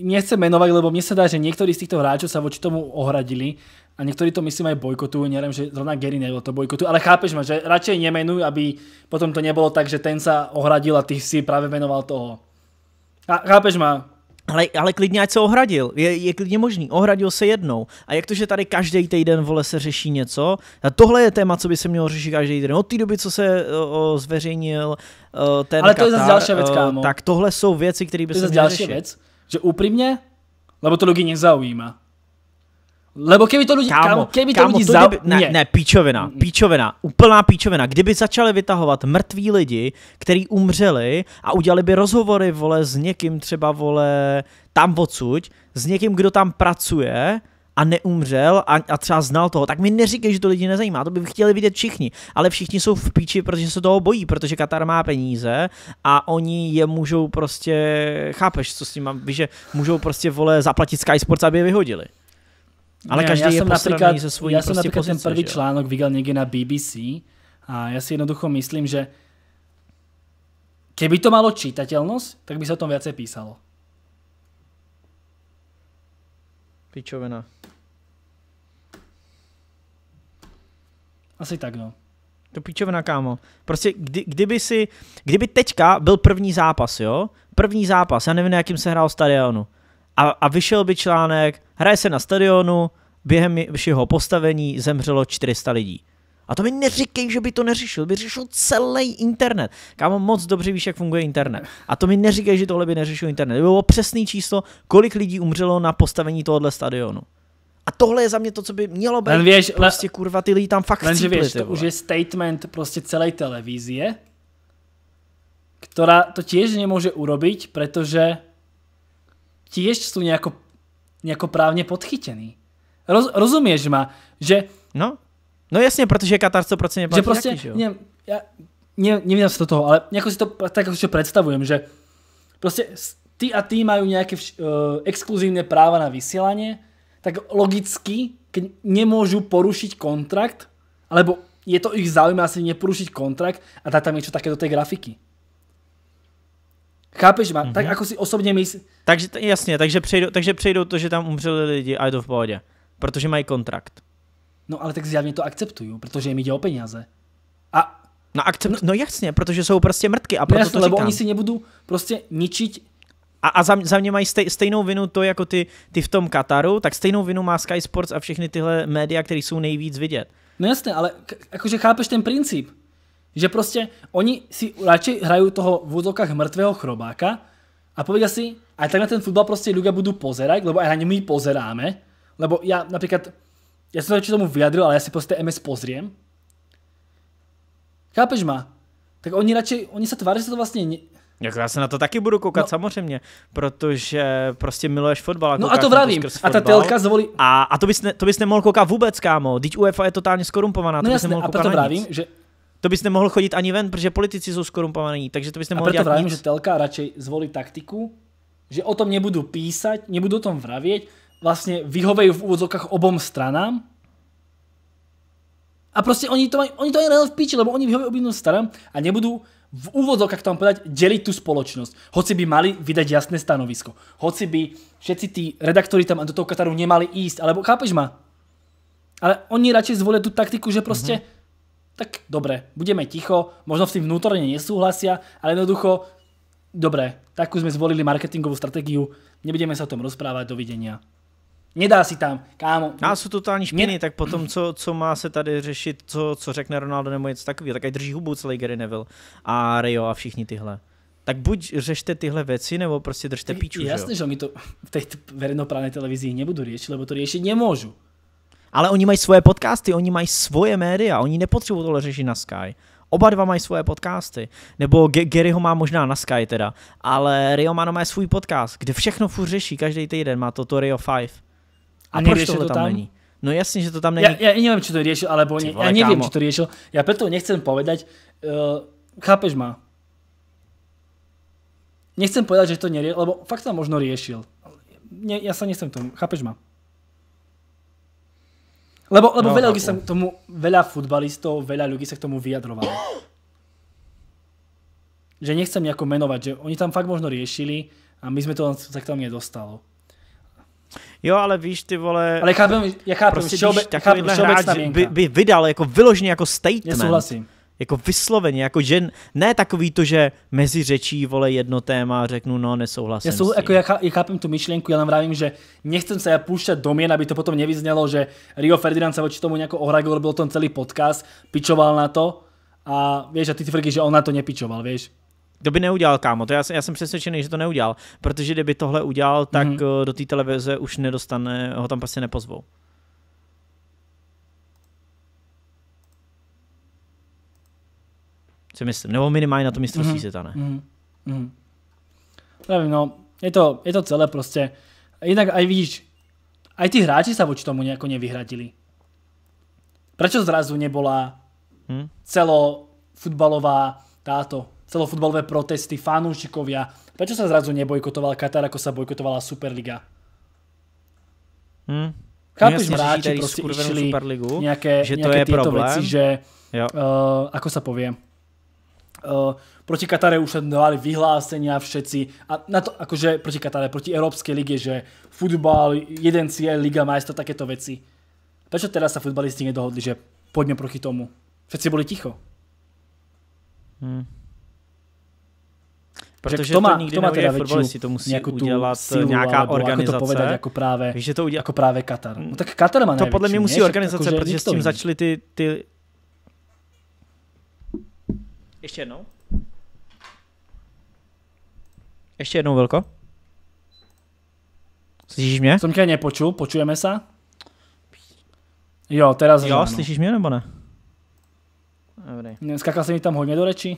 nechcem menovať, lebo mne sa dá, že niektorí z týchto hráčov sa voči tomu ohradili, a niektorí to myslím aj bojkotujú, neviem, že zrovna Gary Neville to bojkotujú, ale chápeš ma, že radšej nemenuj, aby potom to nebolo tak, že ten sa ohradil a ty si práve venoval toho. A chápeš ma, ale, ale klidně, ať se ohradil. Je, je klidně možný. Ohradil se jednou. A jak to, že tady každý týden vole se řeší něco? A tohle je téma, co by se mělo řešit každý týden. Od té doby, co se o, zveřejnil o, ten Ale to Katar, je zase další věc, kámo. Tak tohle jsou věci, které by to se měly řešit. další věc, že upřímně, lebo to lidi nezaujíma. Lebo keby to lidi, kámo, kámo, keby kámo, to lidi to za... kdyby, ne, ne, píčovina, píčovina, úplná píčovina. Kdyby začali vytahovat mrtví lidi, kteří umřeli a udělali by rozhovory, vole, s někým třeba, vole, tam odsuť, s někým, kdo tam pracuje, a neumřel a, a třeba znal toho, tak mi neříkej, že to lidi nezajímá, to by chtěli vidět všichni, ale všichni jsou v píči, protože se toho bojí, protože Katar má peníze a oni je můžou prostě, chápeš, co s tím mám, že můžou prostě, vole, zaplatit Sky Sports, aby je vyhodili. Ale ne, každý já je jsem napríklad, so svojí Já jsem prostě napríklad ten prvý článok viděl někde na BBC a já si jednoducho myslím, že keby to malo čítatelnost, tak by se o tom více písalo. Pičovina. Asi tak, no. To pičovina, kámo. Prostě kdy, kdyby si, kdyby teďka byl první zápas, jo? První zápas, já nevím, na jakým se hrál stadionu a, a vyšel by článek, hraje se na stadionu, během jeho postavení zemřelo 400 lidí. A to mi neříkej, že by to neřešil, by řešil celý internet. Kámo, moc dobře víš, jak funguje internet. A to mi neříkej, že tohle by neřešil internet. bylo přesné číslo, kolik lidí umřelo na postavení tohohle stadionu. A tohle je za mě to, co by mělo být. Věž, prostě le... kurva, ty lidi tam fakt Len, cítli, vieš, to už je statement prostě celé televízie, která to tiež nemůže urobiť, protože tiež sú nejako, nejako právne podchytení. Roz, rozumieš ma, že... No, no jasne, pretože Katar 100% neplatí. Že proste, taký, ne, ja ne, sa do toho, ale nejako si to tak si predstavujem, že proste ty a ty majú nejaké uh, exkluzívne práva na vysielanie, tak logicky, keď nemôžu porušiť kontrakt, alebo je to ich záujem asi neporušiť kontrakt a dať tam niečo také do tej grafiky. Chápeš ma? Mm-hmm. Tak jako si osobně myslím. Takže jasně, takže přejdou, takže přejdou to, že tam umřeli lidi a je to v pohodě. Protože mají kontrakt. No ale tak zjavně to akceptuju. protože jim jde o peníze. A No, akcept, no, no jasně, protože jsou prostě mrtky a no proto no jasně, to lebo říkám. oni si nebudou prostě ničit a, a za, za mě mají stej, stejnou vinu to, jako ty, ty v tom Kataru, tak stejnou vinu má Sky Sports a všechny tyhle média, které jsou nejvíc vidět. No jasně, ale jakože chápeš ten princip. Že prostě oni si radšej hrajú toho v úzokách mŕtvého chrobáka a povedia si, aj tak na ten futbal prostě ľudia budú pozerať, lebo aj na ňu my pozeráme. Lebo ja napríklad, ja som to či tomu vyjadril, ale ja si prostě MS pozriem. Chápeš ma? Tak oni radšej, oni sa tvárajú, že to vlastně Jako já se na to taky budu koukat no. samozřejmě, protože prostě miluješ fotbal. A no a to vravím. a ta telka zvolí. A, a to, bys ne, to bys nemohl koukat vůbec, kámo. Teď UEFA je totálně skorumpovaná. No to jasné, a proto vravím, že to bys nemohl chodit ani ven, protože politici jsou skorumpovaní, takže to bys nemohl a proto dělat vravím, nic. že telka radšej zvolí taktiku, že o tom nebudu písať, nebudu o tom vravět, vlastně vyhovejí v úvodzokách obom stranám, a prostě oni to, mají, oni to mají v píči, lebo oni vyhovejí obidnú stranám a nebudu v úvodzokách tam to dělit tu deliť spoločnosť. Hoci by mali vydať jasné stanovisko. Hoci by všetci tí redaktori tam do toho Kataru nemali ísť. Alebo chápeš ma? Ale oni radšej zvolia tú taktiku, že prostě mm -hmm tak dobre, budeme ticho, možno s tým vnútorne nesúhlasia, ale jednoducho, dobre, takú sme zvolili marketingovú stratégiu, nebudeme sa o tom rozprávať, dovidenia. Nedá si tam, kámo. A jsou totální špiny, Mě... tak potom, co, co má se tady řešit, co, co řekne Ronaldo nebo něco takového, tak ať drží hubu celý Gary Neville a Rio a všichni tyhle. Tak buď řešte tyhle věci, nebo prostě držte píču. Jasně, že, že oni to v té veřejnoprávné televizi nebudu řešit, lebo to řešit nemůžu. Ale oni mají svoje podcasty, oni mají svoje média, oni nepotřebují tohle řešit na Sky. Oba dva mají svoje podcasty. Nebo Gary ho má možná na Sky teda. Ale Rio Mano má svůj podcast, kde všechno furt řeší, každý týden má to, to Rio 5. A, a proč tohle to tam, tam není? No jasně, že to tam není. Já já nevím, či to řešil, alebo nie. já nevím, či to řešil. Já proto nechcem povedať, uh, chápeš ma. Nechcem povedať, že to neriešil, lebo fakt to možno riešil. Ne, ja sa nechcem tomu, chápeš ma. Lebo, lebo no, veľa ľudí sa k tomu, veľa futbalistov, veľa ľudí sa k tomu vyjadrovalo. že nechcem nejako menovať, že oni tam fakt možno riešili a my sme to tak tam nedostalo. Jo, ale víš, ty vole... Ale chápem, já chápem, prostě, všeobe, chápem všeobecná hráč by, by vydal jako vyložený jako statement. Nesúhlasím. Jako vysloveně, jako že ne takový to, že mezi řečí vole jedno téma a řeknu no nesouhlasím. Já, sou, jako já, já chápem tu myšlenku, já nám vravím, že nechcem se já púšťať do aby to potom nevyznělo, že Rio Ferdinand se oči tomu nejako ohradil, byl ten celý podcast, pičoval na to a víš, a ty tvrdíš, že on na to nepičoval, víš? To by neudělal, kámo, to já, já jsem přesvědčený, že to neudělal, protože kdyby tohle udělal, tak mm-hmm. do té televize už nedostane, ho tam prostě nepozvou. si myslím. Nebo minimálně na to mistrovství mm-hmm. světa, ne? Mm-hmm. Nevím, no, je to, je to celé prostě. Jednak aj vidíš, aj ty hráči se voči tomu nějak nevyhradili. Proč zrazu nebola hmm? celofutbalová táto, celofutbalové protesty, fanúšikovia? Prečo sa zrazu nebojkotoval Katar, ako sa bojkotovala Superliga? Hmm? že hráči proste išli Nějaké nejaké, že to je tieto problém? veci, že jo. Uh, ako sa povie, Uh, proti Katare už sa dávali vyhlásenia všetci a na to akože proti Katare, proti Európskej lige, že futbal, jeden cieľ, Liga majstra, takéto veci. Prečo teraz sa futbalisti nedohodli, že poďme proti tomu? Všetci boli ticho. Hmm. Protože to má, to nikdy kdo má teda většinu, to musí nějakou udělat eh, sílu, nějaká organizace. Jako to povedať, jako právě, Víš, že to udělá... jako právě Katar. No tak Katar má To podle mě musí organizace, protože s tím začaly ty, ty ještě jednou. Ještě jednou, Velko. Slyšíš mě? Jsem tě nepočul, počujeme se? Jo, teraz Jo, ano. slyšíš mě nebo ne? Dobrý. Skakal se mi tam hodně do rečí.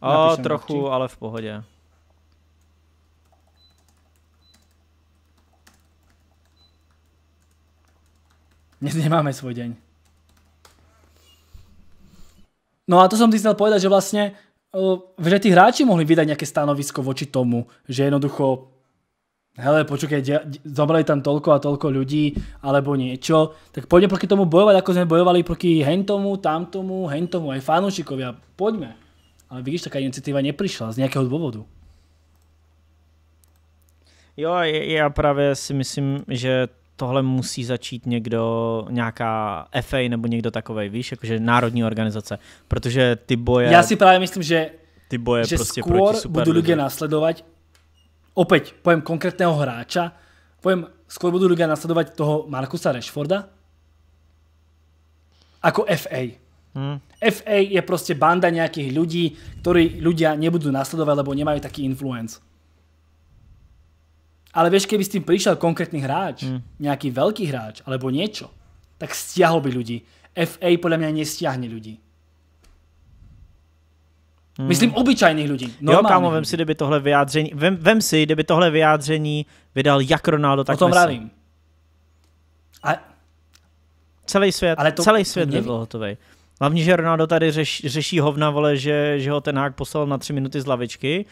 O, trochu, rečí. ale v pohodě. Dnes nemáme svůj den. No a to som ti chcel povedať, že vlastne že tí hráči mohli vydať nejaké stanovisko voči tomu, že jednoducho hele, počúkaj, zobrali tam toľko a toľko ľudí, alebo niečo, tak poďme proti tomu bojovať, ako sme bojovali proti hentomu, tamtomu, hentomu, aj fanúšikovia, poďme. Ale vidíš, taká iniciatíva neprišla z nejakého dôvodu. Jo, já právě si myslím, že tohle musí začít někdo, nějaká FA nebo někdo takový víš, jakože národní organizace, protože ty boje... Já si právě myslím, že ty boje že prostě skôr proti lidé budú Opět nasledovať, opäť hráča, pojem, skôr budu lidé následovat toho Markusa Rashforda ako FA. Hmm. FA je prostě banda nějakých lidí, ktorí ľudia nebudú nasledovať, lebo nemajú taký influence. Ale vieš, keby s tým prišiel konkrétny hráč, mm. nejaký veľký hráč, alebo niečo, tak stiahol by ľudí. FA podľa mňa nestiahne ľudí. Hmm. Myslím obyčajných lidí. Jo, kámo, vem si, kdyby tohle vyjádření, vem, vem si, kdyby tohle vyjádření vydal jak Ronaldo, tak O tom A... Celý svět, Ale to celý svět by byl hotový. Hlavně, že Ronaldo tady řeší hovna, vole, že, že ho ten hák poslal na tři minuty z lavičky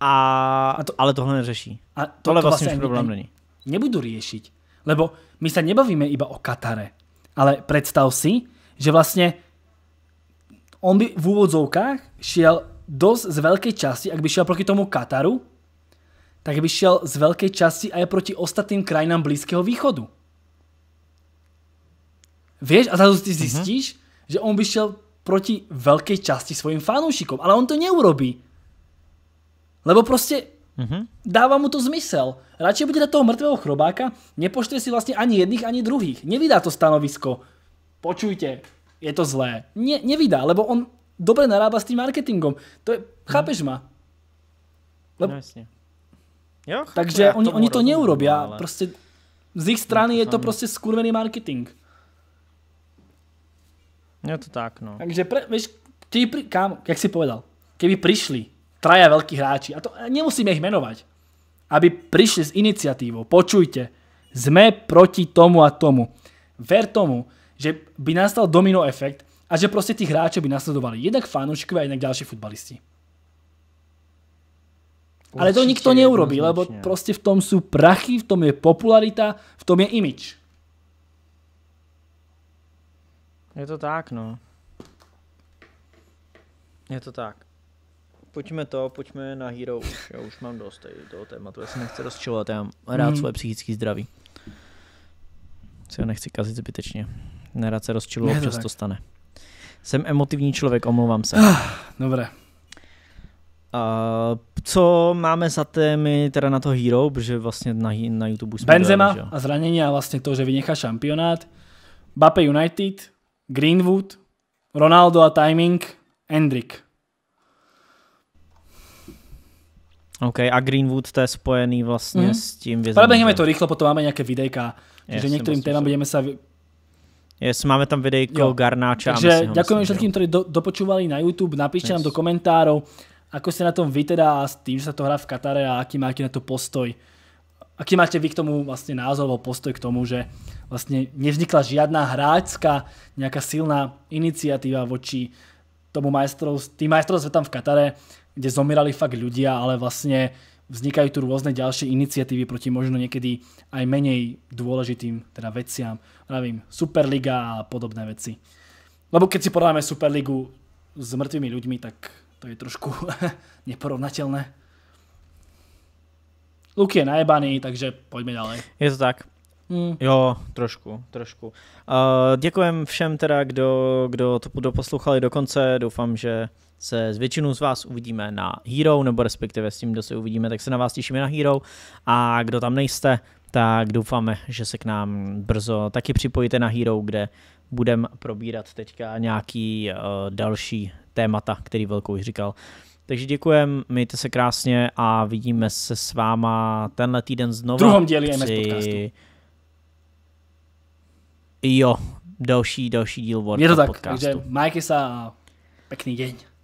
a, a to, ale tohle neřeší. A to, tohle to vlastně, vlastně problém není. Nebudu riešiť, lebo my se nebavíme iba o Katare, ale představ si, že vlastně on by v úvodzovkách šel dost z velké části, ak by šel proti tomu Kataru, tak by šel z velké části a je proti ostatným krajinám blízkého východu. Víš, a zase ty mhm. zjistíš, uh -huh. že on by šel proti velké části svojim fanoušikům, ale on to neurobí, Lebo prostě mm-hmm. dává mu to zmysel. Radši bude dát toho mrtvého chrobáka, nepošle si vlastně ani jedných, ani druhých. Nevydá to stanovisko. Počujte, je to zlé. Ne, nevydá, lebo on dobře narába s tím marketingom. To je, mhm. chápeš ma? Lebo... No, jasně. Jo, chápu, Takže oni, oni to neurobí ale... prostě z jejich strany no, je to prostě skurvený marketing. No, je to tak, no. Takže, pre, víš, keby, pri, kámo, jak si povedal, keby přišli traja veľkí hráči, a to nemusíme ich menovať, aby prišli s iniciatívou. Počujte, sme proti tomu a tomu. Ver tomu, že by nastal domino efekt a že proste tí hráči by nasledovali jednak fanúšikov a jednak ďalší futbalisti. Určite, Ale to nikto neurobí, lebo proste v tom sú prachy, v tom je popularita, v tom je imič. Je to tak, no. Je to tak pojďme to, pojďme na Hero už, já už mám dost tady toho tématu, já se nechci rozčilovat, já mám rád mm. svoje psychické zdraví. Co já nechci kazit zbytečně. Nerad se rozčiluju, občas to, tak. to stane. Jsem emotivní člověk, omlouvám se. Ah, dobré. A co máme za témy teda na to Hero, protože vlastně na, na YouTube jsme Benzema dali, a zranění a vlastně to, že vynechá šampionát. Bape United, Greenwood, Ronaldo a timing, Hendrik. OK, a Greenwood to je spojený vlastně mm. s tím vězením. Prebehneme to rychle, potom máme nějaké videjka. že yes, některým témam budeme sa... Yes, máme tam videjko jo. Garnáča. Takže děkujeme všetkým, kteří do, dopočúvali na YouTube. Napíšte yes. nám do komentárov, ako se na tom vy teda s tým, že sa to hrá v Katare a aký máte na to postoj. Aký máte vy k tomu vlastne názor alebo postoj k tomu, že vlastne nevznikla žiadna hráčská nejaká silná iniciatíva voči tomu majstrov, tým majstrov sveta v Katare kde zomierali fakt ľudia, ale vlastne vznikajú tu rôzne ďalšie iniciatívy proti možno niekedy aj menej dôležitým teda veciam. Pravím, Superliga a podobné veci. Lebo keď si porovnáme Superligu s mŕtvými ľuďmi, tak to je trošku neporovnateľné. Luky je najebaný, takže pojďme ďalej. Je to tak. Hmm. Jo, trošku, trošku. Uh, děkujem všem teda, kdo, kdo to doposlouchali do konce. Doufám, že se s většinou z vás uvidíme na Hero, nebo respektive s tím, kdo se uvidíme, tak se na vás těšíme na Hero. A kdo tam nejste, tak doufáme, že se k nám brzo taky připojíte na Hero, kde budeme probírat teďka nějaký uh, další témata, který Velkou už říkal. Takže děkujem, mějte se krásně a vidíme se s váma tenhle týden znovu. V druhém díle při... MS podcastu. Jo, další, další díl Warcraft Je to tak, podcastu. takže majky se a pekný den.